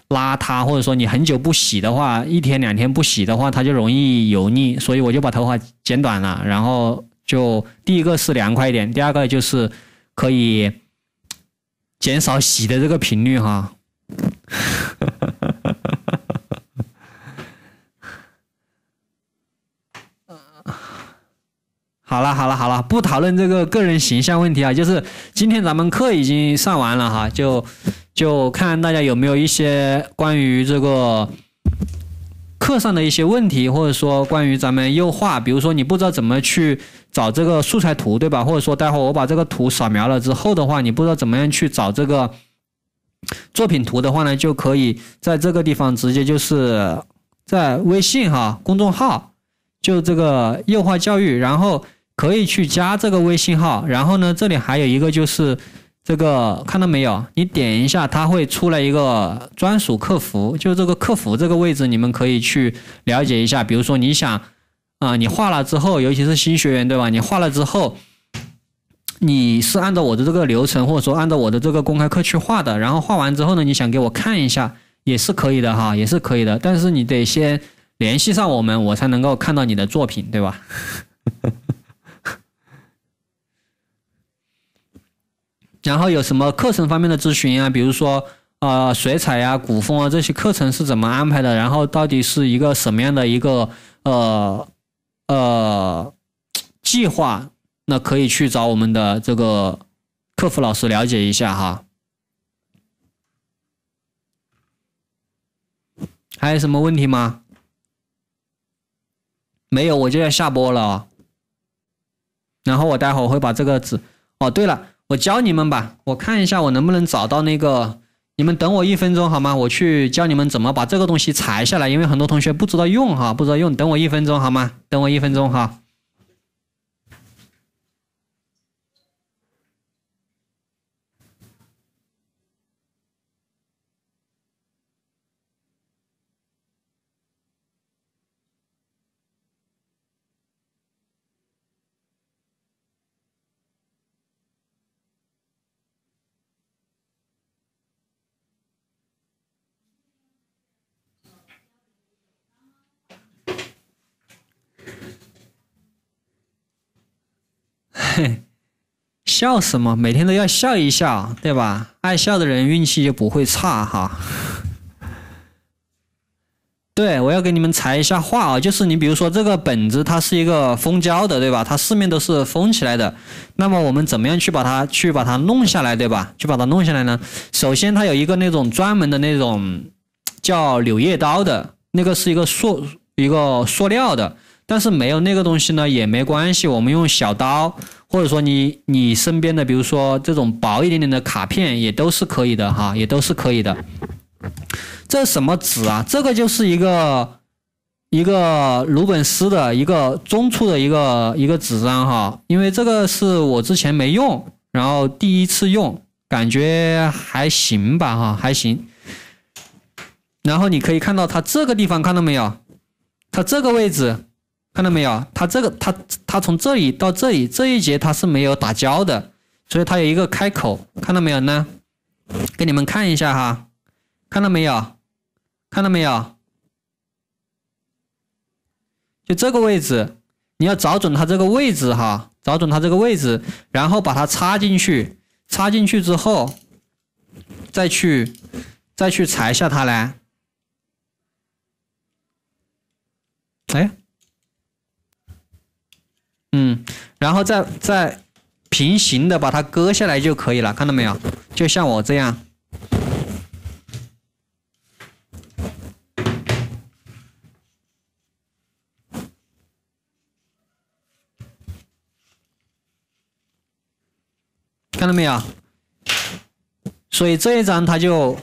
邋遢，或者说你很久不洗的话，一天两天不洗的话，它就容易油腻。所以我就把头发剪短了，然后。就第一个是凉快一点，第二个就是可以减少洗的这个频率哈。好了好了好了，不讨论这个个人形象问题啊，就是今天咱们课已经上完了哈，就就看大家有没有一些关于这个课上的一些问题，或者说关于咱们优化，比如说你不知道怎么去。找这个素材图对吧？或者说，待会我把这个图扫描了之后的话，你不知道怎么样去找这个作品图的话呢，就可以在这个地方直接就是在微信哈公众号，就这个幼化教育，然后可以去加这个微信号。然后呢，这里还有一个就是这个看到没有？你点一下，它会出来一个专属客服，就这个客服这个位置，你们可以去了解一下。比如说你想。啊，你画了之后，尤其是新学员对吧？你画了之后，你是按照我的这个流程，或者说按照我的这个公开课去画的。然后画完之后呢，你想给我看一下，也是可以的哈，也是可以的。但是你得先联系上我们，我才能够看到你的作品，对吧？然后有什么课程方面的咨询啊？比如说啊，水彩呀、古风啊这些课程是怎么安排的？然后到底是一个什么样的一个呃？呃，计划那可以去找我们的这个客服老师了解一下哈。还有什么问题吗？没有，我就要下播了。然后我待会儿会把这个纸，哦对了，我教你们吧。我看一下我能不能找到那个。你们等我一分钟好吗？我去教你们怎么把这个东西裁下来，因为很多同学不知道用哈，不知道用。等我一分钟好吗？等我一分钟哈。嘿，笑什么？每天都要笑一笑，对吧？爱笑的人运气就不会差哈。对，我要给你们裁一下画啊，就是你比如说这个本子，它是一个封胶的，对吧？它四面都是封起来的。那么我们怎么样去把它去把它弄下来，对吧？去把它弄下来呢？首先，它有一个那种专门的那种叫柳叶刀的，那个是一个塑一个塑料的。但是没有那个东西呢也没关系，我们用小刀，或者说你你身边的，比如说这种薄一点点的卡片也都是可以的哈，也都是可以的。这什么纸啊？这个就是一个一个鲁本斯的一个中粗的一个一个纸张哈，因为这个是我之前没用，然后第一次用，感觉还行吧哈，还行。然后你可以看到它这个地方看到没有？它这个位置。看到没有？它这个，它它从这里到这里这一节它是没有打胶的，所以它有一个开口，看到没有呢？给你们看一下哈，看到没有？看到没有？就这个位置，你要找准它这个位置哈，找准它这个位置，然后把它插进去，插进去之后，再去再去裁下它来，哎。嗯，然后再再平行的把它割下来就可以了，看到没有？就像我这样，看到没有？所以这一张它就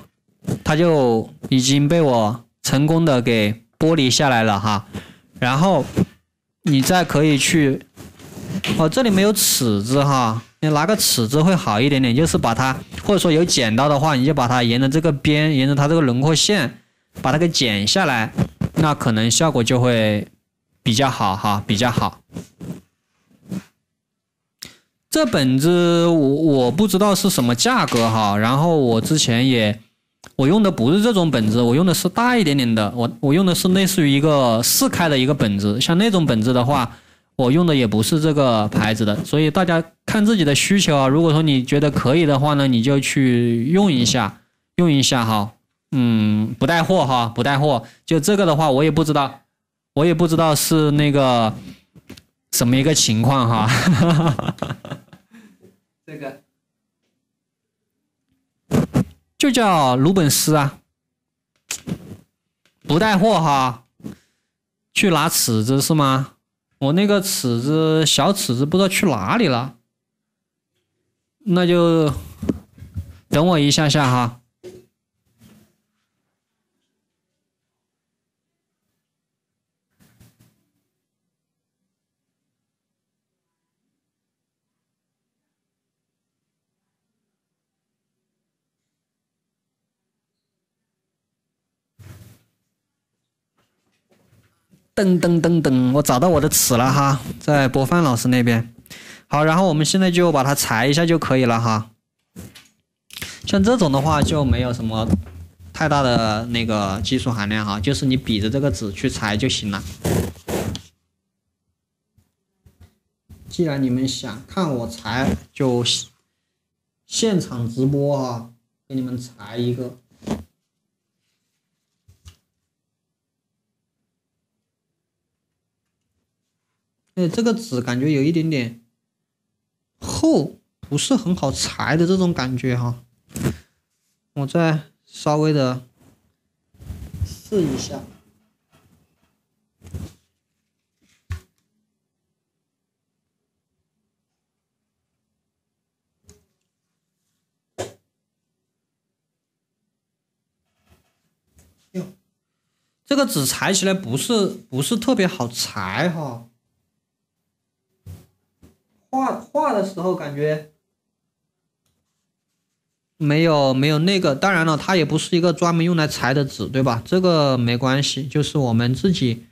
它就已经被我成功的给剥离下来了哈。然后你再可以去。哦，这里没有尺子哈，你拿个尺子会好一点点。就是把它，或者说有剪刀的话，你就把它沿着这个边，沿着它这个轮廓线，把它给剪下来，那可能效果就会比较好哈，比较好。这本子我我不知道是什么价格哈，然后我之前也，我用的不是这种本子，我用的是大一点点的，我我用的是类似于一个四开的一个本子，像那种本子的话。我用的也不是这个牌子的，所以大家看自己的需求啊。如果说你觉得可以的话呢，你就去用一下，用一下哈。嗯，不带货哈，不带货。就这个的话，我也不知道，我也不知道是那个什么一个情况哈。这个就叫鲁本斯啊，不带货哈。去拿尺子是吗？我那个尺子，小尺子不知道去哪里了，那就等我一下下哈。噔噔噔噔，我找到我的尺了哈，在播放老师那边。好，然后我们现在就把它裁一下就可以了哈。像这种的话，就没有什么太大的那个技术含量哈，就是你比着这个纸去裁就行了。既然你们想看我裁，就现场直播啊，给你们裁一个。这个纸感觉有一点点厚，不是很好裁的这种感觉哈。我再稍微的试一下。这个纸裁起来不是不是特别好裁哈。画画的时候感觉没有没有那个，当然了，它也不是一个专门用来裁的纸，对吧？这个没关系，就是我们自己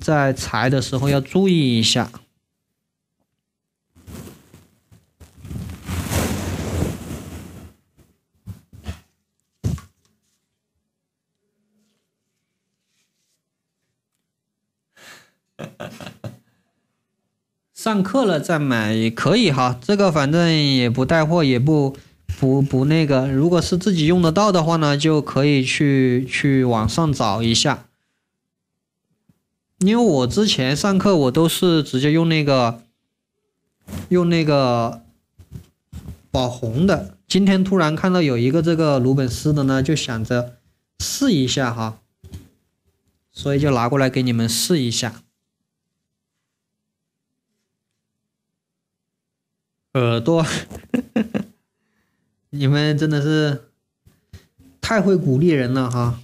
在裁的时候要注意一下。上课了再买也可以哈，这个反正也不带货，也不不不那个。如果是自己用得到的话呢，就可以去去网上找一下。因为我之前上课我都是直接用那个用那个宝红的，今天突然看到有一个这个鲁本斯的呢，就想着试一下哈，所以就拿过来给你们试一下。耳朵，你们真的是太会鼓励人了哈。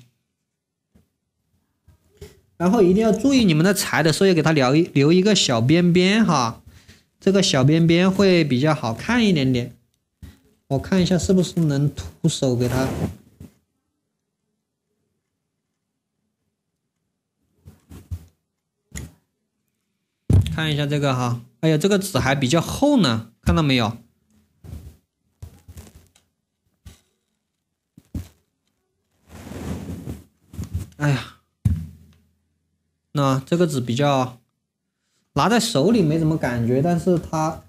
然后一定要注意你们的裁的时候，要给他留一留一个小边边哈，这个小边边会比较好看一点点。我看一下是不是能徒手给他。看一下这个哈，哎呀，这个纸还比较厚呢，看到没有？哎呀，那这个纸比较拿在手里没什么感觉，但是它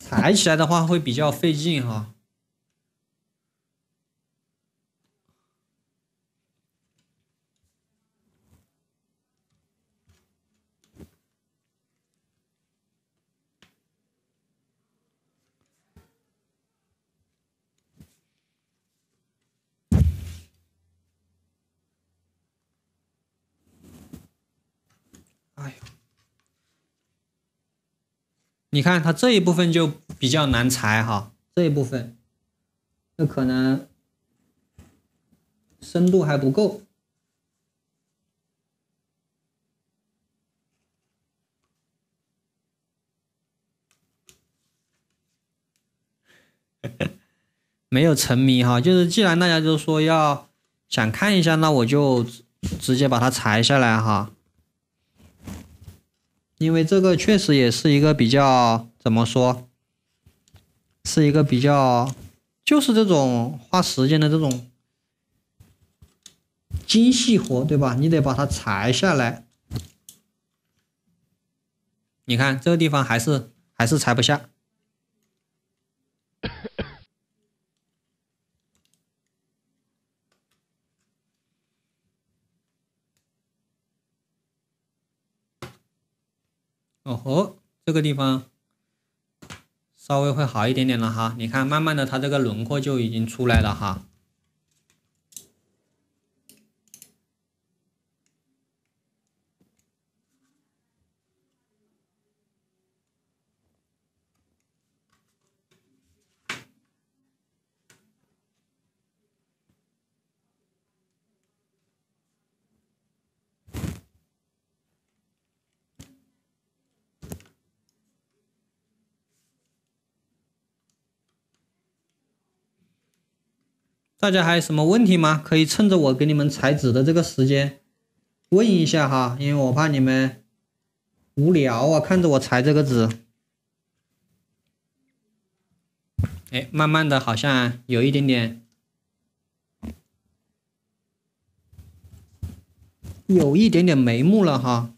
抬起来的话会比较费劲哈。你看它这一部分就比较难裁哈，这一部分，那可能深度还不够。没有沉迷哈，就是既然大家都说要想看一下，那我就直接把它裁下来哈。因为这个确实也是一个比较怎么说，是一个比较就是这种花时间的这种精细活，对吧？你得把它裁下来。你看这个地方还是还是裁不下。哦吼，这个地方稍微会好一点点了哈，你看，慢慢的它这个轮廓就已经出来了哈。大家还有什么问题吗？可以趁着我给你们裁纸的这个时间问一下哈，因为我怕你们无聊啊，看着我裁这个纸。哎，慢慢的，好像有一点点，有一点点眉目了哈。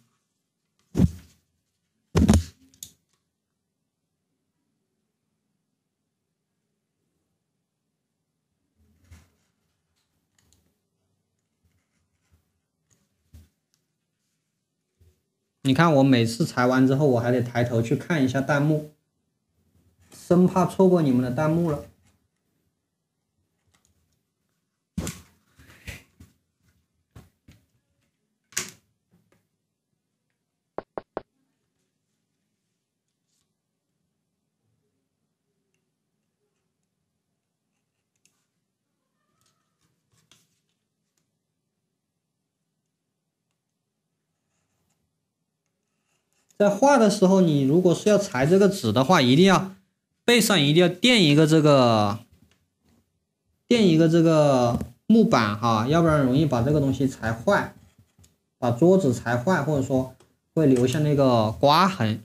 你看，我每次裁完之后，我还得抬头去看一下弹幕，生怕错过你们的弹幕了。在画的时候，你如果是要裁这个纸的话，一定要背上一定要垫一个这个垫一个这个木板哈，要不然容易把这个东西裁坏，把桌子裁坏，或者说会留下那个刮痕。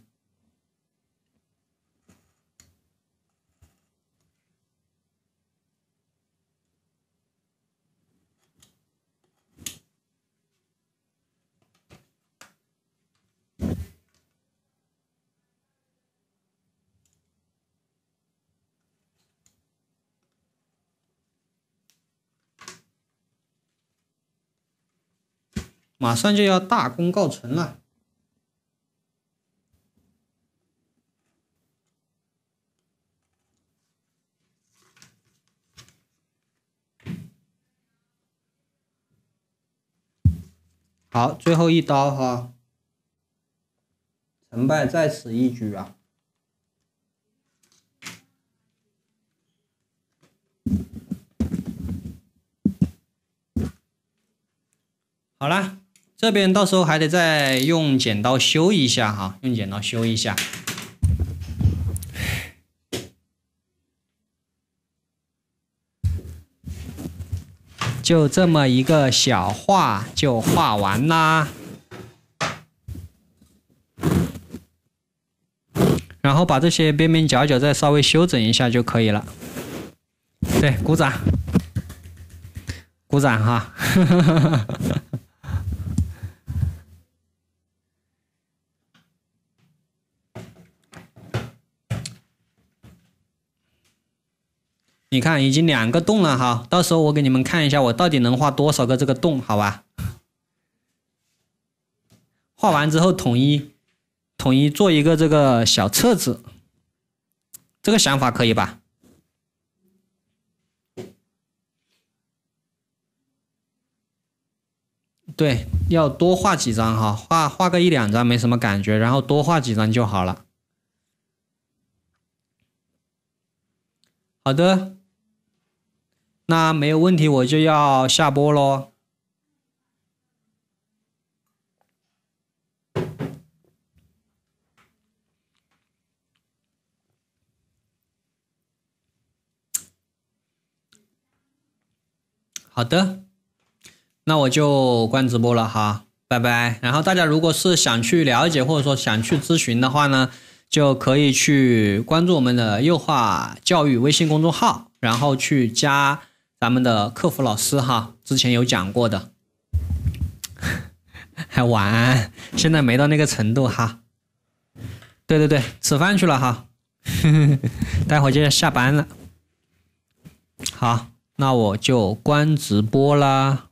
马上就要大功告成了，好，最后一刀哈，成败在此一举啊！好啦。这边到时候还得再用剪刀修一下哈，用剪刀修一下。就这么一个小画就画完啦，然后把这些边边角角再稍微修整一下就可以了。对，鼓掌，鼓掌哈。你看，已经两个洞了哈，到时候我给你们看一下，我到底能画多少个这个洞，好吧？画完之后统一统一做一个这个小册子，这个想法可以吧？对，要多画几张哈，画画个一两张没什么感觉，然后多画几张就好了。好的。那没有问题，我就要下播喽。好的，那我就关直播了哈，拜拜。然后大家如果是想去了解或者说想去咨询的话呢，就可以去关注我们的幼化教育微信公众号，然后去加。咱们的客服老师哈，之前有讲过的，还晚，现在没到那个程度哈。对对对，吃饭去了哈，待会儿就要下班了。好，那我就关直播啦。